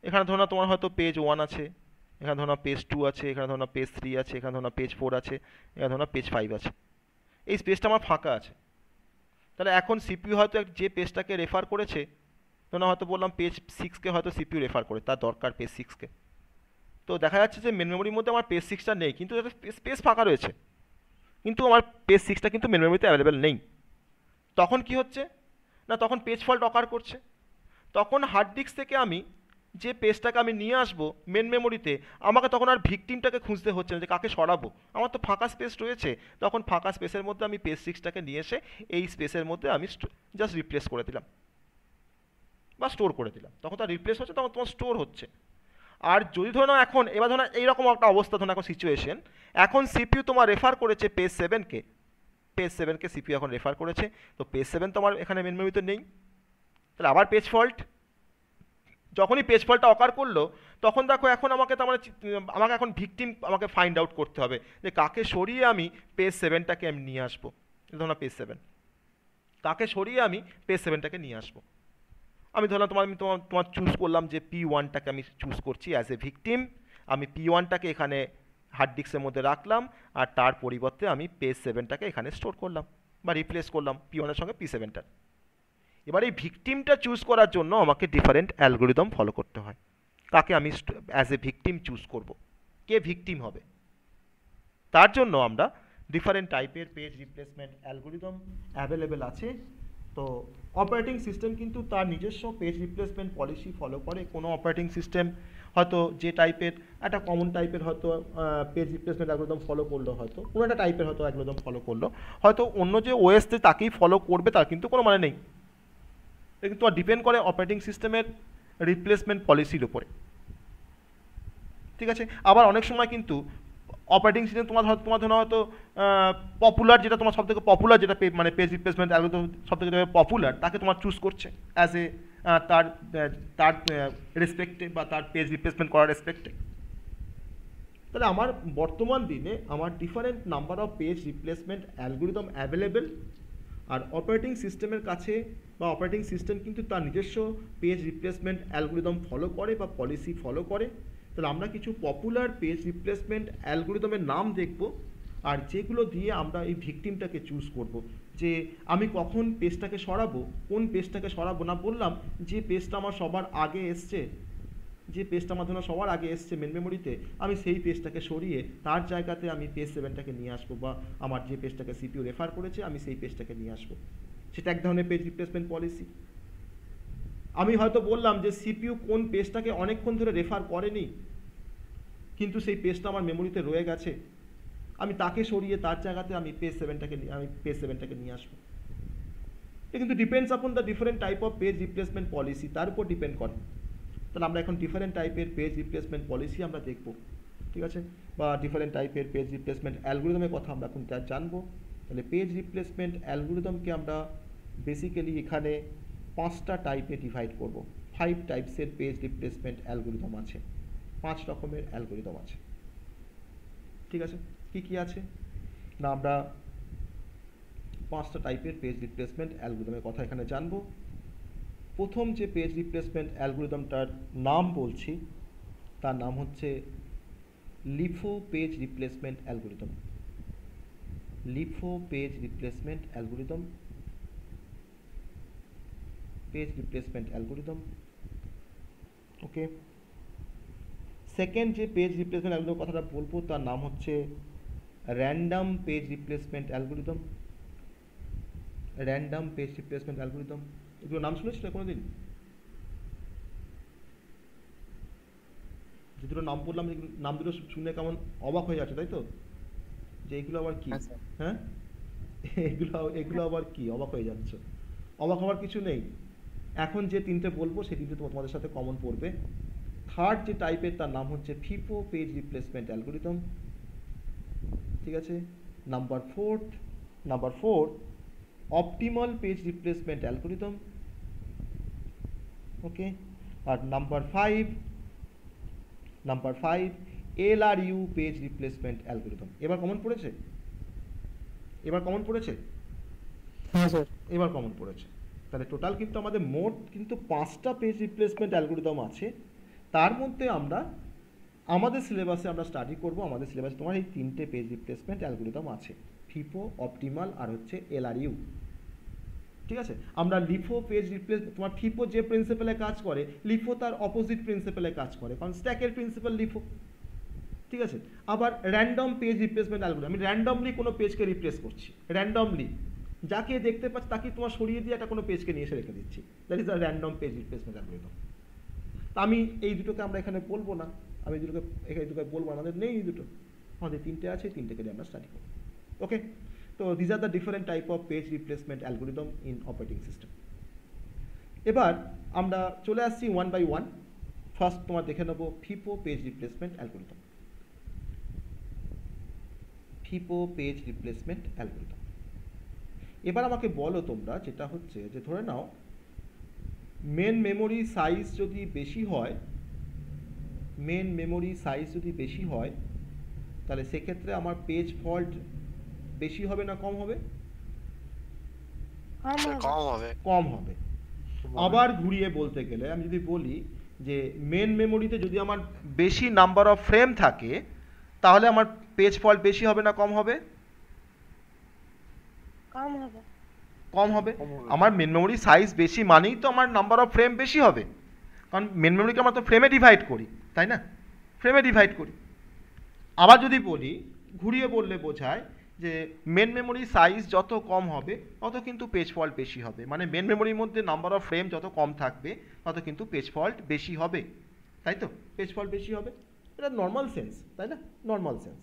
এখানে ধরো না তোমার হয়তো পেজ ওয়ান আছে এখানে ধরো না পেজ টু আছে এখানে ধরো না পেজ থ্রি আছে এখানে ধরো না পেজ ফোর আছে এখানে ধরো না পেজ ফাইভ আছে এই স্পেসটা আমার ফাঁকা আছে তাহলে এখন সিপিউ হয়তো যে পেজটাকে রেফার করেছে ধরো হয়তো বললাম পেজ সিক্সকে হয়তো সিপিউ রেফার করে তার দরকার পেজ সিক্সকে তো দেখা যাচ্ছে যে মেন মেমোরির মধ্যে আমার পেজ সিক্সটা নেই কিন্তু স্পেস ফাঁকা রয়েছে কিন্তু আমার পেজ সিক্সটা কিন্তু মেন মেমোরিতে অ্যাভেলেবেল নেই তখন কি হচ্ছে না তখন পেজ ফল্ট অকার করছে তখন হার্ড ডিস্ক থেকে আমি যে পেজটাকে আমি নিয়ে আসবো মেন মেমোরিতে আমাকে তখন আর ভিকটিমটাকে খুঁজতে হচ্ছে না যে কাকে সরাবো আমার তো ফাঁকা স্পেস রয়েছে তখন ফাঁকা স্পেসের মধ্যে আমি পেজ সিক্সটাকে নিয়ে এসে এই স্পেসের মধ্যে আমি জাস্ট রিপ্লেস করে দিলাম বা স্টোর করে দিলাম তখন তার রিপ্লেস হচ্ছে তখন তোমার স্টোর হচ্ছে আর যদি ধরো এখন এবার ধরো এইরকম একটা অবস্থা ধরো এখন সিচুয়েশন এখন সিপিউ তোমার রেফার করেছে পেজ সেভেনকে পেজ সেভেনকে সিপিউ এখন রেফার করেছে তো পেজ সেভেন তোমার এখানে মেন মেমোরিতে নেই তাহলে আবার পেজ ফল্ট যখনই পেজ ফল্টটা অকার করলো তখন দেখো এখন আমাকে তো মানে আমাকে এখন ভিকটিম আমাকে ফাইন্ড আউট করতে হবে যে কাকে সরিয়ে আমি পেজ সেভেনটাকে আমি নিয়ে আসবো ধরো পেজ সেভেন কাকে সরিয়ে আমি পেজ সেভেনটাকে নিয়ে আসবো আমি ধরলাম তোমার আমি তোমার তোমার চুজ করলাম যে পি ওয়ানটাকে আমি চুজ করছি অ্যাজ এ ভিকটিম আমি পি ওয়ানটাকে এখানে হার্ড ডিস্কের মধ্যে রাখলাম আর তার পরিবর্তে আমি পেজ সেভেনটাকে এখানে স্টোর করলাম বা রিপ্লেস করলাম পি ওয়ানের সঙ্গে পি সেভেনটার এবার এই ভিকটিমটা চুজ করার জন্য আমাকে ডিফারেন্ট অ্যালগোরিদম ফলো করতে হয় কাকে আমি অ্যাজ এ ভিকটিম চুজ করব কে ভিকটিম হবে তার জন্য আমরা ডিফারেন্ট টাইপের পেজ রিপ্লেসমেন্ট অ্যালগোরিদম অ্যাভেলেবেল আছে তো অপারেটিং সিস্টেম কিন্তু তার নিজস্ব পেজ রিপ্লেসমেন্ট পলিসি ফলো করে কোনো অপারেটিং সিস্টেম হয়তো যে টাইপের একটা কমন টাইপের হয়তো পেজ রিপ্লেসমেন্ট একদম ফলো করলো হয়তো কোনো একটা টাইপের হয়তো একদম ফলো করলো হয়তো অন্য যে ওয়েসতে তাকেই ফলো করবে তার কিন্তু কোনো মানে নেই কিন্তু আর ডিপেন্ড করে অপারেটিং সিস্টেমের রিপ্লেসমেন্ট পলিসির উপরে ঠিক আছে আবার অনেক সময় কিন্তু অপারেটিং সিস্টেম তোমার হয়তো তোমার ধরো হয়তো পপুলার যেটা তোমার সবথেকে পপুলার যেটা মানে পেজ রিপ্লেসমেন্ট সব সবথেকে পপুলার তাকে তোমার চুজ করছে অ্যাজ এ তার তার রেসপেক্টে বা তার পেজ রিপ্লেসমেন্ট করার রেসপেক্টে তাহলে আমার বর্তমান দিনে আমার different number of page replacement algorithm available আর অপারেটিং সিস্টেমের কাছে বা অপারেটিং সিস্টেম কিন্তু তার নিজস্ব পেজ রিপ্লেসমেন্ট অ্যালগোরিদম ফলো করে বা পলিসি ফলো করে তাহলে আমরা কিছু পপুলার পেজ রিপ্লেসমেন্ট অ্যালগোরিদমের নাম দেখব আর যেগুলো দিয়ে আমরা এই ভিকটিমটাকে চুজ করব। যে আমি কখন পেজটাকে সরাবো কোন পেজটাকে সরাবো না বললাম যে পেজটা আমার সবার আগে এসছে যে পেজটা আমার ধরো সবার আগে এসছে মেন মেমোরিতে আমি সেই পেজটাকে সরিয়ে তার জায়গাতে আমি পেজ সেভেনটাকে নিয়ে আসবো বা আমার যে পেজটাকে সিপিউ রেফার করেছে আমি সেই পেজটাকে নিয়ে আসবো সেটা এক ধরনের পেজ রিপ্লেসমেন্ট পলিসি আমি হয়তো বললাম যে সিপিইউ কোন পেজটাকে অনেকক্ষণ ধরে রেফার করেনি কিন্তু সেই পেজটা আমার মেমোরিতে রয়ে গেছে আমি তাকে সরিয়ে তার জায়গাতে আমি পেজ সেভেনটাকে আমি পেজ সেভেনটাকে নিয়ে আসবো এ কিন্তু depends upon the different type of page replacement policy তার উপর ডিপেন্ড করে তাহলে আমরা এখন ডিফারেন্ট টাইপের পেজ রিপ্লেসমেন্ট পলিসি আমরা দেখব ঠিক আছে বা ডিফারেন্ট টাইপের পেজ রিপ্লেসমেন্ট অ্যালগোরিদমের কথা আমরা এখন জানবো তাহলে পেজ রিপ্লেসমেন্ট অ্যালগোরিদমকে আমরা বেসিক্যালি এখানে পাঁচটা টাইপে ডিভাইড করব ফাইভ টাইপসের পেজ রিপ্লেসমেন্ট অ্যালগোরিদম আছে পাঁচ রকমের অ্যালগোরিদম আছে ঠিক আছে কি কি আছে না আমরা পাঁচটা টাইপের পেজ রিপ্লেসমেন্ট অ্যালগোরিদমের কথা এখানে জানব প্রথম যে পেজ রিপ্লেসমেন্ট অ্যালগোরিদমটার নাম বলছি তার নাম হচ্ছে LIFO page replacement algorithm LIFO page replacement algorithm page replacement algorithm okay second যে পেজ রিপ্লেসমেন্ট অ্যালগোরিদম কথাটা বলবো তার নাম হচ্ছে random page replacement algorithm random page replacement algorithm এগুলো নাম শুনেছিল কোনো দিন যে দুটো নাম বললাম নাম দুটো শুনে কেমন অবাক হয়ে যাচ্ছে তাই তো যে এগুলো আবার কি আচ্ছা। হ্যাঁ এগুলো এগুলো আবার কি অবাক হয়ে যাচ্ছে অবাক হওয়ার কিছু নেই এখন যে তিনটে বলবো সেই তিনটে তোমাদের সাথে কমন পড়বে থার্ড যে টাইপের তার নাম হচ্ছে ফিফো পেজ রিপ্লেসমেন্ট অ্যালগোরিদম ঠিক আছে number fourth number four optimal page replacement algorithm okay আর number five number five L R U page replacement algorithm এবার কমন পড়েছে এবার কমন পড়েছে হ্যাঁ, এবার কমন পড়েছে তাহলে টোটাল কিন্তু আমাদের মোট কিন্তু পাঁচটা পেজ রিপ্লেসমেন্ট অ্যালগোরিদম আছে তার মধ্যে আমরা আমাদের সিলেবাসে আমরা স্টাডি করব আমাদের সিলেবাসে তোমার এই তিনটে পেজ রিপ্লেসমেন্ট অ্যালগোরিদম আছে ফিপো অপটিমাল আর হচ্ছে এলআরইউ ঠিক আছে আমরা লিফো পেজ রিপ্লেস তোমার ফিপো যে প্রিন্সিপালে কাজ করে লিফো তার অপোজিট প্রিন্সিপালে কাজ করে কারণ স্ট্যাকের প্রিন্সিপাল লিফো ঠিক আছে আবার র্যান্ডম পেজ রিপ্লেসমেন্ট অ্যালগোরিদম আমি র্যান্ডমলি কোনো পেজকে রিপ্লেস করছি র্যান্ডমলি যাকে দেখতে পাচ্ছ তাকে তোমার সরিয়ে দিয়ে একটা কোনো পেজকে নিয়ে এসে রেখে দিচ্ছি that is a random page replacement algorithm তা আমি এই দুটোকে আমরা এখানে বলবো না আমি এই দুটোকে এখানে দুটোকে বলবো আমাদের নেই এই দুটো আমাদের তিনটে আছে তিনটেকে আমরা স্টাডি করবো ওকে তো these are the different type of page replacement algorithm in operating system এবার আমরা চলে আসছি ওয়ান বাই ওয়ান ফার্স্ট তোমার দেখে নেবো FIFO page replacement algorithm FIFO page replacement algorithm এবার আমাকে বলো তোমরা যেটা হচ্ছে যে ধরে নাও মেন মেমোরি সাইজ যদি বেশি হয় মেন মেমোরি সাইজ যদি বেশি হয় তাহলে সেক্ষেত্রে আমার পেজ ফল্ট বেশি হবে না কম হবে কম হবে কম হবে আবার ঘুরিয়ে বলতে গেলে আমি যদি বলি যে মেন মেমোরিতে যদি আমার বেশি নাম্বার অফ ফ্রেম থাকে তাহলে আমার পেজ ফল্ট বেশি হবে না কম হবে কম হবে কম হবে আমার মেন মেমোরি সাইজ বেশি মানেই তো আমার নাম্বার অফ ফ্রেম বেশি হবে কারণ মেন মেমোরিকে আমরা তো ফ্রেমে ডিভাইড করি তাই না ফ্রেমে ডিভাইড করি আবার যদি বলি ঘুরিয়ে বললে বোঝায় যে মেন মেমোরি সাইজ যত কম হবে তত কিন্তু পেজ ফল্ট বেশি হবে মানে মেন মেমোরির মধ্যে নাম্বার অফ ফ্রেম যত কম থাকবে তত কিন্তু পেজ ফল্ট বেশি হবে তাই তো পেজ ফল্ট বেশি হবে এটা নর্মাল সেন্স তাই না নর্মাল সেন্স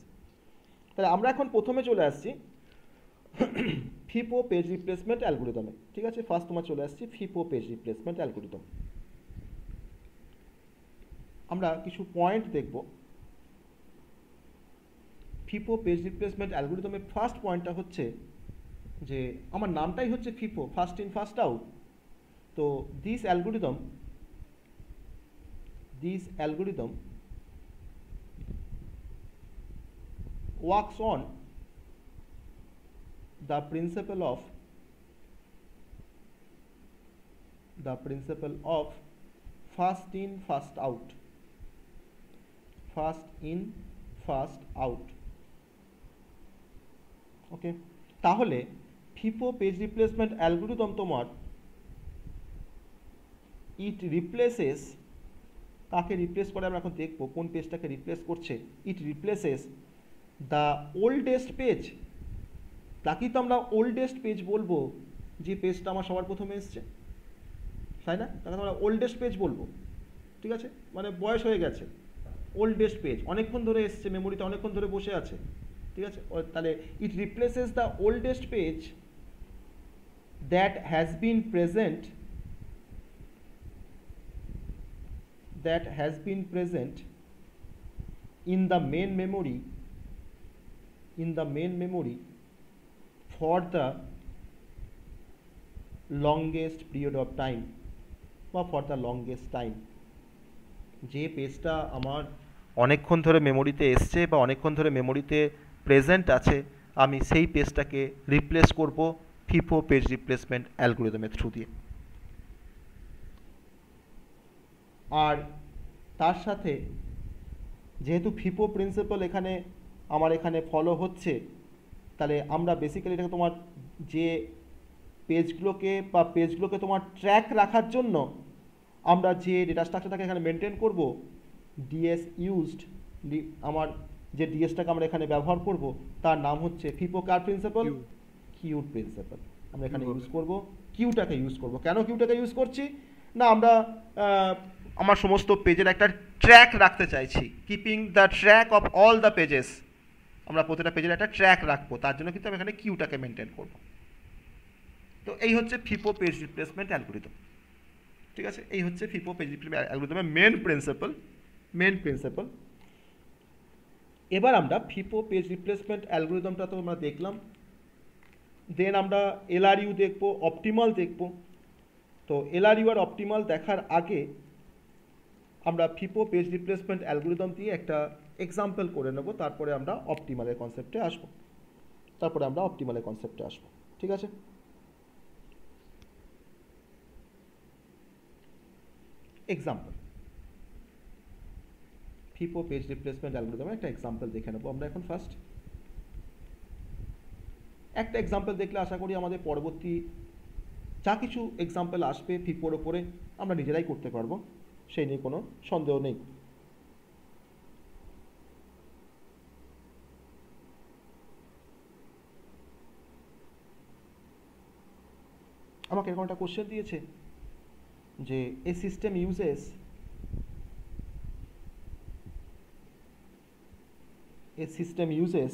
তাহলে আমরা এখন প্রথমে চলে আসছি ফিপো পেজ রিপ্লেসমেন্ট অ্যালগোরিদমে ঠিক আছে ফার্স্ট তোমার চলে আসছি ফিপো পেজ রিপ্লেসমেন্ট অ্যালগোরিদম আমরা কিছু পয়েন্ট দেখব ফিপো পেজ রিপ্লেসমেন্ট অ্যালগোরিদমের ফার্স্ট পয়েন্টটা হচ্ছে যে আমার নামটাই হচ্ছে FIFO first in first out তো this algorithm this algorithm works on the principle of the principle of first in first out first in first out okay তাহলে ফিফো পেজ রিপ্লেসমেন্ট অ্যালগোরিদম তোমার ইট replaces কাকে replace করে আমরা এখন দেখবো কোন পেজটাকে রিপ্লেস করছে it replaces the oldest page তাকেই তো আমরা ওল্ডেস্ট পেজ বলবো যে পেজটা আমার সবার প্রথমে এসছে তাই না তাকে আমরা ওল্ডেস্ট পেজ বলবো ঠিক আছে মানে বয়স হয়ে গেছে ওল্ডেস্ট পেজ অনেকক্ষণ ধরে এসছে মেমোরিতে অনেকক্ষণ ধরে বসে আছে ঠিক আছে তাহলে it replaces the oldest page that has been present that has been present in the main memory in the main memory for the longest period of time বা ফর দ্য লংগেস্ট টাইম যে পেজটা আমার অনেকক্ষণ ধরে মেমোরিতে এসছে বা অনেকক্ষণ ধরে মেমোরিতে প্রেজেন্ট আছে আমি সেই পেজটাকে রিপ্লেস করব ফিফো পেজ রিপ্লেসমেন্ট অ্যালগোরিদমের থ্রু দিয়ে আর তার সাথে যেহেতু ফিফো প্রিন্সিপাল এখানে আমার এখানে ফলো হচ্ছে তাহলে আমরা বেসিক্যালি এটাকে তোমার যে পেজগুলোকে বা পেজগুলোকে তোমার ট্র্যাক রাখার জন্য আমরা যে ডেটা স্ট্রাকচারটাকে এখানে মেনটেন করব ডিএস ইউজড আমার যে ডিএসটাকে আমরা এখানে ব্যবহার করব তার নাম হচ্ছে ফিপো কার প্রিন্সিপাল কিউট প্রিন্সিপাল আমরা এখানে ইউজ করব কিউটাকে ইউজ করব কেন কিউটাকে ইউজ করছি না আমরা আমার সমস্ত পেজের একটা ট্র্যাক রাখতে চাইছি keeping the track of all the pages আমরা প্রতিটা পেজের একটা ট্র্যাক রাখবো তার জন্য কিন্তু আমি এখানে কিউটাকে মেনটেন করব তো এই হচ্ছে ফিপো পেজ রিপ্লেসমেন্ট অ্যালগোরিদম ঠিক আছে এই হচ্ছে ফিপো পেজ রিপ্লেসমেন্ট অ্যালগোরিদমের মেন প্রিন্সিপাল মেন প্রিন্সিপাল এবার আমরা ফিপো পেজ রিপ্লেসমেন্ট অ্যালগোরিদমটা তো আমরা দেখলাম দেন আমরা এলআরইউ দেখব অপটিমাল দেখব তো এলআরইউ আর অপটিমাল দেখার আগে আমরা ফিপো পেজ রিপ্লেসমেন্ট অ্যালগোরিদম দিয়ে একটা এক্সাম্পল করে নেব তারপরে আমরা অপটিমালের কনসেপ্টে আসব তারপরে আমরা অপটিমালের কনসেপ্টে আসব ঠিক আছে এক্সাম্পল ফিপো পেজ রিপ্লেসমেন্ট অ্যালগোরিদমের একটা এক্সাম্পল দেখে নেবো আমরা এখন ফার্স্ট একটা এক্সাম্পল দেখলে আশা করি আমাদের পরবর্তী যা কিছু এক্সাম্পল আসবে ফিপোর ওপরে আমরা নিজেরাই করতে পারবো সেই নিয়ে কোনো সন্দেহ নেই আমাকে এখন একটা কোশ্চেন দিয়েছে যে a system uses a system uses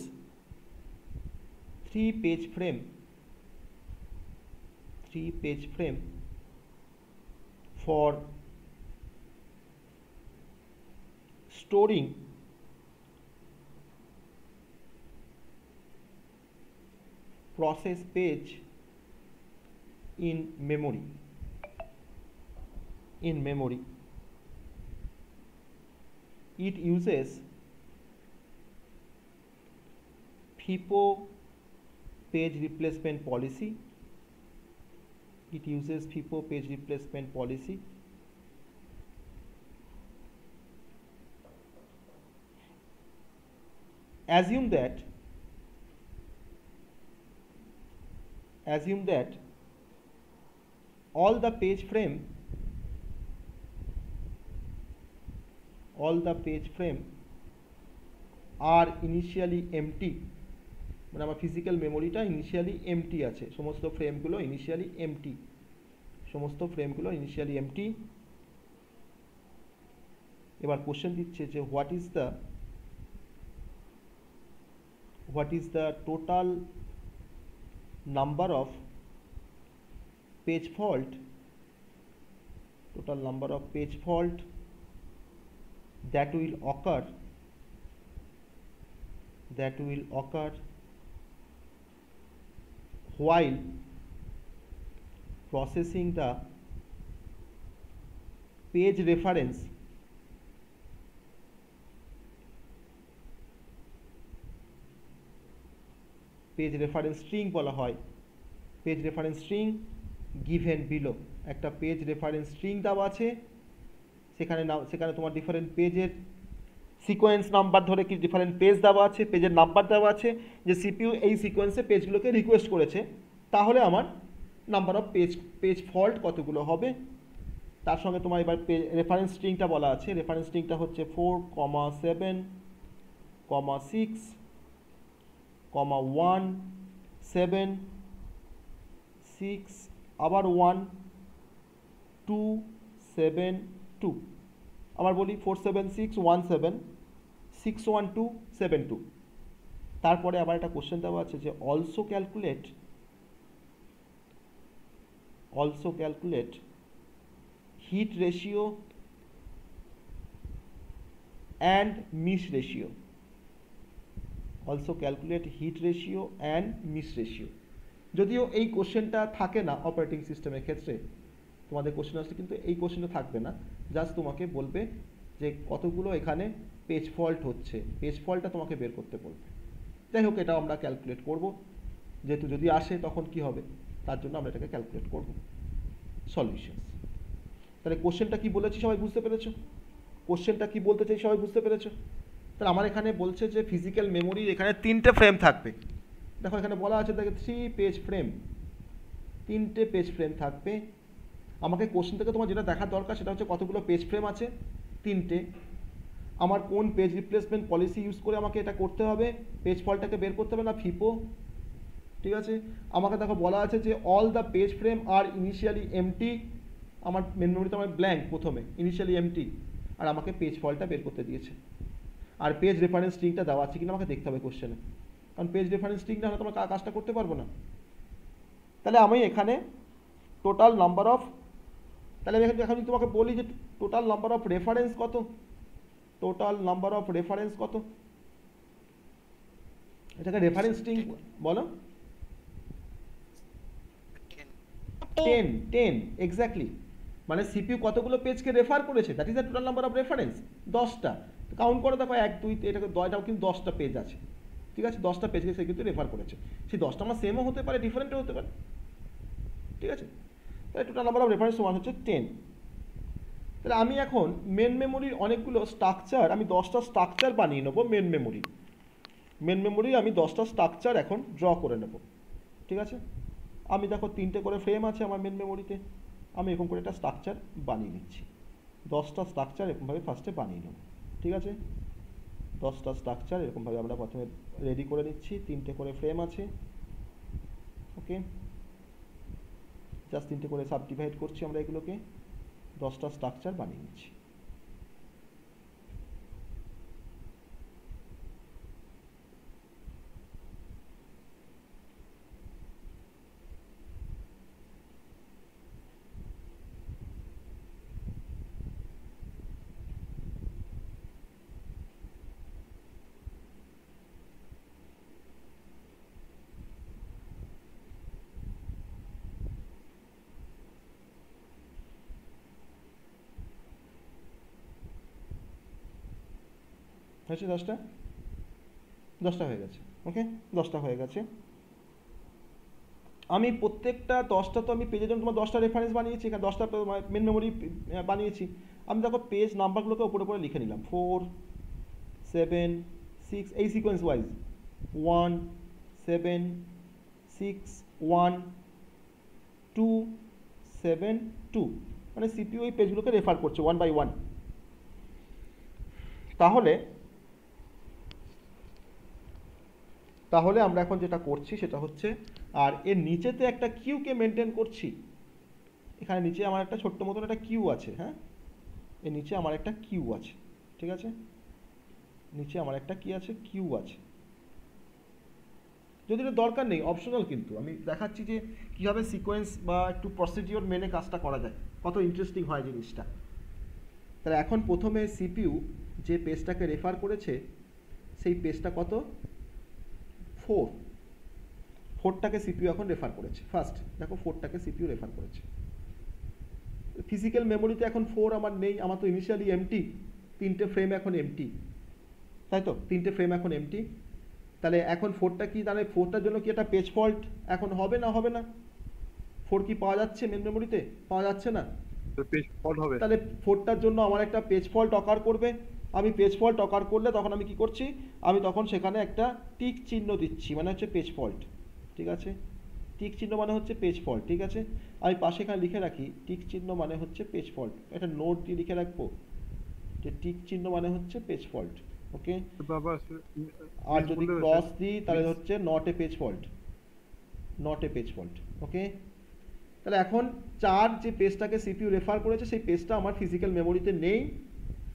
three page frame three page frame for storing process page in memory in memory it uses FIFO page replacement policy it uses FIFO page replacement policy assume that assume that all the page frame all the page frame are initially empty মানে আমার physical মেমোরিটা initially MT আছে সমস্ত ফ্রেমগুলো initially empty সমস্ত ফ্রেমগুলো initially empty এবার question দিচ্ছে যে what is the what is the total number of page fault total number of page fault that will occur that will occur while processing the page reference page reference string বলা হয় page reference string given below একটা page reference string দেওয়া আছে সেখানে নাম সেখানে তোমার different পেজের সিকোয়েন্স নাম্বার ধরে কি ডিফারেন্ট পেজ দেওয়া আছে পেজের নাম্বার দেওয়া আছে যে সিপিউ এই সিকোয়েন্সে পেজগুলোকে রিকোয়েস্ট করেছে তাহলে আমার number of page page fault কতগুলো হবে তার সঙ্গে তোমার এবার রেফারেন্স স্ট্রিংটা বলা আছে রেফারেন্স স্ট্রিংটা হচ্ছে four comma seven comma six comma one seven six আবার ওয়ান টু সেভেন টু আবার বলি four seven six one seven six one two seven two তারপরে আবার একটা কোশ্চেন দেওয়া আছে যে also calculate also calculate hit ratio and miss ratio also calculate hit ratio and miss ratio যদিও এই কোশ্চেনটা থাকে না অপারেটিং সিস্টেমের ক্ষেত্রে তোমাদের কোশ্চেন আসলে কিন্তু এই কোশ্চেনটা থাকবে না জাস্ট তোমাকে বলবে যে কতগুলো এখানে পেজ ফল্ট হচ্ছে পেজ ফল্টটা তোমাকে বের করতে বলবে যাই হোক এটাও আমরা ক্যালকুলেট করব যেহেতু যদি আসে তখন কি হবে তার জন্য আমরা এটাকে ক্যালকুলেট করব সলিউশনস তাহলে কোশ্চেনটা কি বলেছি সবাই বুঝতে পেরেছো কোশ্চেনটা কি বলতে চাই সবাই বুঝতে পেরেছো তাহলে আমার এখানে বলছে যে ফিজিক্যাল মেমোরি এখানে তিনটে ফ্রেম থাকবে দেখো এখানে বলা আছে দেখে থ্রি পেজ ফ্রেম তিনটে পেজ ফ্রেম থাকবে আমাকে কোশ্চেন থেকে তোমার যেটা দেখার দরকার সেটা হচ্ছে কতগুলো পেজ ফ্রেম আছে তিনটে আমার কোন পেজ রিপ্লেসমেন্ট পলিসি ইউজ করে আমাকে এটা করতে হবে পেজ ফলটাকে বের করতে হবে না ফিপো ঠিক আছে আমাকে দেখো বলা আছে যে all the page frame are initially empty আমার মেমোরিতে আমার ব্ল্যাঙ্ক প্রথমে ইনিশিয়ালি এমটি আর আমাকে পেজ ফলটা বের করতে দিয়েছে আর পেজ রেফারেন্স স্ট্রিংটা দেওয়া আছে কিনা আমাকে দেখতে হবে কোশ্চেনে কারণ পেজ রেফারেন্স স্ট্রিং না হলে তোমরা কাজটা করতে পারবো না তাহলে আমি এখানে টোটাল নাম্বার অফ তাহলে আমি এখন তোমাকে বলি যে টোটাল নাম্বার অফ রেফারেন্স কত টোটাল নাম্বার অফ রেফারেন্স কত এটাকে রেফারেন্স স্ট্রিং বলো টেন টেন এক্স্যাক্টলি মানে সিপিউ কতগুলো পেজকে রেফার করেছে that is the total number of reference দশটা কাউন্ট করে দেখো এক দুই এটাকে দয়টাও কিন্তু দশটা পেজ আছে ঠিক আছে দশটা পেজকে সে কিন্তু রেফার করেছে সেই দশটা আমার সেমও হতে পারে ডিফারেন্টও হতে পারে ঠিক আছে তাহলে টোটাল নাম্বার অফ রেফারেন্স সমান হচ্ছে টেন তাহলে আমি এখন মেন মেমোরির অনেকগুলো স্ট্রাকচার আমি দশটা স্ট্রাকচার বানিয়ে নেবো মেন মেমোরি মেন মেমোরি আমি দশটা স্ট্রাকচার এখন ড্র করে নেব ঠিক আছে আমি দেখো তিনটে করে ফ্রেম আছে আমার মেন মেমোরিতে আমি এরকম করে একটা স্ট্রাকচার বানিয়ে নিচ্ছি দশটা স্ট্রাকচার এরকমভাবে ফার্স্টে বানিয়ে নেব ঠিক আছে দশটা স্ট্রাকচার এরকমভাবে আমরা প্রথমে রেডি করে নিচ্ছি তিনটে করে ফ্রেম আছে ওকে জাস্ট তিনটে করে সাবডিভাইড করছি আমরা এগুলোকে দশটা স্ট্রাকচার বানিয়ে নিচ্ছি গেছে দশটা দশটা হয়ে গেছে ওকে দশটা হয়ে গেছে আমি প্রত্যেকটা দশটা তো আমি পেজের জন্য তোমার দশটা রেফারেন্স বানিয়েছি এখানে দশটা মেন মেমোরি মানে বানিয়েছি আমি দেখো পেজ নাম্বারগুলোকে ওপরে ওপরে লিখে নিলাম ফোর সেভেন সিক্স এই sequence wise one seven six one two seven two মানে সিপিউ পেজগুলোকে রেফার করছে ওয়ান বাই ওয়ান তাহলে তাহলে আমরা এখন যেটা করছি সেটা হচ্ছে আর এর নিচেতে একটা কিউকে মেনটেন করছি এখানে নিচে আমার একটা ছোট্ট মতন একটা কিউ আছে হ্যাঁ এর নিচে আমার একটা কিউ আছে ঠিক আছে নিচে আমার একটা কি আছে কিউ আছে যদি এটা দরকার নেই অপশনাল কিন্তু আমি দেখাচ্ছি যে কীভাবে সিকোয়েন্স বা একটু প্রসিডিওর মেনে কাজটা করা যায় কত ইন্টারেস্টিং হয় জিনিসটা তাহলে এখন প্রথমে সিপিউ যে পেজটাকে রেফার করেছে সেই পেজটা কত ফোর ফোরটাকে সিপিউ এখন রেফার করেছে ফার্স্ট দেখো ফোরটাকে সিপিউ রেফার করেছে ফিজিক্যাল মেমোরিতে এখন ফোর আমার নেই আমার তো ইনিশিয়ালি এমটি তিনটে ফ্রেম এখন এমটি তাই তো তিনটে ফ্রেম এখন এমটি তাহলে এখন ফোরটা কি তাহলে ফোরটার জন্য কি একটা পেজ ফল্ট এখন হবে না হবে না ফোর কি পাওয়া যাচ্ছে মেন মেমোরিতে পাওয়া যাচ্ছে না পেজ হবে তাহলে ফোরটার জন্য আমার একটা পেজ ফল্ট অকার করবে আমি পেজ ফল্ট অকার করলে তখন আমি কি করছি আমি তখন সেখানে একটা টিক চিহ্ন দিচ্ছি মানে হচ্ছে পেজ ফল্ট ঠিক আছে টিক চিহ্ন মানে হচ্ছে পেজ ফল্ট ঠিক আছে আমি পাশে এখানে লিখে রাখি টিক চিহ্ন মানে হচ্ছে পেজ ফল্ট একটা নোট দিয়ে লিখে রাখবো যে টিক চিহ্ন মানে হচ্ছে পেজ ফল্ট ওকে আর যদি ক্রস দিই তাহলে হচ্ছে not a page fault not a page fault okay তাহলে এখন চার যে পেজটাকে সিপিউ রেফার করেছে সেই পেজটা আমার ফিজিক্যাল মেমোরিতে নেই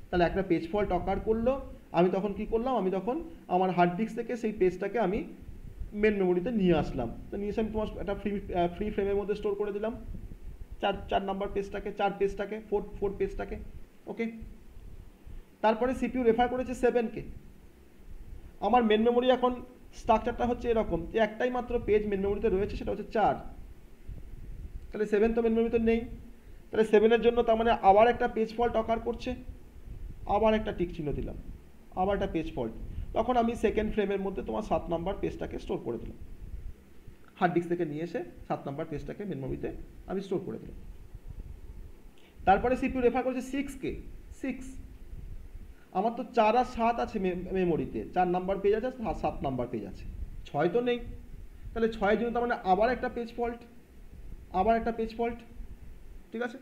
তাহলে একটা পেজ ফল টকার করলো আমি তখন কি করলাম আমি তখন আমার হার্ড ডিস্ক থেকে সেই পেজটাকে আমি মেন মেমোরিতে নিয়ে আসলাম তো নিয়ে এসে আমি তোমার একটা ফ্রি ফ্রি ফ্রেমের মধ্যে স্টোর করে দিলাম চার চার নাম্বার পেজটাকে চার পেজটাকে ফোর ফোর পেজটাকে ওকে তারপরে সিপিউ রেফার করেছে সেভেনকে আমার মেন মেমোরি এখন স্ট্রাকচারটা হচ্ছে এরকম যে একটাই মাত্র পেজ মেন মেমোরিতে রয়েছে সেটা হচ্ছে চার তাহলে সেভেন তো মেন মেমোরিতে নেই তাহলে সেভেনের জন্য তার মানে আবার একটা পেজ ফল টকার করছে আবার একটা টিক চিহ্ন দিলাম আবার একটা পেজ ফল্ট তখন আমি সেকেন্ড ফ্রেমের মধ্যে তোমার সাত নাম্বার পেজটাকে স্টোর করে দিলাম হার্ড ডিস্ক থেকে নিয়ে এসে সাত নাম্বার পেজটাকে মেনমবিতে আমি স্টোর করে দিলাম তারপরে সিপিউ রেফার করেছে সিক্স কে সিক্স আমার তো চার আর সাত আছে মেমোরিতে চার নাম্বার পেজ আছে সাত নাম্বার পেজ আছে ছয় তো নেই তাহলে ছয়ের জন্য তার মানে আবার একটা পেজ ফল্ট আবার একটা পেজ ফল্ট ঠিক আছে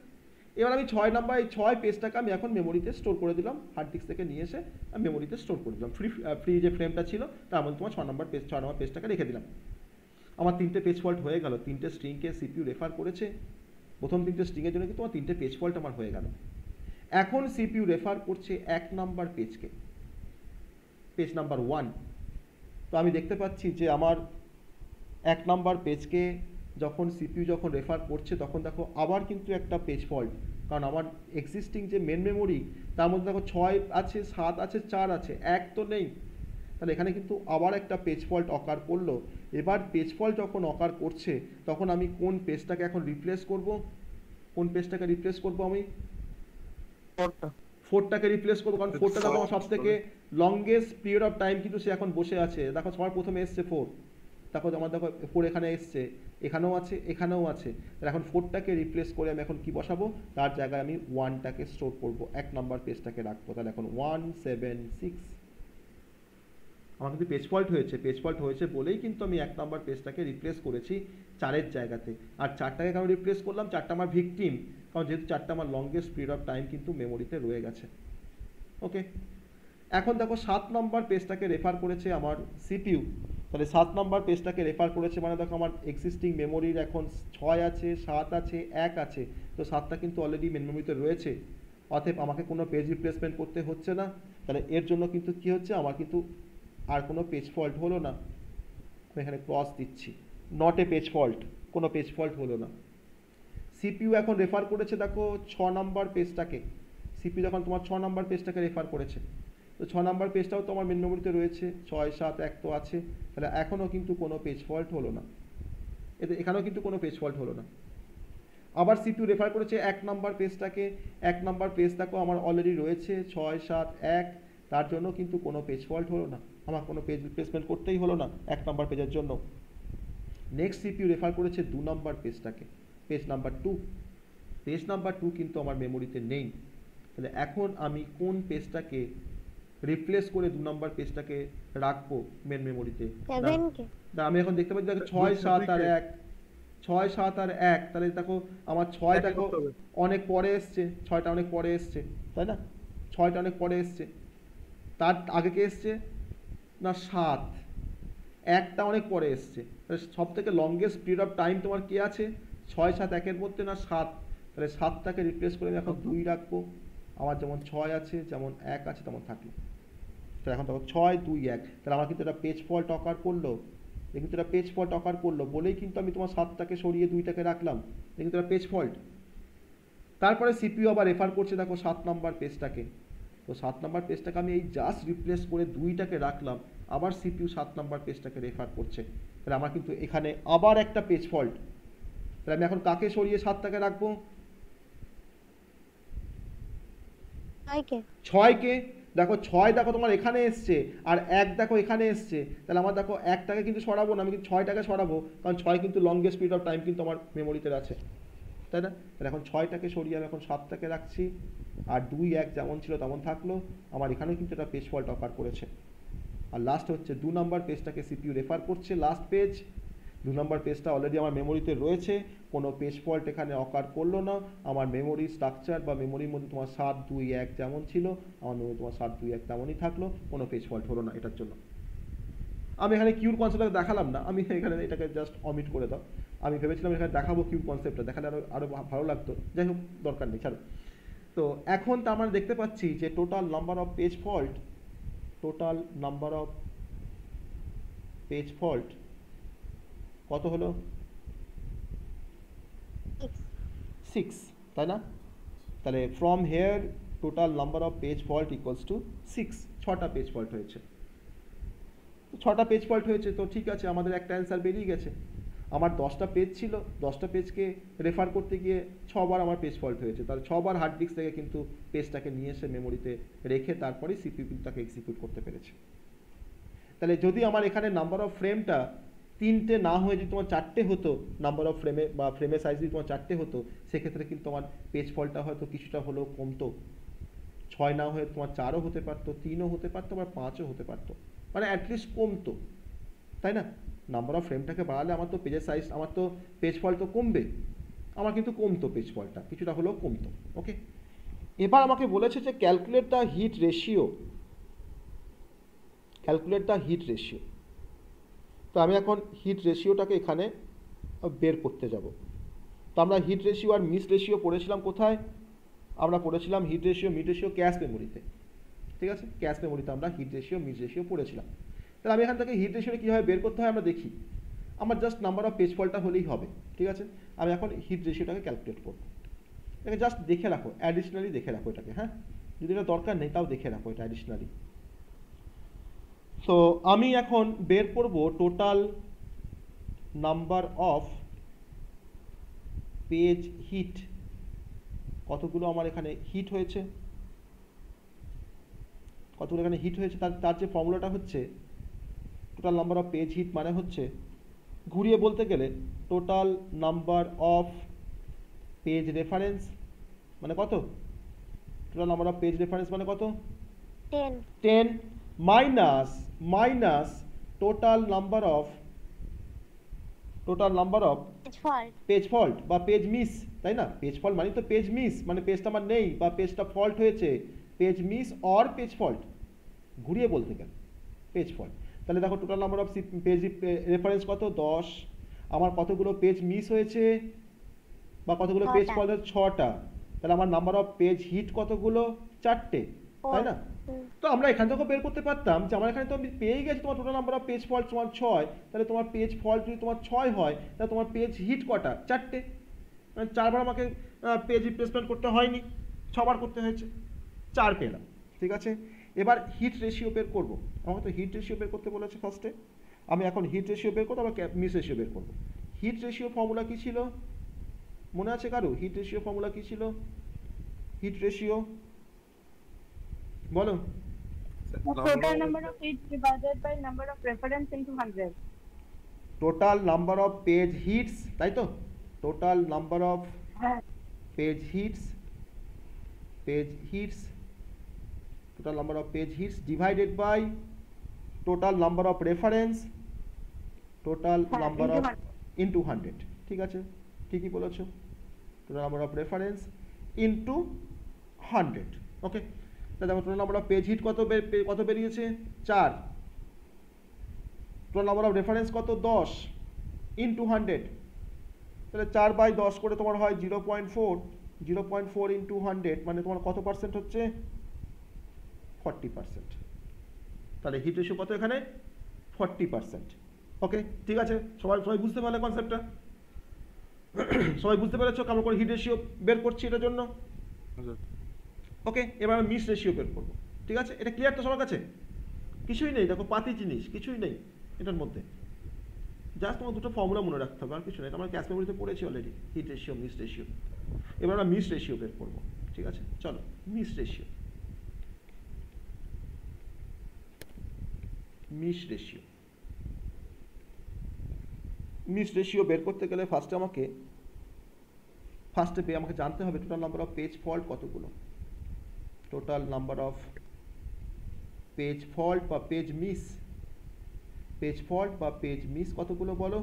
এবার আমি ছয় নাম্বার এই ছয় পেজটাকে আমি এখন মেমোরিতে স্টোর করে দিলাম হার্ড ডিস্ক থেকে নিয়ে এসে আমি মেমোরিতে স্টোর করে দিলাম ফ্রি ফ্রি যে ফ্রেমটা ছিল তার মধ্যে তোমার ছ নম্বর পেজ ছয় নম্বর পেজটাকে রেখে দিলাম আমার তিনটে পেজ ফল্ট হয়ে গেল তিনটে স্ট্রিংকে সিপিউ রেফার করেছে প্রথম তিনটে স্ট্রিংয়ের জন্য কিন্তু আমার তিনটে পেজ ফল্ট আমার হয়ে গেল এখন সিপিউ রেফার করছে এক নাম্বার পেজকে পেজ নাম্বার ওয়ান তো আমি দেখতে পাচ্ছি যে আমার এক নাম্বার পেজকে যখন সিপিউ যখন রেফার করছে তখন দেখো আবার কিন্তু একটা পেজ ফল্ট কারণ আমার এক্সিস্টিং যে মেন মেমোরি তার মধ্যে দেখো ছয় আছে সাত আছে চার আছে এক তো নেই তাহলে এখানে কিন্তু আবার একটা পেজ ফল্ট অকার করলো এবার পেজ ফল্ট যখন অকার করছে তখন আমি কোন পেজটাকে এখন রিপ্লেস করব কোন পেজটাকে রিপ্লেস করব আমি ফোরটাকে রিপ্লেস করবো কারণ ফোরটা দেখো সব থেকে লংগেস্ট পিরিয়ড অফ টাইম কিন্তু সে এখন বসে আছে দেখো সবার প্রথমে এসছে ফোর তারপর আমার দেখো ফোর এখানে এসছে এখানেও আছে এখানেও আছে তাহলে এখন ফোরটাকে রিপ্লেস করে আমি এখন কি বসাবো তার জায়গায় আমি ওয়ানটাকে স্টোর করব এক নম্বর পেজটাকে রাখবো তাহলে এখন ওয়ান সেভেন সিক্স আমার কিন্তু পেজ ফল্ট হয়েছে পেজ ফল্ট হয়েছে বলেই কিন্তু আমি এক নম্বর পেজটাকে রিপ্লেস করেছি চারের জায়গাতে আর চারটাকে কেন রিপ্লেস করলাম চারটা আমার ভিকটিম কারণ যেহেতু চারটা আমার লংগেস্ট পিরিয়ড অফ টাইম কিন্তু মেমোরিতে রয়ে গেছে ওকে এখন দেখো সাত নম্বর পেজটাকে রেফার করেছে আমার সিপিউ তাহলে সাত নম্বর পেজটাকে রেফার করেছে মানে দেখো আমার এক্সিস্টিং মেমোরির এখন ছয় আছে সাত আছে এক আছে তো সাতটা কিন্তু অলরেডি মেমোরিতে রয়েছে অতএব আমাকে কোনো পেজ রিপ্লেসমেন্ট করতে হচ্ছে না তাহলে এর জন্য কিন্তু কি হচ্ছে আমার কিন্তু আর কোনো পেজ ফল্ট হলো না আমি এখানে ক্রস দিচ্ছি নট এ পেজ ফল্ট কোনো পেজ ফল্ট হলো না সিপিউ এখন রেফার করেছে দেখো ছ নম্বর পেজটাকে সিপিউ যখন তোমার ছ নম্বর পেজটাকে রেফার করেছে তো ছ নাম্বার পেজটাও তো আমার মেন মেমোরিতে রয়েছে ছয় সাত এক তো আছে তাহলে এখনও কিন্তু কোনো পেজ ফল্ট হলো না এতে এখানেও কিন্তু কোনো পেজ ফল্ট হলো না আবার সিপিউ রেফার করেছে এক নাম্বার পেজটাকে এক নাম্বার পেজটাকেও আমার অলরেডি রয়েছে ছয় সাত এক তার জন্য কিন্তু কোনো পেজ ফল্ট হলো না আমার কোনো পেজ রিপ্লেসমেন্ট করতেই হলো না এক নাম্বার পেজের জন্য নেক্সট সিপিউ রেফার করেছে দু নাম্বার পেজটাকে page number two page number two কিন্তু আমার মেমোরিতে নেই তাহলে এখন আমি কোন পেজটাকে রিপ্লেস করে দু নম্বর পেজটাকে রাখবো মেন মেমোরিতে আমি এখন দেখতে পাচ্ছি দেখো ছয় সাত আর এক ছয় সাত আর এক তাহলে দেখো আমার ছয় দেখো অনেক পরে এসছে ছয়টা অনেক পরে এসছে তাই না ছয়টা অনেক পরে এসছে তার আগে কে এসছে না সাত একটা অনেক পরে এসছে সব থেকে লংগেস্ট পিরিয়ড অফ টাইম তোমার কে আছে ছয় সাত একের মধ্যে না সাত তাহলে সাতটাকে রিপ্লেস করে আমি এখন দুই রাখবো আমার যেমন ছয় আছে যেমন এক আছে তেমন থাকলো তাহলে এখন তখন ছয় দুই এক তাহলে আমার কিন্তু এটা পেজ ফল্ট অকার করলো কিন্তু এটা পেজ ফল্ট অকার করলো বলেই কিন্তু আমি তোমার সাতটাকে সরিয়ে দুইটাকে রাখলাম কিন্তু এটা পেজ ফল্ট তারপরে সিপিও আবার রেফার করছে দেখো সাত নাম্বার পেজটাকে তো সাত নম্বর পেজটাকে আমি এই জাস্ট রিপ্লেস করে দুইটাকে রাখলাম আবার সিপিউ সাত নম্বর পেজটাকে রেফার করছে তাহলে আমার কিন্তু এখানে আবার একটা পেজ ফল্ট তাহলে আমি এখন কাকে সরিয়ে সাতটাকে রাখবো ছয়কে দেখো ছয় দেখো তোমার এখানে এসছে আর এক দেখো এখানে এসছে তাহলে আমার দেখো একটাকে কিন্তু সরাবো না আমি কিন্তু ছয়টাকে সরাবো কারণ ছয় কিন্তু লংগেস্ট পিরিয়ড অফ টাইম কিন্তু আমার মেমোরিতে আছে তাই না তাহলে এখন ছয়টাকে সরিয়ে আমি এখন সাতটাকে রাখছি আর দুই এক যেমন ছিল তেমন থাকলো আমার এখানেও কিন্তু এটা পেজ ফল্ট অফার করেছে আর লাস্ট হচ্ছে দু নাম্বার পেজটাকে সিপিউ রেফার করছে লাস্ট পেজ দু নম্বর পেজটা অলরেডি আমার মেমোরিতে রয়েছে কোনো পেজ ফল্ট এখানে অকার করলো না আমার মেমোরি স্ট্রাকচার বা মেমোরির মধ্যে তোমার সাত দুই এক যেমন ছিল আমার মেমোরি তোমার সাত দুই এক তেমনই থাকলো কোনো পেজ ফল্ট হলো না এটার জন্য আমি এখানে কিউর কনসেপ্টটা দেখালাম না আমি এখানে এটাকে জাস্ট অমিট করে দাও আমি ভেবেছিলাম এখানে দেখাবো কিউর কনসেপ্টটা দেখালে আরও আরও ভালো লাগতো যাই হোক দরকার নেই ছাড়ো তো এখন তো আমরা দেখতে পাচ্ছি যে total number of page fault total number of page fault কত হলো সিক্স তাই না তাহলে from here total number of page fault equals to six ছটা পেজ ফল্ট হয়েছে ছটা পেজ ফল্ট হয়েছে তো ঠিক আছে আমাদের একটা অ্যান্সার বেরিয়ে গেছে আমার দশটা পেজ ছিল দশটা পেজকে রেফার করতে গিয়ে ছবার আমার পেজ ফল্ট হয়েছে তাহলে ছবার হার্ড ডিস্ক থেকে কিন্তু পেজটাকে নিয়ে এসে মেমোরিতে রেখে তারপরে সিপিপিটাকে এক্সিকিউট করতে পেরেছে তাহলে যদি আমার এখানে নাম্বার অফ ফ্রেমটা তিনটে না হয়ে যদি তোমার চারটে হতো নাম্বার অফ ফ্রেমে বা ফ্রেমের সাইজ যদি তোমার চারটে হতো সেক্ষেত্রে কিন্তু তোমার পেজ ফলটা হয়তো কিছুটা হলেও কমতো ছয় না হয়ে তোমার চারও হতে পারতো তিনও হতে পারতো বা পাঁচও হতে পারতো মানে অ্যাটলিস্ট কমতো তাই না নাম্বার অফ ফ্রেমটাকে বাড়ালে আমার তো পেজের সাইজ আমার তো পেজ ফল তো কমবে আমার কিন্তু কমতো পেজ ফলটা কিছুটা হলেও কমতো ওকে এবার আমাকে বলেছে যে calculate the hit ratio calculate the hit ratio তো আমি এখন হিট রেশিওটাকে এখানে বের করতে যাব তো আমরা হিট রেশিও আর মিস রেশিও পড়েছিলাম কোথায় আমরা পড়েছিলাম hit ratio mid ratio cache মেমোরিতে ঠিক আছে ক্যাশ মেমোরিতে আমরা হিট রেশিও মিস রেশিও পড়েছিলাম তাহলে আমি এখান থেকে হিট রেশিওটা কীভাবে বের করতে হয় আমরা দেখি আমার জাস্ট নাম্বার অফ পেজ ফলটা হলেই হবে ঠিক আছে আমি এখন হিট রেশিওটাকে ক্যালকুলেট করব এটাকে জাস্ট দেখে রাখো অ্যাডিশনালি দেখে রাখো এটাকে হ্যাঁ যদি এটা দরকার নেই তাও দেখে রাখো এটা অ্যাডিশনালি তো আমি এখন বের করব total number of page hit কতগুলো আমার এখানে হিট হয়েছে কতগুলো এখানে হিট হয়েছে তার তার যে ফর্মুলাটা হচ্ছে total number of page hit মানে হচ্ছে ঘুরিয়ে বলতে গেলে total number of page reference মানে কত total number of page reference মানে কত ten ten minus minus total number of total number of page fault বা পেজ মিস তাই না পেজ ফল্ট মানে তো পেজ মিস মানে পেজটা আমার নেই বা পেজটা ফল্ট হয়েছে page miss or page fault ঘুরিয়ে বলতে গেলে পেজ ফল্ট তাহলে দেখো total number of page reference কত দশ আমার কতগুলো পেজ মিস হয়েছে বা কতগুলো পেজ ফল্ট হয়েছে ছটা তাহলে আমার নাম্বার অফ পেজ হিট কতগুলো চারটে তাই না তো আমরা এখান থেকে বের করতে পারতাম যে আমার এখানে তো আমি পেয়ে গেছি তোমার total number of page fault তোমার ছয় তাহলে তোমার পেজ ফল্ট যদি তোমার ছয় হয় তাহলে তোমার পেজ হিট কটা চারটে মানে চারবার আমাকে পেজ রিপ্লেসমেন্ট করতে হয়নি ছবার করতে হয়েছে চার পেলাম ঠিক আছে এবার হিট রেশিও বের করবো আমাকে তো হিট রেশিও বের করতে বলেছে ফার্স্টে আমি এখন হিট রেশিও বের করবো আবার মিস রেশিও বের করবো হিট রেশিও ফর্মুলা কী ছিল মনে আছে কারো হিট রেশিও ফর্মুলা কী ছিল হিট রেশিও বলো total number of page hits তাই তো total number of page hits page hits total number of page hits divided by total number of reference total number of into ঠিক আছে ঠিকই বলেছো total number of reference into hundred okay তাহলে আমার total number of page hit কত কত বেরিয়েছে চার টোটাল নাম্বার অফ রেফারেন্স কত দশ ইন টু হান্ড্রেড তাহলে চার বাই দশ করে তোমার হয় zero point four zero point four into hundred মানে তোমার কত পার্সেন্ট হচ্ছে ফর্টি পার্সেন্ট তাহলে হিট রেশিও কত এখানে ফর্টি পার্সেন্ট ওকে ঠিক আছে সবাই সবাই বুঝতে পারলে কনসেপ্টটা সবাই বুঝতে পেরেছো কেমন করে হিট রেশিও বের করছি এটার জন্য আচ্ছা। ওকে এবার আমি মিস রেশিও বের করবো ঠিক আছে এটা ক্লিয়ার তো সবার কাছে কিছুই নেই দেখো পাতি জিনিস কিছুই নেই এটার মধ্যে জাস্ট তোমার দুটো ফর্মুলা মনে রাখতে হবে আর কিছু নেই আমরা ক্যাশ মেমোরিতে পড়েছি already hit ratio miss ratio এবার আমরা মিস রেশিও বের করবো ঠিক আছে চলো miss ratio miss ratio miss ratio বের করতে গেলে ফার্স্টে আমাকে ফার্স্টে পেয়ে আমাকে জানতে হবে total number of page fault কতগুলো total number of page fault বা পেজ মিস পেজ ফল্ট বা পেজ মিস কতগুলো বলো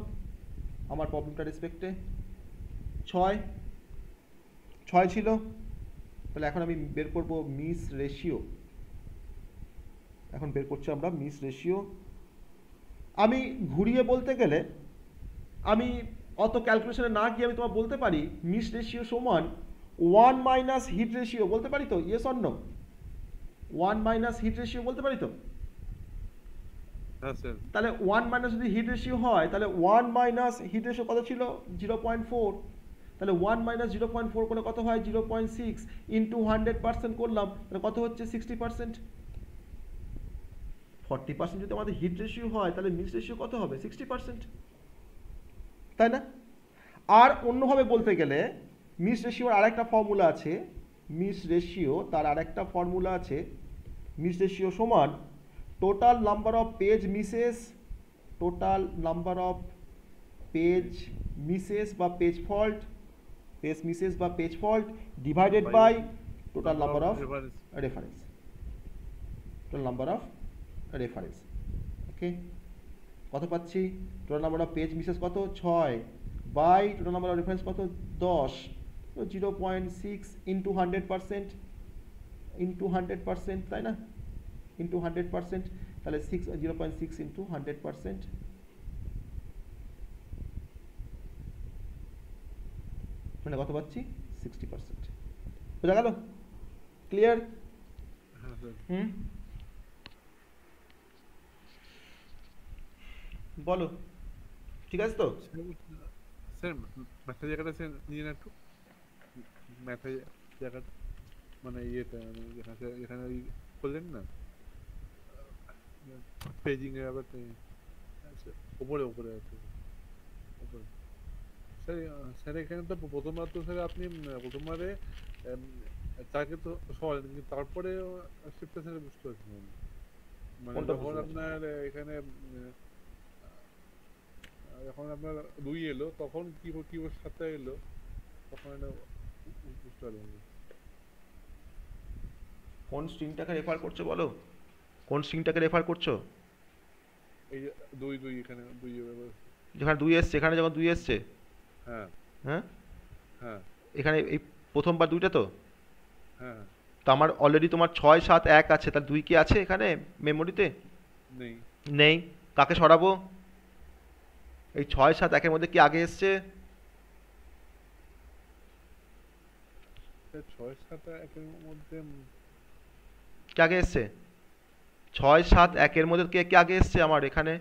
আমার প্রবলেমটা রেসপেক্টে ছয় ছয় ছিল তাহলে এখন আমি বের করব মিস রেশিও এখন বের করছি আমরা মিস রেশিও আমি ঘুরিয়ে বলতে গেলে আমি অত ক্যালকুলেশনে না গিয়ে আমি তোমার বলতে পারি মিস রেশিও সমান ওয়ান মাইনাস হিট রেশিও বলতে পারি তো ইয়ে স্বর্ণ ওয়ান মাইনাস হিট রেশিও বলতে পারি তো হ্যাঁ, তাহলে ওয়ান মাইনাস যদি হিট রেশিও হয় তাহলে ওয়ান মাইনাস হিট রেশিও কত ছিল জিরো পয়েন্ট ফোর তাহলে one minus zero point four করলে কত হয় zero point six into hundred percent করলাম তাহলে কত হচ্ছে সিক্সটি পার্সেন্ট ফর্টি পার্সেন্ট যদি আমাদের হিট রেশিও হয় তাহলে মিস রেশিও কত হবে সিক্সটি পার্সেন্ট তাই না আর অন্যভাবে বলতে গেলে মিস রেশিওর আর একটা ফর্মুলা আছে মিস রেশিও তার আর একটা ফর্মুলা আছে মিস রেশিও সমান total number of page misses total number of page misses বা পেজ ফল্ট পেজ মিসেস বা page fault divided by total number of reference total number of reference okay কত পাচ্ছি total number of page misses কত ছয় by total number of reference কত দশ zero point six into hundred percent into hundred percent তাই না into hundred percent তাহলে six zero point six into hundred percent মানে কত পাচ্ছি সিক্সটি পারসেন্ট বোঝা গেল ক্লিয়ার হুম বলো ঠিক আছে তো স্যার মাথা জায়গাটা স্যার নিয়ে একটু ম্যাথে জায়গার মানে যেখানে যেখানে ওই না পেজিং এর আছে স্যার স্যার এখানে তো প্রথমবার তো স্যার আপনি প্রথমবারে তাকে তো সরেন কিন্তু তারপরে শিফটটা স্যার বুঝতে পারছিলেন মানে যখন আপনার এখানে যখন আপনার দুই এলো তখন কি কি সাথে এলো তখন কোন স্ট্রিংটাকে রেফার করছো বলো কোন স্ট্রিংটাকে রেফার করছো এই দুই দুই এখানে দুই যেখানে দুই এসছে এখানে যখন দুই এসছে হ্যাঁ হ্যাঁ হ্যাঁ এখানে এই প্রথমবার দুইটা তো হ্যাঁ তো আমার অলরেডি তোমার ছয় সাত এক আছে তার দুই কি আছে এখানে মেমোরিতে নেই নেই কাকে সরাবো এই ছয় সাত একের মধ্যে কি আগে এসছে কে আগে এসছে ছয় সাত একের মধ্যে কে কে আগে এসছে আমার এখানে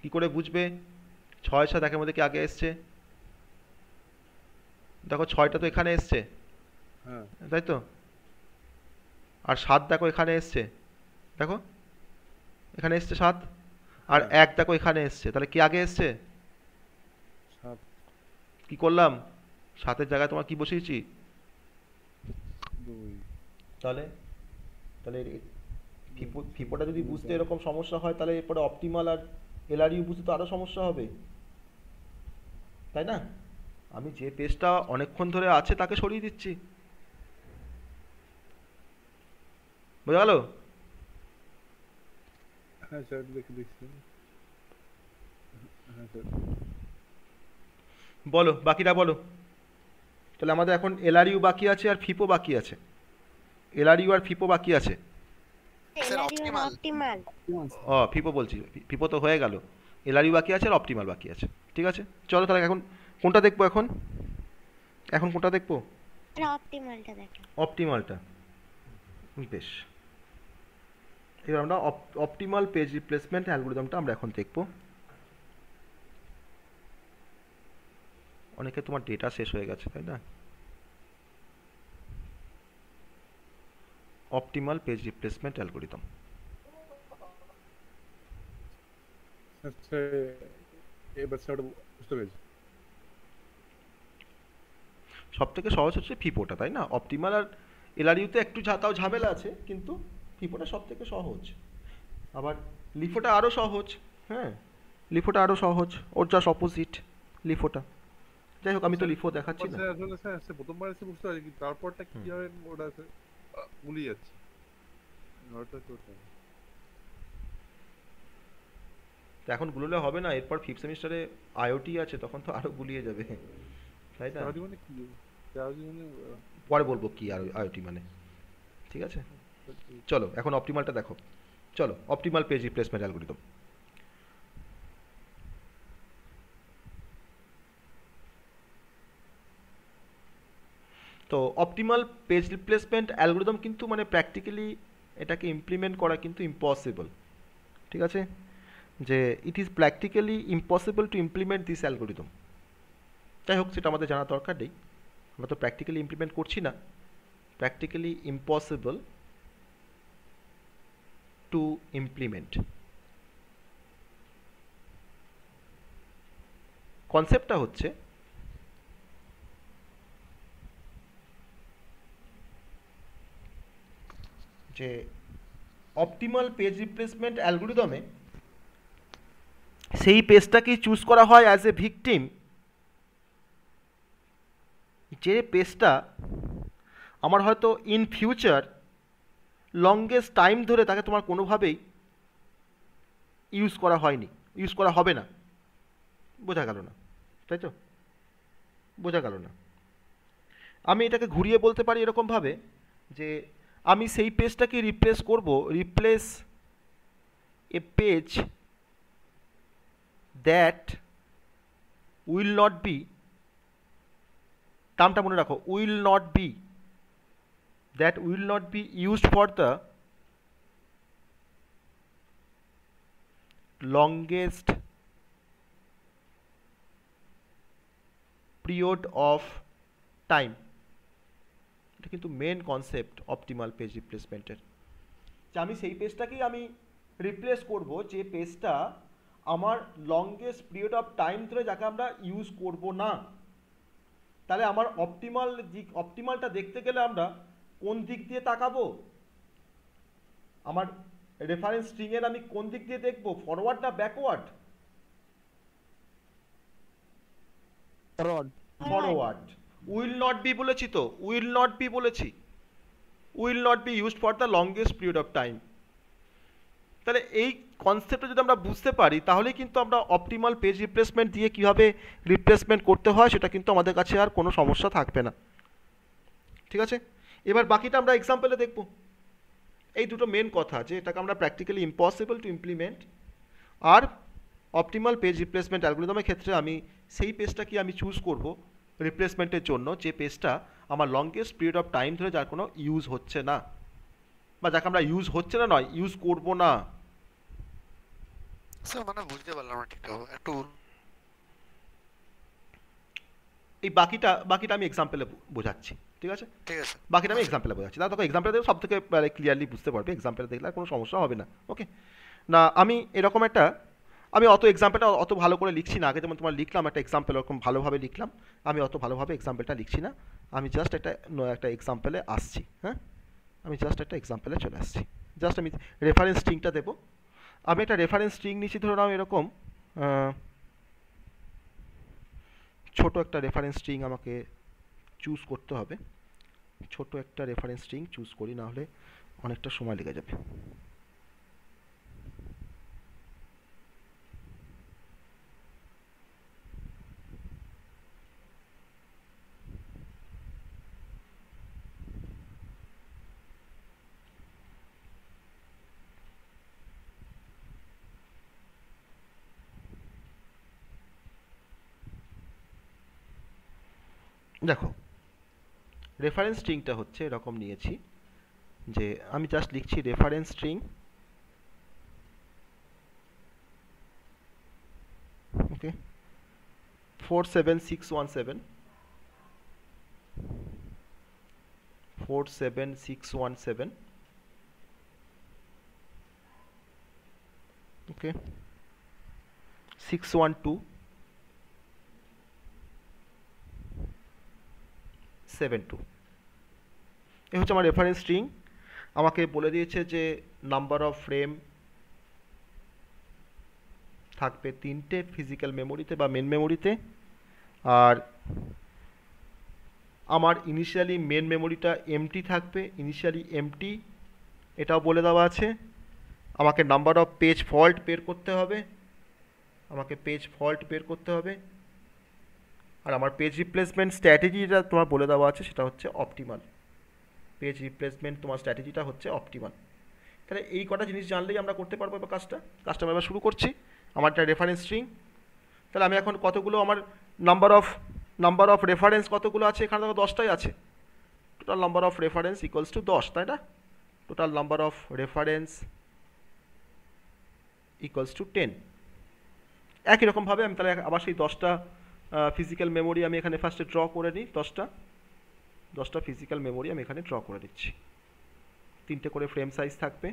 কি করে বুঝবে ছয় সাত একের মধ্যে কে আগে এসছে দেখো ছয়টা তো এখানে এসছে হ্যাঁ। তাই তো আর সাত দেখো এখানে এসছে দেখো এখানে এসছে সাত আর হ্যাঁ। এক দেখো এখানে এসছে তাহলে কি আগে এসছে কি করলাম সাতের জায়গায় তোমার কি বসিয়েছি তাহলে তাহলে ফিপো ফিপোটা যদি বুঝতে এরকম সমস্যা হয় তাহলে এরপরে অপটিমাল আর এলআরইউ বুঝতে তো আরও সমস্যা হবে তাই না আমি যে পেস্টটা অনেকক্ষণ ধরে আছে তাকে সরিয়ে দিচ্ছি বুঝা গেল হ্যাঁ স্যার দেখে দিচ্ছি হ্যাঁ স্যার বলো বাকিটা বলো তাহলে আমাদের এখন এলআরইউ বাকি আছে আর ফিপো বাকি আছে এলআরইউ আর ফিপো বাকি আছে ও ফিপো বলছি ফিপো তো হয়ে গেল এলআরইউ বাকি আছে আর অপটিমাল বাকি আছে ঠিক আছে চলো তাহলে এখন কোনটা দেখবো এখন এখন কোনটা দেখবো অপটিমালটা দেখো অপটিমালটা বেশ এবার আমরা অপটিমাল পেজ রিপ্লেসমেন্ট অ্যালগোরিদমটা আমরা এখন দেখবো অনেকে তোমার ডেটা শেষ হয়ে গেছে তাই না অপটিমাল পেজ রিপ্লেসমেন্ট অ্যালগোরিদম সব থেকে সহজ হচ্ছে ফিপোটা তাই না অপটিমাল আর এলআরইউতে একটু তাও ঝামেলা আছে কিন্তু ফিপোটা সব থেকে সহজ আবার লিফোটা আরও সহজ হ্যাঁ লিফোটা আরও সহজ ওর জাস্ট অপোজিট লিফোটা যাই হোক আমি তো লিফো দেখাচ্ছি না আসলে স্যার আসলে প্রথমবার এসে বুঝতে পারি তারপরটা কি হবে ওটা ভুলে যাচ্ছি নটা কোথায় এখন গুলোলে হবে না এরপর ফিফথ সেমিস্টারে আইওটি আছে তখন তো আরো গুলিয়ে যাবে তাই না মানে মানে, পরে বলবো কি আর আইওটি মানে আচ্ছা, ঠিক আছে চলো এখন অপটিমালটা দেখো চলো অপটিমাল পেজ রিপ্লেসমেন্ট অ্যালগরিদম তো অপটিমাল পেজ রিপ্লেসমেন্ট অ্যালগোরিদম কিন্তু মানে প্র্যাকটিক্যালি এটাকে ইমপ্লিমেন্ট করা কিন্তু ইম্পসিবল ঠিক আছে যে it is practically impossible to implement this algorithm যাই হোক সেটা আমাদের জানা দরকার নেই আমরা তো প্র্যাকটিক্যালি ইমপ্লিমেন্ট করছি না প্র্যাকটিক্যালি ইম্পসিবল টু ইমপ্লিমেন্ট কনসেপ্টটা হচ্ছে যে অপটিমাল পেজ রিপ্লেসমেন্ট অ্যালগোরিদমে সেই পেজটাকেই চুজ করা হয় অ্যাজ এ ভিকটিম যে পেজটা আমার হয়তো ইন ফিউচার লংগেস্ট টাইম ধরে তাকে তোমার কোনোভাবেই ইউজ করা হয়নি ইউজ করা হবে না বোঝা গেল না তাই তো বোঝা গেল না আমি এটাকে ঘুরিয়ে বলতে পারি এরকমভাবে যে আমি সেই পেজটাকে রিপ্লেস করব replace a page that will not be নামটা মনে রাখো will not be that will not be use for the longest period of time কিন্তু মেন কনসেপ্ট অপটিমাল পেজ রিপ্লেসমেন্টের যে আমি সেই পেজটাকেই আমি রিপ্লেস করব যে পেজটা আমার লংগেস্ট পিরিয়ড অফ টাইম ধরে যাকে আমরা ইউজ করব না তাহলে আমার অপটিমাল দিক অপটিমালটা দেখতে গেলে আমরা কোন দিক দিয়ে তাকাবো আমার রেফারেন্স স্ট্রিংয়ের আমি কোন দিক দিয়ে দেখব ফরওয়ার্ড না backward forward will not be বলেছি তো উইল নট বি বলেছি will not be used for the longest period of time তাহলে এই কনসেপ্টটা যদি আমরা বুঝতে পারি তাহলেই কিন্তু আমরা অপটিমাল পেজ রিপ্লেসমেন্ট দিয়ে কিভাবে রিপ্লেসমেন্ট করতে হয় সেটা কিন্তু আমাদের কাছে আর কোনো সমস্যা থাকবে না ঠিক আছে এবার বাকিটা আমরা এক্সাম্পলে দেখব এই দুটো মেন কথা যে এটাকে আমরা প্র্যাকটিক্যালি ইম্পসিবল টু ইমপ্লিমেন্ট আর অপটিমাল পেজ রিপ্লেসমেন্ট অ্যালগোরিদমের ক্ষেত্রে আমি সেই পেজটা কি আমি চুজ করব রিপ্লেসমেন্টের জন্য যে পেজটা আমার লংগেস্ট পিরিয়ড অফ টাইম ধরে যার কোনো ইউজ হচ্ছে না বা যাকে আমরা ইউজ হচ্ছে না নয় ইউজ করব না মানে বুঝতে পারলাম এই বাকিটা বাকিটা আমি এক্সাম্পলে বোঝাচ্ছি ঠিক আছে ঠিক আছে বাকিটা আমি এক্সাম্পলে বোঝাচ্ছি তাহলে তোকে এক্সাম্পলে দেবো সব থেকে ক্লিয়ারলি বুঝতে পারবে এক্সাম্পলে দেখলে কোনো সমস্যা হবে না ওকে না আমি এরকম একটা আমি অত এক্সাম্পলটা অত ভালো করে লিখছি না আগে যেমন তোমার লিখলাম একটা এক্সাম্পল ওরকম ভালোভাবে লিখলাম আমি অত ভালোভাবে এক্সাম্পলটা লিখছি না আমি জাস্ট একটা একটা এক্সাম্পলে আসছি হ্যাঁ আমি জাস্ট একটা এক্সাম্পলে চলে আসছি জাস্ট আমি রেফারেন্স স্ট্রিংটা দেবো আমি একটা রেফারেন্স স্ট্রিং নিচ্ছি ধরে নাও এরকম ছোট একটা রেফারেন্স স্ট্রিং আমাকে চুজ করতে হবে ছোট একটা রেফারেন্স স্ট্রিং চুজ করি না হলে অনেকটা সময় লেগে যাবে দেখো রেফারেন্স স্ট্রিংটা হচ্ছে এরকম নিয়েছি যে আমি জাস্ট লিখছি reference string okay four seven six one seven four seven six one seven okay six one two seven two এ হচ্ছে আমার রেফারেন্স স্ট্রিং আমাকে বলে দিয়েছে যে নাম্বার অফ ফ্রেম থাকবে তিনটে ফিজিক্যাল মেমোরিতে বা মেন মেমোরিতে আর আমার ইনিশিয়ালি মেন মেমোরিটা এমটি থাকবে ইনিশিয়ালি এমটি এটাও বলে দেওয়া আছে আমাকে নাম্বার অফ পেজ ফল্ট বের করতে হবে আমাকে পেজ ফল্ট বের করতে হবে আর আমার পেজ রিপ্লেসমেন্ট যেটা তোমার বলে দেওয়া আছে সেটা হচ্ছে অপটিমাল পেজ রিপ্লেসমেন্ট তোমার স্ট্র্যাটেজিটা হচ্ছে অপটিমাল তাহলে এই কটা জিনিস জানলেই আমরা করতে পারবো এবার কাজটা কাজটা আমি এবার শুরু করছি আমার একটা রেফারেন্স স্ট্রিং তাহলে আমি এখন কতগুলো আমার number of number of reference কতগুলো আছে এখানে দেখো দশটাই আছে total number of reference equals to দশ তাই না total number of reference equals to ten একই রকমভাবে আমি তাহলে আবার সেই দশটা ফিজিক্যাল মেমোরি আমি এখানে ফার্স্টে ড্র করে নিই দশটা দশটা ফিজিক্যাল মেমোরি আমি এখানে ড্র করে দিচ্ছি তিনটে করে ফ্রেম সাইজ থাকবে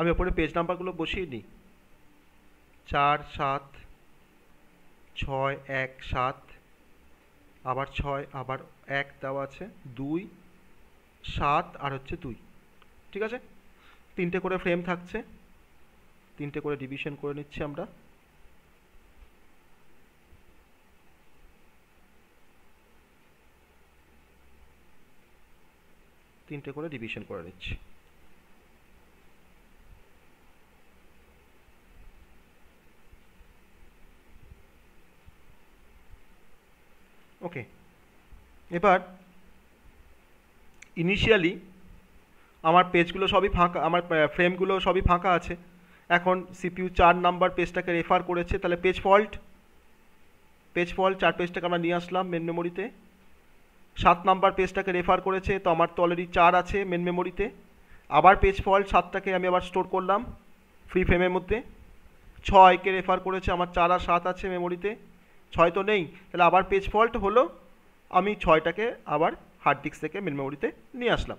আমি ওপরে পেজ নাম্বারগুলো বসিয়ে নিই চার সাত ছয় এক সাত আবার ছয় আবার এক দেওয়া আছে দুই সাত আর হচ্ছে দুই ঠিক আছে তিনটে করে ফ্রেম থাকছে তিনটে করে ডিভিশন করে নিচ্ছি আমরা তিনটে করে ডিভিশন করে নিচ্ছি থাকে এবার ইনিশিয়ালি আমার পেজগুলো সবই ফাঁকা আমার ফ্রেমগুলো সবই ফাঁকা আছে এখন সিপিউ চার নাম্বার পেজটাকে রেফার করেছে তাহলে পেজ ফল্ট পেজ ফল্ট চার পেজটাকে আমরা নিয়ে আসলাম মেন মেমোরিতে সাত নাম্বার পেজটাকে রেফার করেছে তো আমার তো অলরেডি চার আছে মেন মেমোরিতে আবার পেজ ফল্ট সাতটাকে আমি আবার স্টোর করলাম ফ্রি ফ্রেমের মধ্যে ছয়কে রেফার করেছে আমার চার আর সাত আছে মেমোরিতে ছয় তো নেই তাহলে আবার পেজ ফল্ট হলো আমি ছয়টাকে আবার হার্ড ডিস্ক থেকে মেন মেমোরিতে নিয়ে আসলাম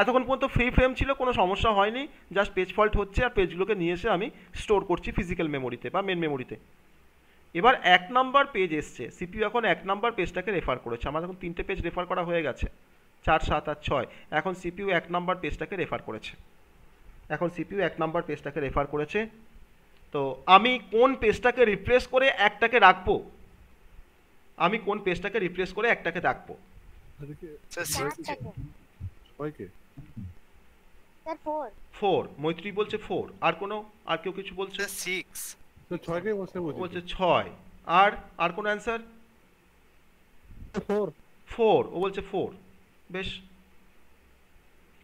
এতক্ষণ পর্যন্ত ফ্রি ফ্রেম ছিল কোনো সমস্যা হয়নি জাস্ট পেজ ফল্ট হচ্ছে আর পেজগুলোকে নিয়ে এসে আমি স্টোর করছি ফিজিক্যাল মেমোরিতে বা মেন মেমোরিতে এবার এক নাম্বার পেজ এসছে সিপিউ এখন এক নাম্বার পেজটাকে রেফার করেছে আমার এখন তিনটে পেজ রেফার করা হয়ে গেছে চার সাত আর ছয় এখন সিপিউ এক নাম্বার পেজটাকে রেফার করেছে এখন সিপিউ এক নাম্বার পেজটাকে রেফার করেছে তো আমি কোন পেজটাকে রিপ্লেস করে একটাকে রাখবো আমি কোন পেজটাকে রিপ্লেস করে একটাকে রাখবো ফোর আচ্ছা, মৈত্রী বলছে ফোর আর কোনো আর কেউ কিছু বলছে সিক্স বলছে ছয় আর আর কোন অ্যান্সার ফোর ও বলছে ফোর বেশ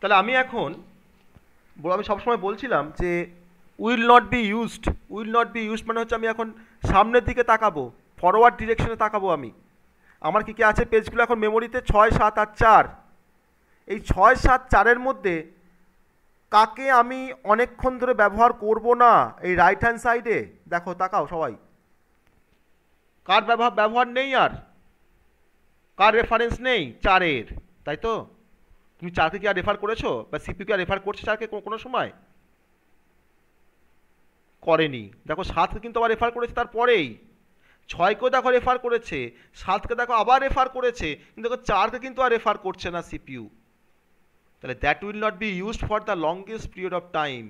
তাহলে আমি এখন আমি সবসময় বলছিলাম যে will not be used will not be used মানে হচ্ছে আমি এখন সামনের দিকে তাকাবো ফরওয়ার্ড ডিরেকশনে তাকাবো আমি আমার কি কি আছে পেজগুলো এখন মেমোরিতে ছয় সাত আর চার এই ছয় সাত চারের মধ্যে কাকে আমি অনেকক্ষণ ধরে ব্যবহার করব না এই রাইট হ্যান্ড সাইডে দেখো তাকাও সবাই কার ব্যবহার ব্যবহার নেই আর কার রেফারেন্স নেই চারের তাই তো তুমি চারকে কি আর রেফার করেছো বা সিপিকে আর রেফার করছো চারকে কোনো সময় করেনি দেখো সাতকে কিন্তু আবার রেফার করেছে তারপরেই ছয়কেও দেখো রেফার করেছে সাতকে দেখো আবার রেফার করেছে কিন্তু দেখো চারকে কিন্তু আর রেফার করছে না সিপিউ তাহলে that will not be use for the longest period of time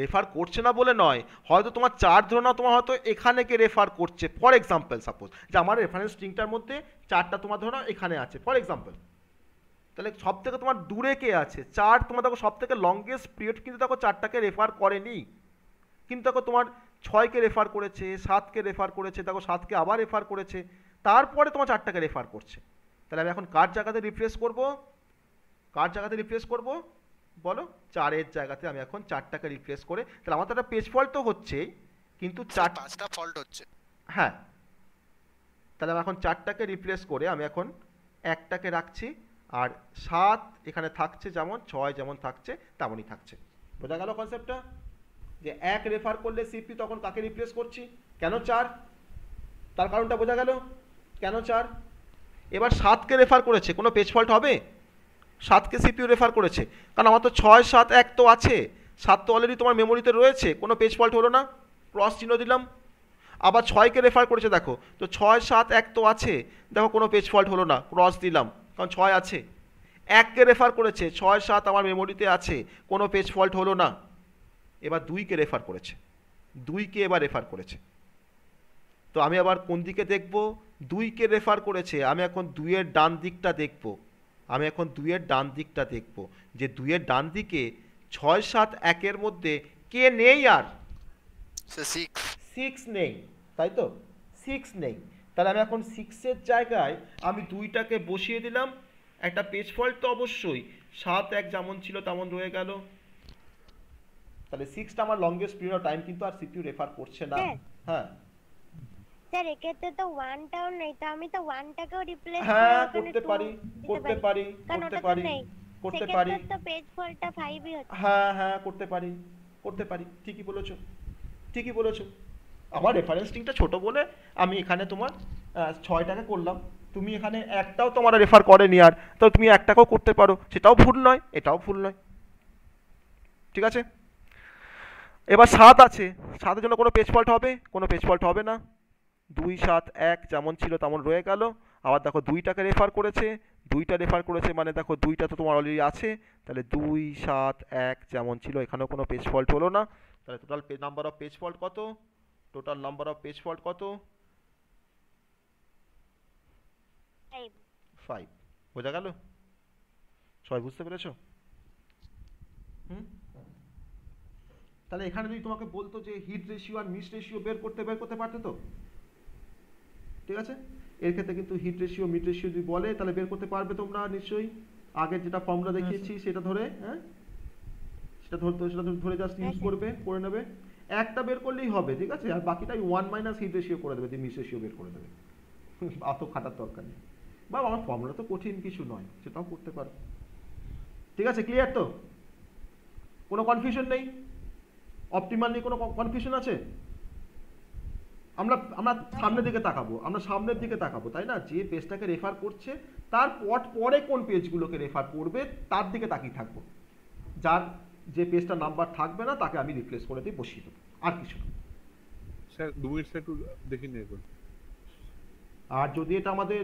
refer করছে না বলে নয় হয়তো তোমার চার ধরো না তোমার হয়তো এখানে কে রেফার করছে ফর এক্সাম্পল সাপোজ যে আমার রেফারেন্স স্ট্রিংটার মধ্যে চারটা তোমার ধরো এখানে আছে ফর এক্সাম্পল তাহলে সব থেকে তোমার দূরে কে আছে চার তোমার দেখো সব থেকে লংগেস্ট পিরিয়ড কিন্তু দেখো চারটাকে রেফার করেনি কিন্তু দেখো তোমার ছয়কে রেফার করেছে সাতকে রেফার করেছে দেখো সাতকে আবার রেফার করেছে তারপরে তোমার চারটাকে রেফার করছে তাহলে আমি এখন কার জায়গাতে রিফ্রেশ করব কার জায়গাতে রিপ্লেস করব বলো চারের জায়গাতে আমি এখন চারটাকে রিপ্লেস করে তাহলে আমার তো একটা পেজ ফল্ট তো হচ্ছেই কিন্তু আচ্ছা, চার পাঁচটা ফল্ট হচ্ছে হ্যাঁ তাহলে আমি এখন চারটাকে রিপ্লেস করে আমি এখন একটাকে রাখছি আর সাত এখানে থাকছে যেমন ছয় যেমন থাকছে তেমনই থাকছে বোঝা গেল কনসেপ্টটা যে এক রেফার করলে সিপি তখন কাকে রিপ্লেস করছি কেন চার তার কারণটা বোঝা গেল কেন চার এবার সাতকে রেফার করেছে কোনো পেজ ফল্ট হবে সাতকে সিপিউ রেফার করেছে কারণ আমার তো ছয় সাত এক তো আছে সাত তো অলরেডি তোমার মেমোরিতে রয়েছে কোনো পেজ ফল্ট হলো না ক্রস চিহ্ন দিলাম আবার ছয়কে রেফার করেছে দেখো তো ছয় সাত এক তো আছে দেখো কোনো পেজ ফল্ট হলো না ক্রস দিলাম কারণ ছয় আছে এককে রেফার করেছে ছয় সাত আমার মেমোরিতে আছে কোনো পেজ ফল্ট হলো না এবার দুইকে রেফার করেছে দুইকে এবার রেফার করেছে তো আমি আবার কোন দিকে দেখব দুইকে রেফার করেছে আমি এখন দুইয়ের ডান দিকটা দেখব আমি এখন দুইয়ের ডান দিকটা দেখব যে দুইয়ের ডান দিকে ছয় সাত একের মধ্যে কে নেই আর সিক্স নেই তাই তো সিক্স নেই তাহলে আমি এখন সিক্সের জায়গায় আমি দুইটাকে বসিয়ে দিলাম একটা পেজ ফল্ট তো অবশ্যই সাত এক যেমন ছিল তেমন রয়ে গেল তাহলে 6 টা আমার লংগেস্ট পিরিয়ড অফ টাইম কিন্তু আর সিপিইউ রেফার করছে না হ্যাঁ স্যার এক্ষেত্রে তো 1 টাও নেই তো আমি তো 1 টাকেও রিপ্লেস হ্যাঁ করতে পারি করতে পারি করতে পারি করতে পারি তো পেজ ফলটা 5ই হচ্ছে হ্যাঁ হ্যাঁ করতে পারি করতে পারি ঠিকই বলেছো ঠিকই বলেছো আমার রেফারেন্স টিংটা ছোট বলে আমি এখানে তোমার 6 টাকা করলাম তুমি এখানে একটাও তোমার রেফার করেনি আর তো তুমি একটাকেও করতে পারো সেটাও ভুল নয় এটাও ভুল নয় ঠিক আছে এবার সাত আছে সাতের জন্য কোনো পেজ ফল্ট হবে কোনো পেজ ফল্ট হবে না দুই সাত এক যেমন ছিল তেমন রয়ে গেল আবার দেখো দুইটাকে রেফার করেছে দুইটা রেফার করেছে মানে দেখো দুইটা তো তোমার অলরেডি আছে তাহলে দুই সাত এক যেমন ছিল এখানেও কোনো পেজ ফল্ট হলো না তাহলে total number of page fault কত total number of page fault কত ফাইভ বোঝা গেল সবাই বুঝতে পেরেছো হুম তাহলে এখানে যদি তোমাকে বলতো যে হিট রেশিও আর মিস রেশিও বের করতে বের করতে পারতে তো ঠিক আছে এর ক্ষেত্রে কিন্তু হিট রেশিও মিড রেশিও যদি বলে তাহলে বের করতে পারবে তোমরা নিশ্চয়ই আগে যেটা ফর্মুলা হ্যাঁ, দেখিয়েছি সেটা ধরে হ্যাঁ সেটা তো সেটা ধরে জাস্ট হ্যাঁ, ইউজ করবে করে নেবে একটা বের করলেই হবে ঠিক আছে আর বাকিটাই ওয়ান মাইনাস হিট রেশিও করে দেবে মিস রেশিও বের করে দেবে অত খাটার দরকার নেই বা আমার ফর্মুলা তো কঠিন কিছু নয় সেটাও করতে পারো ঠিক আছে ক্লিয়ার তো কোনো কনফিউশন নেই অপটিমাল নিয়ে কোনো কনফিউশন আছে আমরা আমরা সামনের দিকে তাকাবো আমরা সামনের দিকে তাকাবো তাই না যে পেজটাকে রেফার করছে তার পট পরে কোন পেজগুলোকে রেফার করবে তার দিকে তাকিয়ে থাকবো যার যে পেজটা নাম্বার থাকবে না তাকে আমি রিপ্লেস করে দিয়ে বসিয়ে দেবো আর কিছু না স্যার আর যদি এটা আমাদের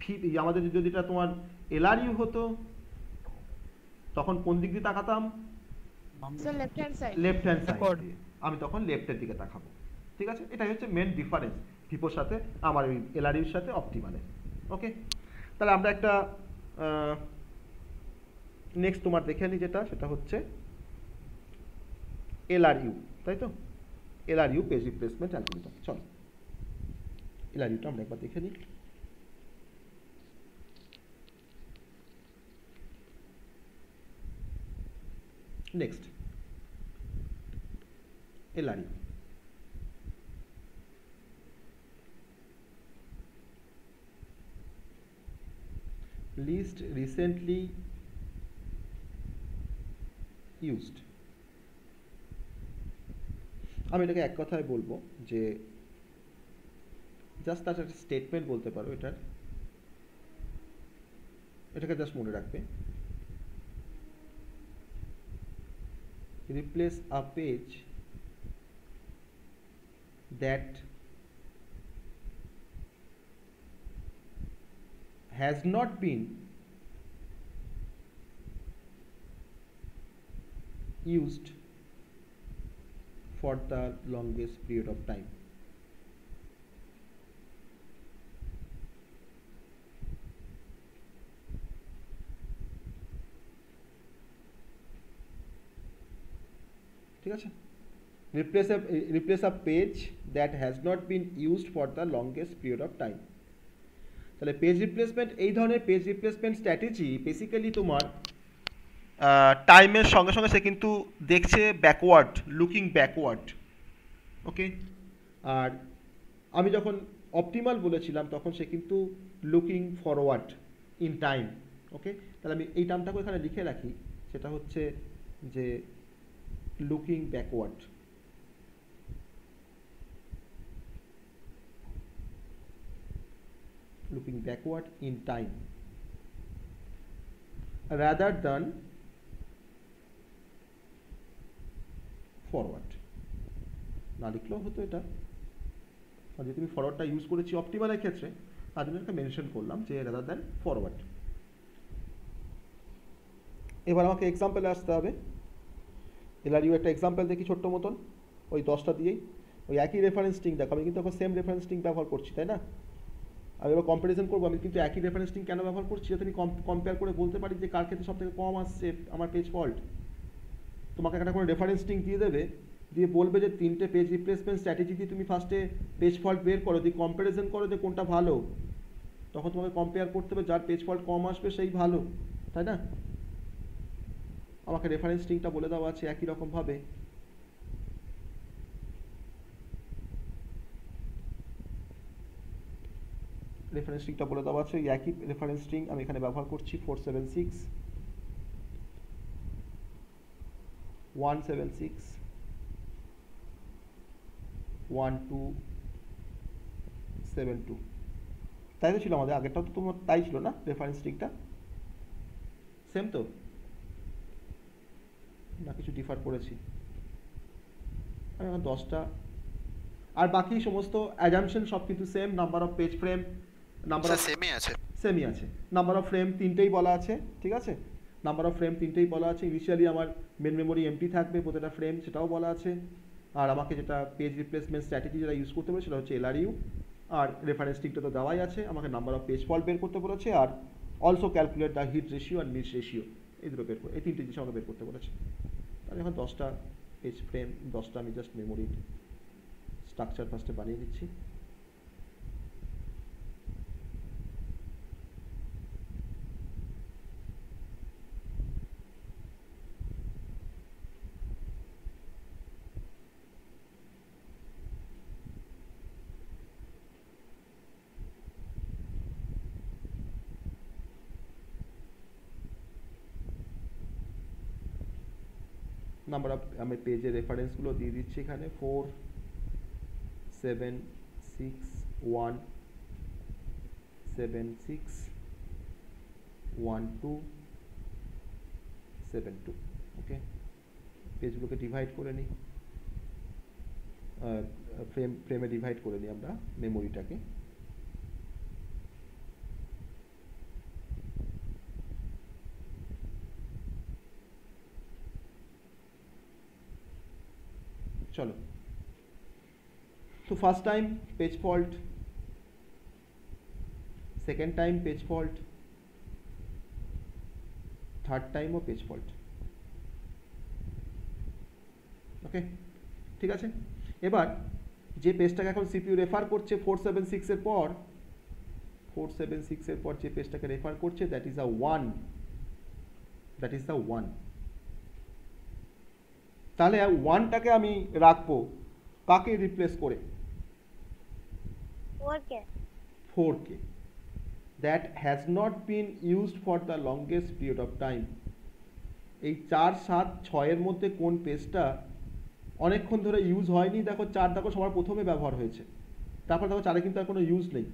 ফি আমাদের যদি এটা তোমার এলআরইউ হতো তখন কোন দিক দিয়ে তাকাতাম লেফট হ্যান্ড সাইড আমি তখন লেফটের দিকে তাকাবো ঠিক আছে এটাই হচ্ছে মেন ডিফারেন্স ভিপোর সাথে আমার ওই এলআরইর সাথে অপটিমালের ওকে তাহলে আমরা একটা নেক্সট তোমার দেখে নিই যেটা সেটা হচ্ছে এলআরইউ তাই তো এলআরইউ পেজ রিপ্লেসমেন্ট অ্যালগোরিদম চলো এলআরইউটা আমরা একবার দেখে নিই next LRU list recently used আমি এটাকে এক কথায় বলবো যে জাস্ট তার একটা স্টেটমেন্ট বলতে পারো এটার এটাকে জাস্ট মনে রাখবে replace a page that has not been used for the longest period of time ঠিক আছে replace a replace a page that has not been used for the longest period of time তাহলে page replacement এই ধরনের page replacement strategy basically তোমার টাইমের সঙ্গে সঙ্গে সে কিন্তু দেখছে ব্যাকওয়ার্ড লুকিং ব্যাকওয়ার্ড ওকে আর আমি যখন অপটিমাল বলেছিলাম তখন সে কিন্তু looking forward in time okay তাহলে আমি এই টার্মটাকে এখানে লিখে রাখি সেটা হচ্ছে যে looking backward. Looking backward in time rather than forward না লিখলেও হতো এটা আর যে তুমি ফরওয়ার্ডটা ইউজ করেছি অপটিমালের ক্ষেত্রে তার জন্য একটা মেনশন করলাম যে রাদার দ্যান ফরওয়ার্ড এবার আমাকে এক্সাম্পলে আসতে হবে এলআরইউ একটা এক্সাম্পল দেখি ছোট্ট মতন ওই দশটা দিয়েই ওই একই রেফারেন্স স্ট্রিং দেখো আমি কিন্তু এখন সেম রেফারেন্স স্ট্রিং ব্যবহার করছি তাই না আমি এবার কম্পারিজন করবো আমি কিন্তু একই রেফারেন্স স্ট্রিং কেন ব্যবহার করছি যাতে আমি কম্পেয়ার করে বলতে পারি যে কার ক্ষেত্রে সব থেকে কম আসছে আমার পেজ ফল্ট তোমাকে একটা কোনো রেফারেন্স স্ট্রিং দিয়ে দেবে দিয়ে বলবে যে তিনটে পেজ রিপ্লেসমেন্ট স্ট্র্যাটেজি দিয়ে তুমি ফার্স্টে পেজ ফল্ট বের করো দিয়ে কম্পারিজন করো যে কোনটা ভালো তখন তোমাকে কম্পেয়ার করতে হবে যার পেজ ফল্ট কম আসবে সেই ভালো তাই না আমাকে রেফারেন্স স্ট্রিংটা বলে দেওয়া আছে একই রকমভাবে রেফারেন্স স্ট্রিংটা বলে দেওয়া আছে একই রেফারেন্স স্ট্রিং আমি এখানে ব্যবহার করছি four seven six one seven six one two seven two তাই তো ছিল আমাদের আগেরটাও তো তোমার তাই ছিল না রেফারেন্স স্ট্রিংটা সেম তো না কিছু ডিফার করেছি আমি এখন দশটা আর বাকি সমস্ত অ্যাজামশন সব কিন্তু same number of page frame number of সেমই আছে সেমই আছে নাম্বার অফ ফ্রেম তিনটেই বলা আছে ঠিক আছে নাম্বার অফ ফ্রেম তিনটেই বলা আছে ইনিশিয়ালি আমার মেন মেমোরি এমটি থাকবে প্রতিটা ফ্রেম সেটাও বলা আছে আর আমাকে যেটা পেজ রিপ্লেসমেন্ট স্ট্র্যাটেজি যেটা ইউজ করতে বলে সেটা হচ্ছে এলআরইউ আর রেফারেন্স টিকটা তো দেওয়াই আছে আমাকে নাম্বার অফ পেজ ফল বের করতে বলেছে আর also calculate the hit ratio আর মিস রেশিও এই দুটো বের এই তিনটে জিনিস আমাকে বের করতে বলেছে তাহলে এখন দশটা পেজ ফ্রেম দশটা আমি জাস্ট মেমোরির স্ট্রাকচার ফার্স্টে বানিয়ে দিচ্ছি নাম্বার আমি পেজের রেফারেন্সগুলো দিয়ে দিচ্ছি এখানে four seven six one seven six one two seven two okay পেজগুলোকে ডিভাইড করে নিই ফ্রেম ফ্রেমে ডিভাইড করে নিই আমরা মেমোরিটাকে চলো তো first time page fault second time page fault third টাইমও পেজ ফল্ট ওকে ঠিক আছে এবার যে পেজটাকে এখন সিপিউ রেফার করছে ফোর সেভেন সিক্সের পর ফোর সেভেন সিক্সের পর যে পেজটাকে রেফার করছে that is the one that is the one তাহলে ওয়ানটাকে আমি রাখবো কাকে রিপ্লেস করে ফোর কে that has not been use for the longest period of time এই চার সাত ছয়ের মধ্যে কোন পেজটা অনেকক্ষণ ধরে ইউজ হয়নি দেখো চার দেখো সবার প্রথমে ব্যবহার হয়েছে তারপর দেখো চারে কিন্তু আর কোনো ইউজ নেই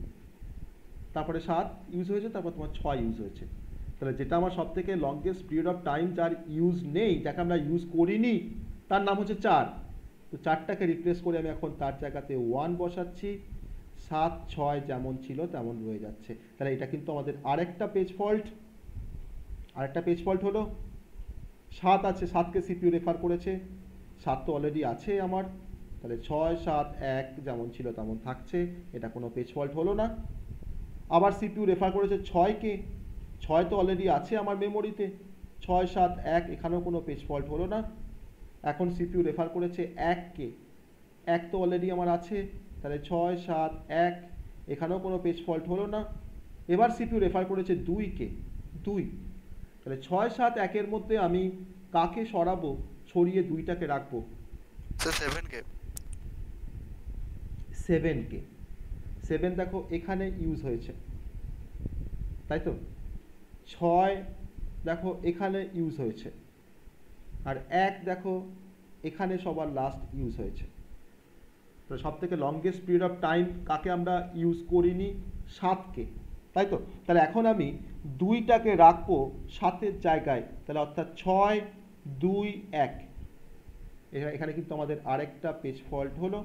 তারপরে সাত ইউজ হয়েছে তারপর তোমার ছয় ইউজ হয়েছে তাহলে যেটা আমার সবথেকে লংগেস্ট পিরিয়ড অফ টাইম যার ইউজ নেই যাকে আমরা ইউজ করিনি তার নাম হচ্ছে চার তো চারটাকে রিপ্লেস করে আমি এখন তার জায়গাতে ওয়ান বসাচ্ছি সাত ছয় যেমন ছিল তেমন রয়ে যাচ্ছে তাহলে এটা কিন্তু আমাদের আরেকটা পেজ ফল্ট আরেকটা পেজ ফল্ট হলো সাত আছে সাতকে সিপিউ রেফার করেছে সাত তো অলরেডি আছে আমার তাহলে ছয় সাত এক যেমন ছিল তেমন থাকছে এটা কোনো পেজ ফল্ট হলো না আবার সিপিউ রেফার করেছে ছয়কে ছয় তো অলরেডি আছে আমার মেমোরিতে ছয় সাত এক এখানেও কোনো পেজ ফল্ট হলো না এখন সিপিউ রেফার করেছে এককে এক তো অলরেডি আমার আছে তাহলে ছয় সাত এক এখানেও কোনো পেজ ফল্ট হলো না এবার সিপিউ রেফার করেছে দুইকে দুই তাহলে ছয় সাত একের মধ্যে আমি কাকে সরাবো ছড়িয়ে দুইটাকে রাখবো সেভেনকে সেভেনকে সেভেন দেখো এখানে ইউজ হয়েছে তাই তো ছয় দেখো এখানে ইউজ হয়েছে আর এক দেখো এখানে সবার লাস্ট ইউজ হয়েছে তো সব থেকে লংগেস্ট পিরিয়ড অফ টাইম কাকে আমরা ইউজ করিনি সাতকে তাই তো তাহলে এখন আমি দুইটাকে রাখবো সাতের জায়গায় তাহলে অর্থাৎ ছয় দুই এক এখানে কিন্তু আমাদের আরেকটা পেজ ফল্ট হলো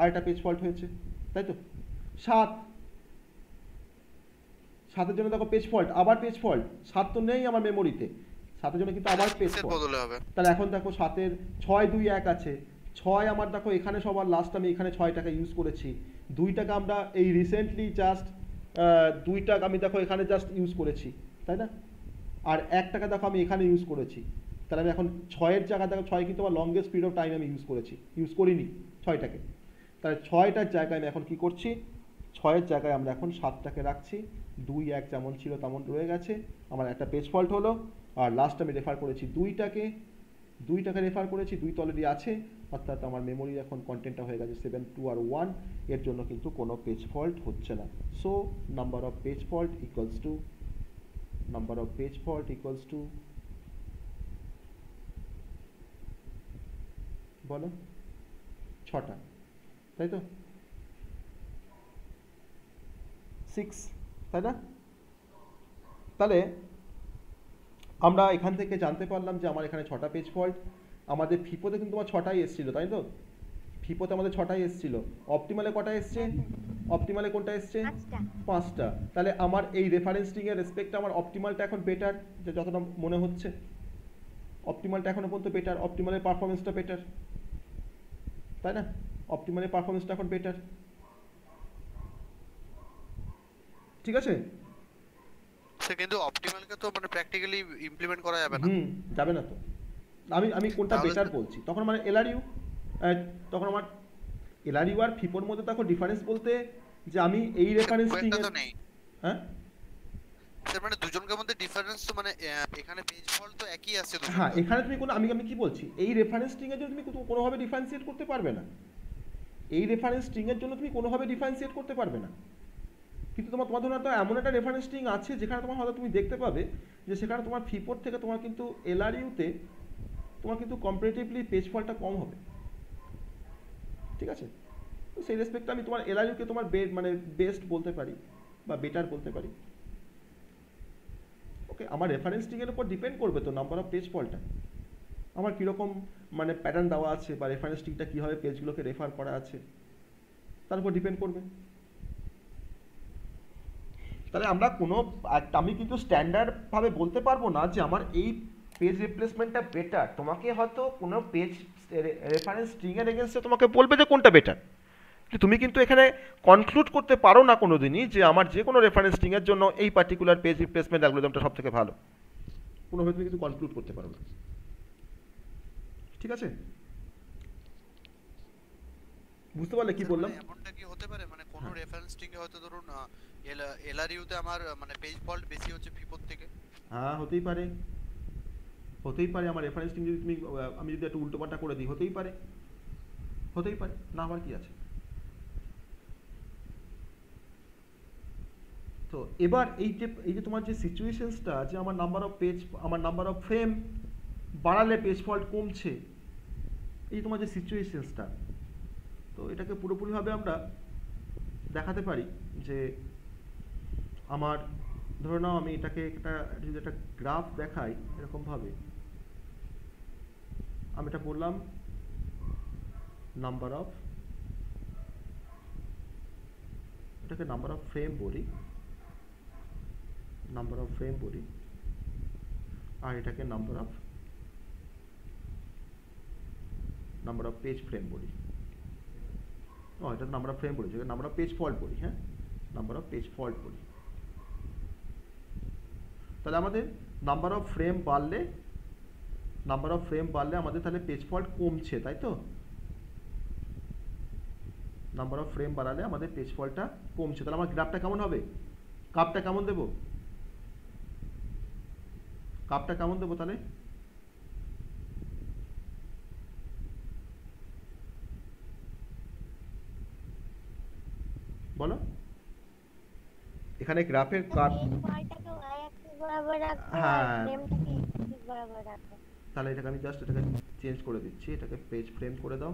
আরেকটা পেজ ফল্ট হয়েছে তাই তো সাত সাতের জন্য দেখো পেজ ফল্ট আবার পেজ ফল্ট সাত তো নেই আমার মেমোরিতে সাতের জন্য কিন্তু আবার পেস্ট বদলে হবে তাহলে এখন দেখো সাতের ছয় দুই এক আছে ছয় আমার দেখো এখানে সবার লাস্ট আমি এখানে টাকা ইউজ করেছি টাকা আমরা এই রিসেন্টলি জাস্ট টাকা আমি দেখো এখানে জাস্ট ইউজ করেছি তাই না আর টাকা দেখো আমি এখানে ইউজ করেছি তাহলে আমি এখন ছয়ের জায়গা দেখো ছয় কিন্তু আমার লংগেস্ট পিরিয়ড অফ টাইম আমি ইউজ করেছি ইউজ করিনি ছয়টাকে তাহলে ছয়টার জায়গায় আমি এখন কি করছি ছয়ের জায়গায় আমরা এখন সাতটাকে রাখছি দুই এক যেমন ছিল তেমন রয়ে গেছে আমার একটা পেজ ফল্ট হলো আর লাস্ট আমি রেফার করেছি দুইটাকে দুইটাকে রেফার করেছি দুই অলরেডি আছে অর্থাৎ আমার মেমোরি এখন কন্টেন্টটা হয়ে গেছে সেভেন টু আর ওয়ান এর জন্য কিন্তু কোনো পেজ ফল্ট হচ্ছে না so number of page fault equals to number of page fault equals to বলো ছটা তাই তো সিক্স তাই না তাহলে আমরা এখান থেকে জানতে পারলাম যে আমার এখানে ছটা পেজ ফল্ট আমাদের ফিপোতে কিন্তু আমার ছটাই এসেছিলো তাই তো ফিপোতে আমাদের ছটাই এসেছিল অপটিমালে কটা এসছে অপটিমালে কোনটা এসছে পাঁচটা তাহলে আমার এই রেফারেন্সিংয়ের রেসপেক্টে আমার অপটিমালটা এখন বেটার যে যতটা মনে হচ্ছে অপটিমালটা এখন পর্যন্ত বেটার অপটিমালের পারফরমেন্সটা বেটার তাই না অপটিমালের পারফরমেন্সটা এখন বেটার ঠিক আছে সে কিন্তু তো মানে প্র্যাকটিক্যালি ইমপ্লিমেন্ট করা যাবে না হুম যাবে না তো আমি আমি কোনটা বেটার বলছি তখন মানে এলআরইউ তখন আমার এলআরইউ আর ফিপোর মধ্যে তখন ডিফারেন্স বলতে যে আমি এই রেফারেন্স হ্যাঁ মানে মধ্যে ডিফারেন্স তো মানে এখানে পেজ ফল তো একই আছে হ্যাঁ এখানে তুমি কোনো আমি আমি কি বলছি এই রেফারেন্স স্ট্রিং এর জন্য তুমি কোনোভাবে ডিফারেন্সিয়েট করতে পারবে না এই রেফারেন্স স্ট্রিং এর জন্য তুমি কোনোভাবে ডিফারেন্সিয়েট করতে পারবে না কিন্তু তোমার তোমার ধরো এমন একটা রেফারেন্স আছে যেখানে তোমার হয়তো তুমি দেখতে পাবে যে সেখানে তোমার ফিপোর থেকে তোমার কিন্তু এলআরইউতে তোমার কিন্তু কম্পারেটিভলি পেজ ফলটা কম হবে ঠিক আছে তো সেই রেসপেক্টে আমি তোমার এলআরইউকে তোমার বে মানে বেস্ট বলতে পারি বা বেটার বলতে পারি ওকে আমার রেফারেন্স স্ট্রিংয়ের উপর ডিপেন্ড করবে তো নাম্বার অফ পেজ ফলটা আমার কীরকম মানে প্যাটার্ন দেওয়া আছে বা রেফারেন্স স্ট্রিংটা কীভাবে পেজগুলোকে রেফার করা আছে তার উপর ডিপেন্ড করবে তাহলে আমরা কোনো আমি কিন্তু স্ট্যান্ডার্ডভাবে বলতে পারবো না যে আমার এই পেজ রিপ্লেসমেন্টটা বেটার তোমাকে হয়তো কোনো পেজ রেফারেন্স স্ট্রিংয়ের এগেনস্টে তোমাকে বলবে যে কোনটা বেটার তুমি কিন্তু এখানে কনক্লুড করতে পারো না কোনো দিনই যে আমার যে কোনো রেফারেন্স স্ট্রিংয়ের জন্য এই পার্টিকুলার পেজ রিপ্লেসমেন্ট অ্যালগোরিদমটা সব থেকে ভালো কোনোভাবে তুমি কিন্তু কনক্লুড করতে পারো না ঠিক আছে বুঝতে পারলে কি বললাম এমনটা কি হতে পারে মানে কোনো রেফারেন্স হ্যাঁ। স্ট্রিংয়ে হয়তো ধরুন এলআরইউতে আমার মানে পেজ ফল্ট বেশি হচ্ছে ফিফোর থেকে হ্যাঁ হতেই পারে হতেই পারে আমার রেফারেন্স যদি তুমি আমি যদি একটু উল্টোপাল্টা করে দিই হতেই পারে হতেই পারে না আমার কি আছে তো এবার এই যে এই যে তোমার যে সিচুয়েশনসটা যে আমার নাম্বার অফ পেজ আমার নাম্বার অফ ফ্রেম বাড়ালে পেজ ফল্ট কমছে এই তোমার যে সিচুয়েশনসটা তো এটাকে পুরোপুরিভাবে আমরা দেখাতে পারি যে আমার ধরে নাও আমি এটাকে একটা যদি একটা গ্রাফ দেখাই এরকমভাবে আমি এটা বললাম নাম্বার অফ এটাকে নাম্বার অফ ফ্রেম বলি নাম্বার অফ ফ্রেম বলি আর এটাকে number of number of page frame বলি ও এটা নাম্বার অফ ফ্রেম বলি নাম্বার অফ পেজ ফল্ট বলি হ্যাঁ নাম্বার অফ পেজ ফল্ট বলি তাহলে আমাদের নাম্বার অফ ফ্রেম বাড়লে নাম্বার অফ ফ্রেম বাড়লে আমাদের তাহলে পেজ ফল্ট কমছে তাই তো নাম্বার অফ ফ্রেম বাড়ালে আমাদের পেজ ফলটা কমছে তাহলে আমার গ্রাফটা কেমন হবে কাপটা কেমন দেব কাপটা কেমন দেব তাহলে বলো এখানে গ্রাফের কাপ হ্যাঁ। তাহলে এটাকে আমি জাস্ট এটাকে চেঞ্জ করে দিচ্ছি এটাকে পেজ ফ্রেম করে দাও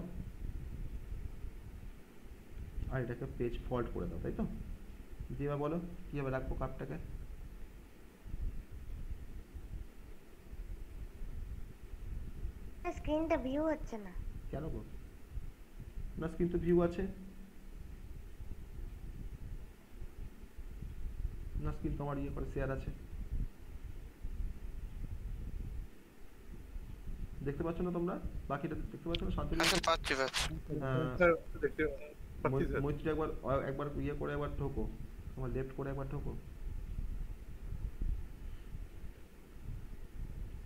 আর এটাকে পেজ ফল্ট করে দাও তাই তো দিবা বলো কীভাবে রাখবো কাপটাকে স্ক্রিনটা ভিউ হচ্ছে না কেন গো না স্ক্রিন তো ভিউ আছে না স্ক্রিন তোমার ইয়ে করে শেয়ার আছে দেখতে পাচ্ছ না তোমরা বাকিটা দেখতে পাচ্ছ না শান্তি হ্যাঁ, পাচ্ছি পাচ্ছি হ্যাঁ। হ্যাঁ, মৈত্রী একবার একবার ইয়ে করে একবার ঠোকো তোমার লেফট করে একবার ঠোকো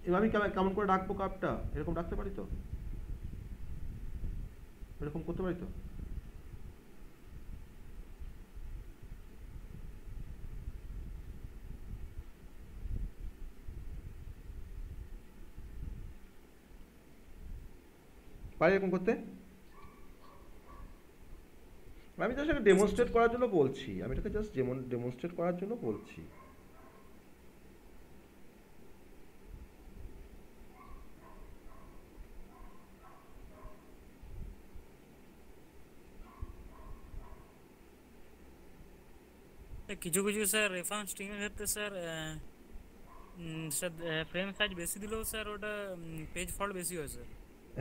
এভাবে কেমন করে ডাকবো কাপটা এরকম ডাকতে পারি তো এরকম করতে পারি তো পারে এরকম করতে আমি জাস্ট এটা ডেমনস্ট্রেট করার জন্য বলছি আমি এটাকে জাস্ট ডেমনস্ট্রেট করার জন্য বলছি কিছু কিছু স্যার রেফারেন্স টিমের ক্ষেত্রে স্যার স্যার ফ্রেম সাইজ বেশি দিলেও স্যার ওটা পেজ ফল্ট বেশি হয় স্যার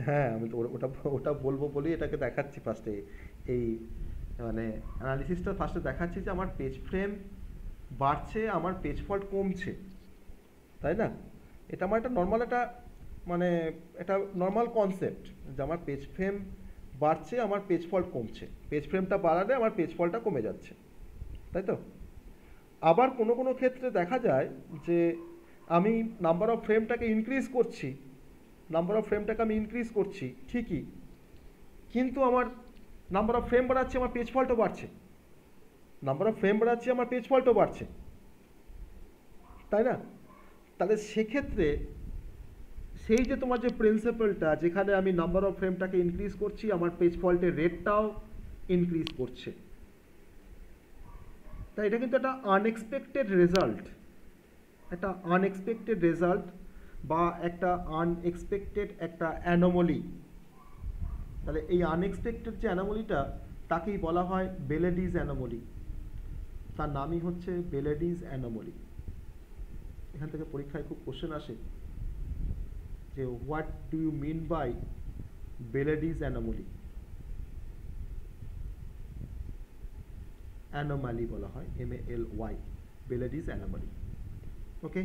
হ্যাঁ আমি ওটা ওটা বলবো বলেই এটাকে দেখাচ্ছি ফার্স্টে এই মানে অ্যানালিসিসটা ফার্স্টে দেখাচ্ছি যে আমার পেজ ফ্রেম বাড়ছে আমার পেজ ফল্ট কমছে তাই না এটা আমার একটা নর্মাল একটা মানে এটা নর্মাল কনসেপ্ট যে আমার পেজ ফ্রেম বাড়ছে আমার পেজ ফল্ট কমছে পেজ ফ্রেমটা বাড়ালে আমার পেজ ফলটা কমে যাচ্ছে তাই তো আবার কোনো কোনো ক্ষেত্রে দেখা যায় যে আমি নাম্বার অফ ফ্রেমটাকে ইনক্রিজ করছি নাম্বার অফ ফ্রেমটাকে আমি ইনক্রিজ করছি ঠিকই কিন্তু আমার নাম্বার অফ ফ্রেম বাড়াচ্ছে আমার পেজ ফল্টও বাড়ছে নাম্বার অফ ফ্রেম বাড়াচ্ছে আমার পেজ ফল্টও বাড়ছে তাই না তাহলে সেক্ষেত্রে সেই যে তোমার যে প্রিন্সিপালটা যেখানে আমি নাম্বার অফ ফ্রেমটাকে ইনক্রিজ করছি আমার পেজ ফল্টের রেটটাও ইনক্রিজ করছে তাই এটা কিন্তু একটা আনএক্সপেক্টেড রেজাল্ট একটা আনএক্সপেক্টেড রেজাল্ট বা একটা আনএক্সপেক্টেড একটা অ্যানোমলি তাহলে এই আনএক্সপেক্টেড যে অ্যানোমলিটা তাকেই বলা হয় বেলেডিজ অ্যানোমলি তার নামই হচ্ছে বেলেডিজ অ্যানোমলি এখান থেকে পরীক্ষায় খুব কোশ্চেন আসে যে what do you mean by Belady's anomaly anomaly বলা হয় M A L Y বেলেডিজ অ্যানোমলি okay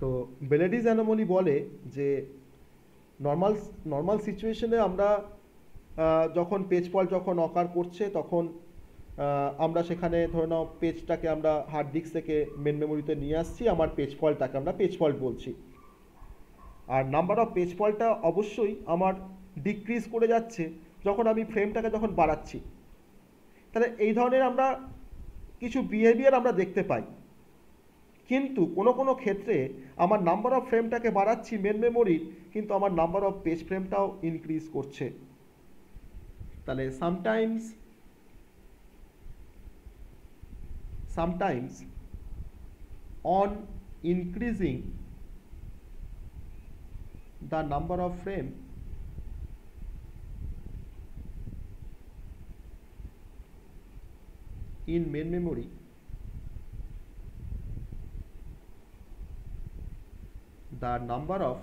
তো বেলেডিস অ্যানোমলি বলে যে নর্মাল নর্মাল সিচুয়েশনে আমরা যখন পেজ ফল যখন অকার করছে তখন আমরা সেখানে ধরে নাও পেজটাকে আমরা হার্ড ডিস্ক থেকে মেন মেমোরিতে নিয়ে আসছি আমার পেজ ফলটাকে আমরা পেজ ফল্ট বলছি আর নাম্বার অফ পেজ ফলটা অবশ্যই আমার ডিক্রিজ করে যাচ্ছে যখন আমি ফ্রেমটাকে যখন বাড়াচ্ছি তাহলে এই ধরনের আমরা কিছু বিহেভিয়ার আমরা দেখতে পাই কিন্তু কোনো কোনো ক্ষেত্রে আমার নাম্বার অফ ফ্রেমটাকে বাড়াচ্ছি মেন মেমোরির কিন্তু আমার নাম্বার অফ পেজ ফ্রেমটাও ইনক্রিজ করছে তাহলে sometimes sometimes on increasing the number of frame in main memory the number of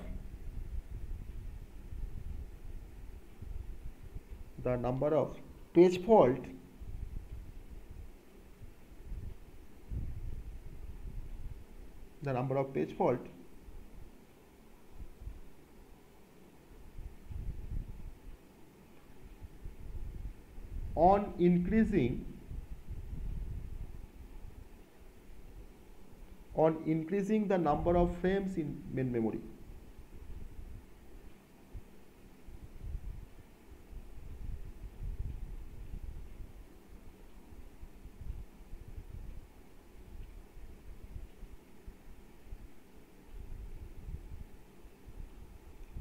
the number of page fault the number of page fault on increasing on increasing the number of frames in main memory.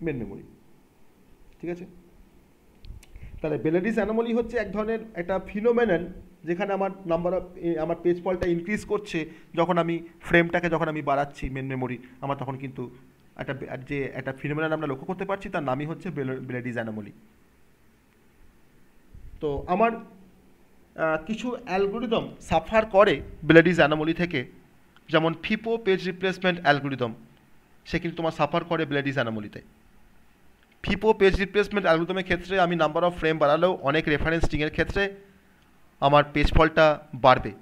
Main memory ঠিক আছে তাহলে বেলেডিস anomaly হচ্ছে এক ধরনের একটা phenomenal যেখানে আমার number of আমার পেজ ফলটা ইনক্রিজ করছে যখন আমি ফ্রেমটাকে যখন আমি বাড়াচ্ছি মেন মেমোরি আমার তখন কিন্তু একটা যে একটা ফিনোমেনান আমরা লক্ষ্য করতে পারছি তার নামই হচ্ছে ব্লেডিজ অ্যানোমলি তো আমার কিছু অ্যালগোরিদম সাফার করে ব্লেডিজ অ্যানোমলি থেকে যেমন ফিপো পেজ রিপ্লেসমেন্ট অ্যালগোরিদম সে কিন্তু তোমার সাফার করে ব্লেডিজ অ্যানোমলিতে ফিপো পেজ রিপ্লেসমেন্ট অ্যালগোরিদমের ক্ষেত্রে আমি নাম্বার অফ ফ্রেম বাড়ালেও অনেক রেফারেন্স স্ট্রিংয়ের ক্ষেত্রে আমার পেজ ফলটা বাড়বে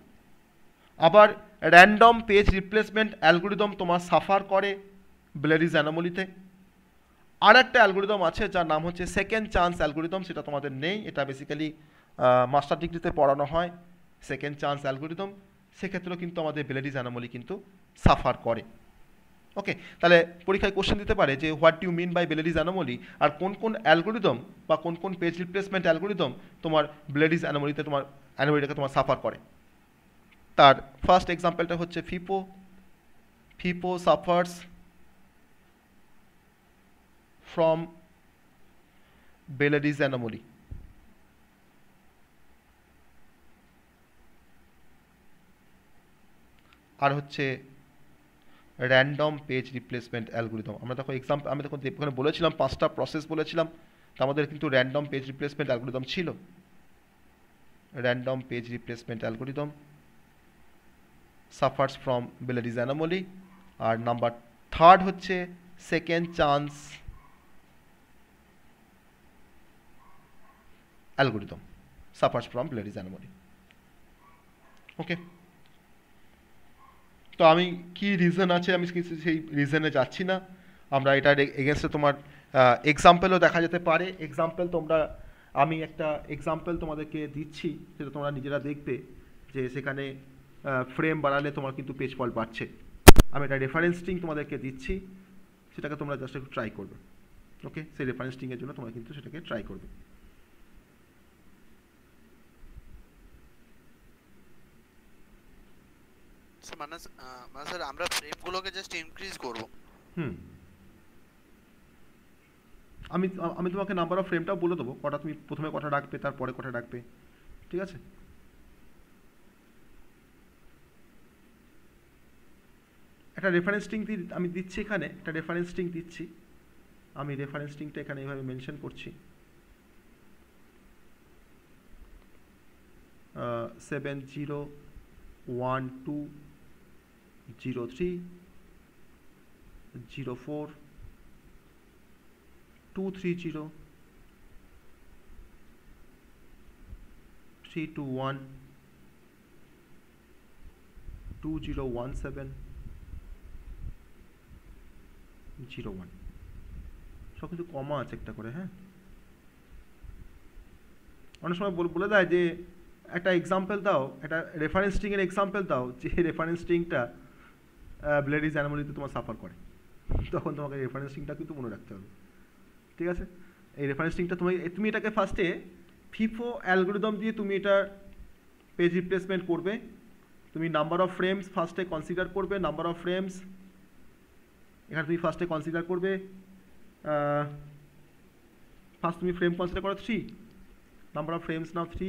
আবার র্যান্ডম পেজ রিপ্লেসমেন্ট অ্যালগোরিদম তোমার সাফার করে ব্লেডিজ অ্যানোমলিতে আর একটা অ্যালগোরিদম আছে যার নাম হচ্ছে সেকেন্ড চান্স অ্যালগোরিদম সেটা তোমাদের নেই এটা বেসিক্যালি মাস্টার ডিগ্রিতে পড়ানো হয় সেকেন্ড চান্স অ্যালগোরিদম সেক্ষেত্রেও কিন্তু আমাদের ব্লেডিজ অ্যানোমলি কিন্তু সাফার করে ওকে তাহলে পরীক্ষায় কোশ্চেন দিতে পারে যে what you mean by Belady's anomaly আর কোন কোন অ্যালগোরিদম বা কোন কোন পেজ রিপ্লেসমেন্ট অ্যালগোরিদম তোমার ব্লেডিজ অ্যানোমলিতে তোমার অ্যানোমলিটাকে তোমার সাফার করে তার ফার্স্ট এক্সাম্পলটা হচ্ছে ফিপো ফিপো সাফার্স ফ্রম বেলেডিজ অ্যানোমলি আর হচ্ছে র্যান্ডম পেজ রিপ্লেসমেন্ট অ্যালগোরিদম আমরা দেখো এক্সাম্পল আমি দেখো এখানে বলেছিলাম পাঁচটা প্রসেস বলেছিলাম তো আমাদের কিন্তু র্যান্ডম পেজ রিপ্লেসমেন্ট অ্যালগোরিদম ছিল random page replacement algorithm suffers from Belady's anomaly আর নাম্বার থার্ড হচ্ছে second chance algorithm suffers from Belady's anomaly okay তো আমি কি রিজন আছে আমি সেই রিজনে যাচ্ছি না আমরা এটার এগেনস্টে তোমার এক্সাম্পেলও দেখা যেতে পারে এক্সাম্পেল তোমরা আমি একটা এক্সাম্পেল তোমাদেরকে দিচ্ছি সেটা তোমরা নিজেরা দেখবে যে সেখানে ফ্রেম বাড়ালে তোমার কিন্তু পেজ ফল বাড়ছে আমি এটা রেফারেন্সটিং তোমাদেরকে দিচ্ছি সেটাকে তোমরা জাস্ট একটু ট্রাই করবে ওকে সেই রেফারেন্সটিংয়ের জন্য তোমরা কিন্তু সেটাকে ট্রাই করবে মানে মানে স্যার আমরা ফ্রেমগুলোকে জাস্ট ইনক্রিজ করব হুম আমি আমি তোমাকে নাম্বার অফ ফ্রেমটাও বলে দেবো কটা তুমি প্রথমে কটা ডাকবে তারপরে কটা ডাকবে ঠিক আছে একটা রেফারেন্স টিং আমি দিচ্ছি এখানে একটা রেফারেন্স টিং দিচ্ছি আমি রেফারেন্স টিংটা এখানে এইভাবে মেনশন করছি seven zero one two zero 03 zero 04 230 321 2017 01 সব কিছু কমা আছে একটা করে হ্যাঁ অনেক সময় বলে দেয় যে একটা এক্সাম্পল দাও একটা রেফারেন্স স্ট্রিংয়ের এক্সাম্পল দাও যে রেফারেন্স স্ট্রিংটা ব্লেডিস অ্যানোমালিতে তোমার সাফার করে তখন তোমাকে রেফারেন্সিংটা কিন্তু মনে রাখতে হবে ঠিক আছে এই রেফারেন্সিংটা তুমি তুমি এটাকে ফার্স্টে ফিফো অ্যালগোরিদম দিয়ে তুমি এটা পেজ রিপ্লেসমেন্ট করবে তুমি নাম্বার অফ ফ্রেমস ফার্স্টে কনসিডার করবে নাম্বার অফ ফ্রেমস এখানে তুমি ফার্স্টে কনসিডার করবে ফার্স্ট তুমি ফ্রেম কনসিডার করো থ্রি নাম্বার অফ ফ্রেমস নাও থ্রি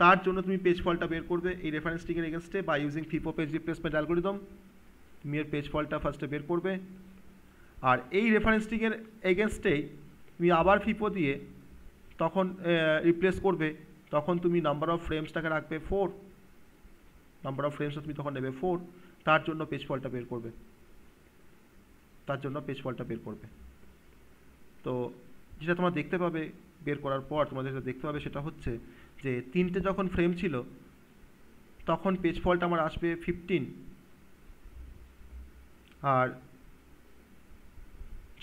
তার জন্য তুমি পেজ ফলটা বের করবে এই এর এগেনস্টে বা using FIFO page replacement algorithm তুমি এর পেজ ফলটা ফার্স্টে বের করবে আর এই রেফারেন্সটিকের এগেনস্টেই তুমি আবার ফিপো দিয়ে তখন রিপ্লেস করবে তখন তুমি নাম্বার অফ ফ্রেমসটাকে রাখবে ফোর নাম্বার অফ ফ্রেমসটা তুমি তখন নেবে ফোর তার জন্য পেজ ফলটা বের করবে তার জন্য পেজ ফলটা বের করবে তো যেটা তোমরা দেখতে পাবে বের করার পর তোমাদের যেটা দেখতে পাবে সেটা হচ্ছে যে তিনটে যখন ফ্রেম ছিল তখন পেজ ফলটা আমার আসবে ফিফটিন আর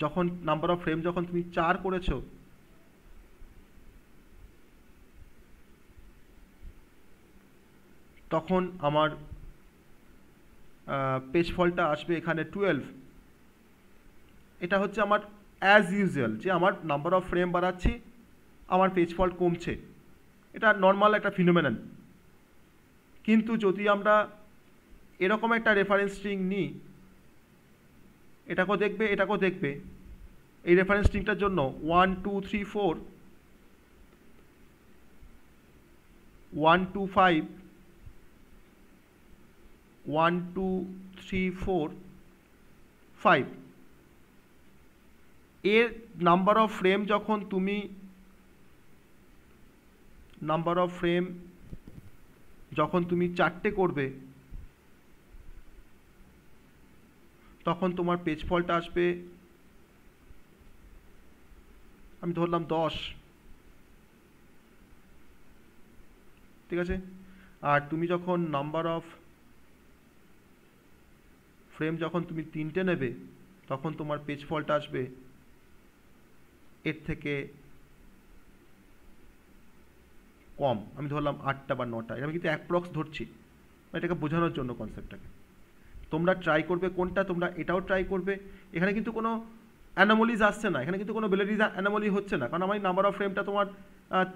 যখন নাম্বার অফ ফ্রেম যখন তুমি চার করেছো তখন আমার পেজ ফলটা আসবে এখানে টুয়েলভ এটা হচ্ছে আমার অ্যাজ ইউজুয়াল যে আমার নাম্বার অফ ফ্রেম বাড়াচ্ছি আমার পেজ ফল্ট কমছে এটা নর্মাল একটা ফিনোমেনান কিন্তু যদি আমরা এরকম একটা রেফারেন্স স্ট্রিং নিই এটাকেও দেখবে এটাকেও দেখবে এই রেফারেন্স স্ট্রিংটার জন্য one two three four one two five one two three four five এর নাম্বার অফ ফ্রেম যখন তুমি নাম্বার অফ ফ্রেম যখন তুমি চারটে করবে তখন তোমার পেজ ফলটা আসবে আমি ধরলাম দশ ঠিক আছে আর তুমি যখন নাম্বার অফ ফ্রেম যখন তুমি তিনটে নেবে তখন তোমার পেজ ফলটা আসবে এর থেকে কম আমি ধরলাম আটটা বা নটা আমি কিন্তু অ্যাপ্রক্স ধরছি এটাকে বোঝানোর জন্য কনসেপ্টটাকে তোমরা ট্রাই করবে কোনটা তোমরা এটাও ট্রাই করবে এখানে কিন্তু কোনো অ্যানামলিজ আসছে না এখানে কিন্তু কোনো বেলেরিজ অ্যানামলি হচ্ছে না কারণ আমি নাম্বার অফ ফ্রেমটা তোমার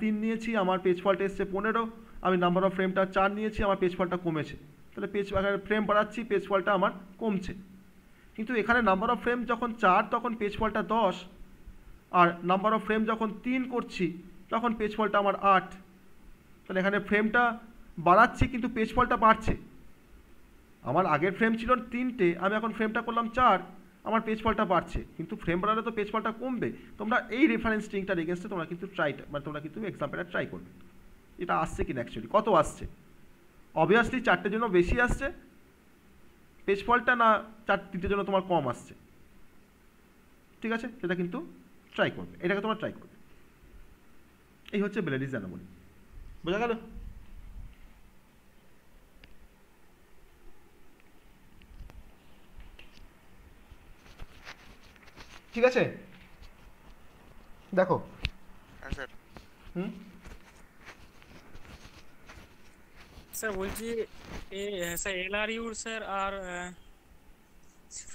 তিন নিয়েছি আমার পেজ ফল্ট এসছে পনেরো আমি নাম্বার অফ ফ্রেমটা চার নিয়েছি আমার পেজ ফলটা কমেছে তাহলে পেজ ফ্রেম বাড়াচ্ছি পেজ ফলটা আমার কমছে কিন্তু এখানে নাম্বার অফ ফ্রেম যখন চার তখন পেজ ফলটা দশ আর নাম্বার অফ ফ্রেম যখন তিন করছি তখন পেজ ফলটা আমার আট তাহলে এখানে ফ্রেমটা বাড়াচ্ছি কিন্তু পেজ ফলটা বাড়ছে আমার আগের ফ্রেম ছিল তিনটে আমি এখন ফ্রেমটা করলাম চার আমার পেজ ফলটা বাড়ছে কিন্তু ফ্রেম বাড়ালে তো পেজ ফলটা কমবে তোমরা এই রেফারেন্স স্ট্রিংটার এগেনস্টে তোমরা কিন্তু ট্রাই মানে তোমরা কিন্তু এক্সাম্পলটা ট্রাই করবে এটা আসছে কিনা অ্যাকচুয়ালি কত আসছে অবভিয়াসলি চারটের জন্য বেশি আসছে পেজ ফলটা না চার তিনটের জন্য তোমার কম আসছে ঠিক আছে সেটা কিন্তু ট্রাই করবে এটাকে তোমার ট্রাই করবে এই হচ্ছে বেলেডিস জানাবলি বোঝা গেল ঠিক আছে দেখো হ্যাঁ, স্যার বলছি স্যার আর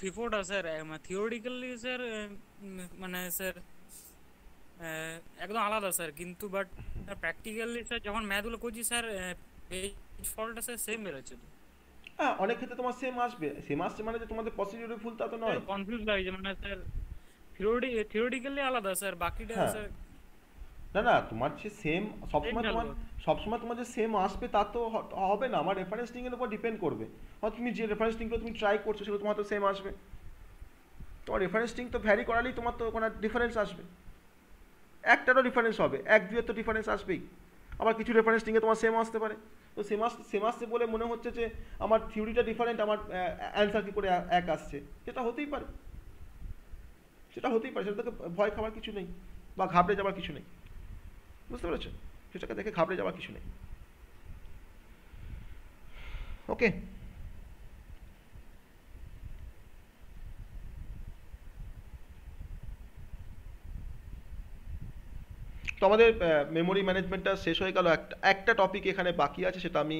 ফিফোটা স্যার থিওরিটিক্যালি স্যার মানে স্যার একদম আলাদা স্যার কিন্তু বাট প্র্যাকটিক্যালি স্যার যখন ম্যাথগুলো করছি স্যার পেজ ফলটা স্যার সেম বেরোচ্ছে হ্যাঁ অনেক ক্ষেত্রে তোমার সেম আসবে সেম আসছে মানে যে তোমাদের প্রসিডিউরে ফুল তা তো নয় কনফিউজ লাগছে মানে স্যার থিওরিটিক্যালি আলাদা স্যার বাকিটা স্যার না না তোমার যে সেম সবসময় তোমার সবসময় তোমার যে সেম আসবে তা তো হবে না আমার রেফারেন্স উপর ডিপেন্ড করবে তুমি যে তুমি ট্রাই করছো সেগুলো তোমার তো সেম আসবে তোমার তো ভ্যারি করালেই তোমার তো ওখানে ডিফারেন্স আসবে একটারও ডিফারেন্স হবে এক দুয়ের তো ডিফারেন্স আসবেই আবার কিছু রেফারেন্স এ তোমার সেম আসতে পারে তো সেম আস সেম আসছে বলে মনে হচ্ছে যে আমার থিওরিটা ডিফারেন্ট আমার অ্যান্সার করে এক আসছে সেটা হতেই পারে সেটা হতেই পারে সেটা তাকে ভয় খাওয়ার কিছু নেই বা ঘাবড়ে যাবার কিছু নেই বুঝতে পেরেছেন সেটাকে দেখে ঘাবড়ে যাওয়ার কিছু নেই ওকে তো আমাদের মেমোরি ম্যানেজমেন্টটা শেষ হয়ে গেল একটা একটা টপিক এখানে বাকি আছে সেটা আমি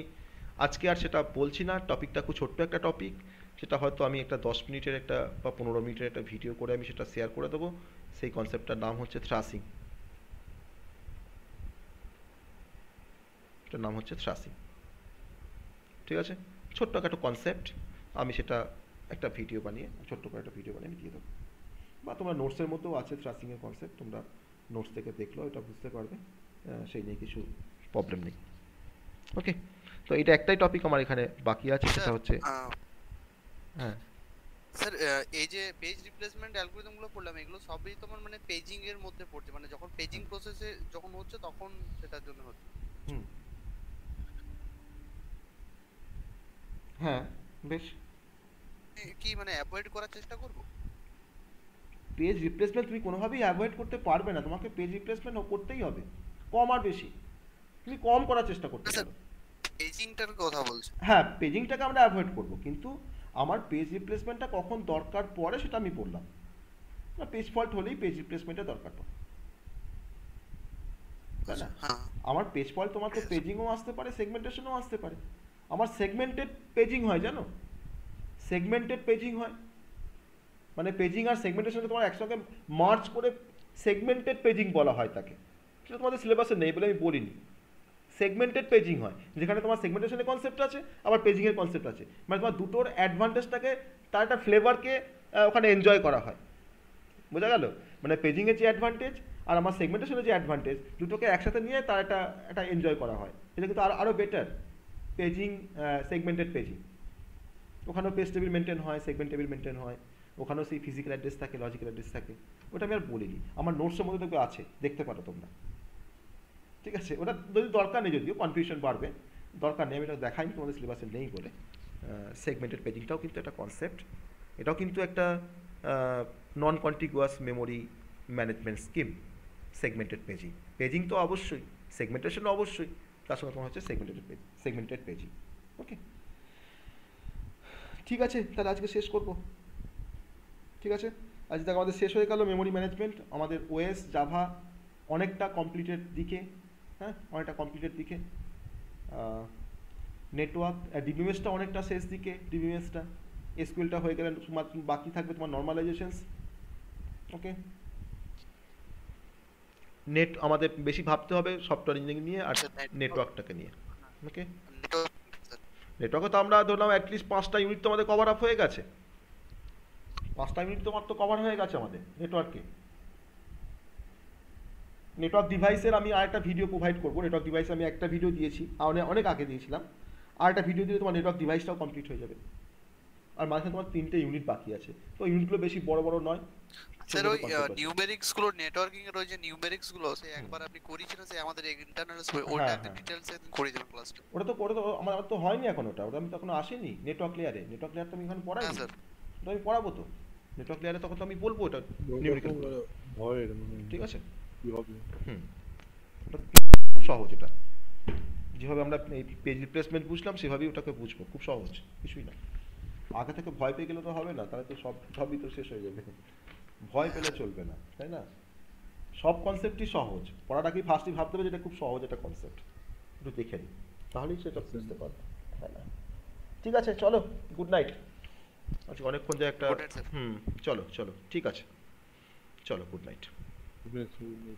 আজকে আর সেটা বলছি না টপিকটা খুব ছোট্ট একটা টপিক সেটা হয়তো আমি একটা দশ মিনিটের একটা বা পনেরো মিনিটের একটা ভিডিও করে আমি সেটা শেয়ার করে দেবো সেই কনসেপ্টটার নাম হচ্ছে থ্রাসিং এটার নাম হচ্ছে থ্রাসিং ঠিক আছে ছোট্ট একটা কনসেপ্ট আমি সেটা একটা ভিডিও বানিয়ে ছোট্ট করে একটা ভিডিও বানিয়ে আমি দিয়ে দেবো বা তোমার নোটসের মধ্যেও আছে থ্রাসিংয়ের কনসেপ্ট তোমরা নোটস থেকে দেখলেও এটা বুঝতে পারবে সেই নিয়ে কিছু প্রবলেম নেই ওকে তো এটা একটাই টপিক আমার এখানে বাকি আছে সেটা আচ্ছা, হচ্ছে হ্যাঁ স্যার এই যে পেজ রিপ্লেসমেন্ট গুলো পড়লাম এগুলো সবই তোমার মানে পেজিং এর মধ্যে পড়ছে মানে যখন পেজিং প্রসেসে যখন হচ্ছে তখন সেটার জন্য হচ্ছে হুম হ্যাঁ বেশ কি মানে অ্যাভয়েড করার চেষ্টা করব পেজ রিপ্লেসমেন্ট তুমি কোনোভাবেই অ্যাভয়েড করতে পারবে না তোমাকে পেজ রিপ্লেসমেন্ট করতেই হবে কম আর বেশি তুমি কম করার চেষ্টা করতে পারো পেজিংটার কথা বলছো হ্যাঁ পেজিংটাকে আমরা অ্যাভয়েড করব কিন্তু আমার পেজ রিপ্লেসমেন্টটা কখন দরকার পড়ে সেটা আমি বললাম না পেজ ফল্ট হলেই পেজ রিপ্লেসমেন্টটা দরকার পড়ে হ্যাঁ। আমার পেজ ফল্ট তোমার তো পেজিংও আসতে পারে সেগমেন্টেশনও আসতে পারে আমার সেগমেন্টেড পেজিং হয় জানো সেগমেন্টেড পেজিং হয় মানে পেজিং আর সেগমেন্টেশনকে তোমার একসঙ্গে মার্চ করে সেগমেন্টেড পেজিং বলা হয় তাকে সেটা তোমাদের সিলেবাসে নেই বলে আমি বলিনি সেগমেন্টেড পেজিং হয় যেখানে তোমার সেগমেন্টেশনের কনসেপ্ট আছে আবার পেজিংয়ের কনসেপ্ট আছে মানে তোমার দুটোর অ্যাডভান্টেজটাকে তার একটা ফ্লেভারকে ওখানে এনজয় করা হয় বোঝা গেল মানে পেজিংয়ের যে অ্যাডভান্টেজ আর আমার সেগমেন্টেশনের যে অ্যাডভান্টেজ দুটোকে একসাথে নিয়ে তার একটা একটা এনজয় করা হয় এটা কিন্তু আরও আরও বেটার পেজিং সেগমেন্টেড পেজিং ওখানেও পেজ টেবিল মেনটেন হয় সেগমেন্ট টেবিল মেনটেন হয় ওখানেও সেই ফিজিক্যাল অ্যাড্রেস থাকে লজিক্যাল অ্যাড্রেস থাকে ওটা আমি আর বলিনি আমার নোটসের মধ্যে তোকে আছে দেখতে পারো তোমরা ঠিক আছে ওটা যদি দরকার নেই যদিও কনফিউশন বাড়বে দরকার নেই আমি এটা দেখাইনি তোমাদের সিলেবাসে নেই বলে সেগমেন্টেড পেজিংটাও কিন্তু একটা কনসেপ্ট এটাও কিন্তু একটা non contiguous memory management scheme segmented paging paging তো অবশ্যই সেগমেন্টেশন অবশ্যই তার সঙ্গে তোমার হচ্ছে segmented page segmented paging okay ঠিক আছে তাহলে আজকে শেষ করব ঠিক আছে আজ দেখ আমাদের শেষ হয়ে গেল মেমোরি ম্যানেজমেন্ট আমাদের ওএস জাভা অনেকটা কমপ্লিটের দিকে হ্যাঁ অনেকটা কমপ্লিটের দিকে নেটওয়ার্ক ডিবিএমএসটা অনেকটা শেষ দিকে ডিবিএমএসটা এসকিউএলটা হয়ে গেলে তোমার বাকি থাকবে তোমার নর্মালাইজেশনস ওকে নেট আমাদের বেশি ভাবতে হবে সফটওয়্যার ইঞ্জিনিয়ারিং নিয়ে আর নেটওয়ার্কটাকে নিয়ে ওকে নেটওয়ার্কে তো আমরা ধরলাম অ্যাটলিস্ট পাঁচটা ইউনিট তো আমাদের কভার আপ হয়ে গেছে পাঁচটা ইউনিট তোমার তো কভার হয়ে গেছে আমাদের নেটওয়ার্কে নেটওয়ার্ক ডিভাইসের আমি একটা ভিডিও প্রোভাইড করবো নেটওয়ার্ক ডিভাইসে আমি একটা ভিডিও দিয়েছি অনেক আগে দিয়েছিলাম আর একটা ভিডিও দিলে তোমার নেটওয়ার্ক ডিভাইসটাও কমপ্লিট হয়ে যাবে আর মাঝখানে তোমার তিনটে ইউনিট বাকি আছে তো ইউনিটগুলো বেশি বড় বড় নয় স্যার আচ্ছা, ওই গুলো নেটওয়ার্কিং এর ওই যে সে একবার আপনি করেছিলেন আমাদের হ্যাঁ, ইন্টারনাল ওটা হ্যাঁ। করে দেবেন ক্লাসটা ওটা তো তো আমার তো হয়নি এখন ওটা ওটা আমি তখন আসেনি নেটওয়ার্ক লেয়ারে নেটওয়ার্ক লেয়ার তুমি এখন পড়াই স্যার আমি পড়াবো তো নেটওয়ার্ক লেয়ারে তখন তো আমি বলবো ওটা মানে ঠিক আছে কীভাবে খুব সহজ এটা যেভাবে আমরা এই পেজ রিপ্লেসমেন্ট বুঝলাম সেভাবেই ওটাকে বুঝবো খুব সহজ কিছুই না আগে থেকে ভয় পেয়ে গেলে তো হবে না তাহলে তো সব সবই তো শেষ হয়ে যাবে ভয় পেলে চলবে না তাই না সব কনসেপ্টই সহজ পড়ার আগেই ফার্স্টই ভাবতে হবে যেটা খুব সহজ একটা কনসেপ্ট একটু দেখে নিই তাহলেই সেটা বুঝতে পারবে তাই না ঠিক আছে চলো গুড নাইট আচ্ছা অনেকক্ষণ যে একটা হুম চলো চলো ঠিক আছে চলো গুড নাইট Блять, вы,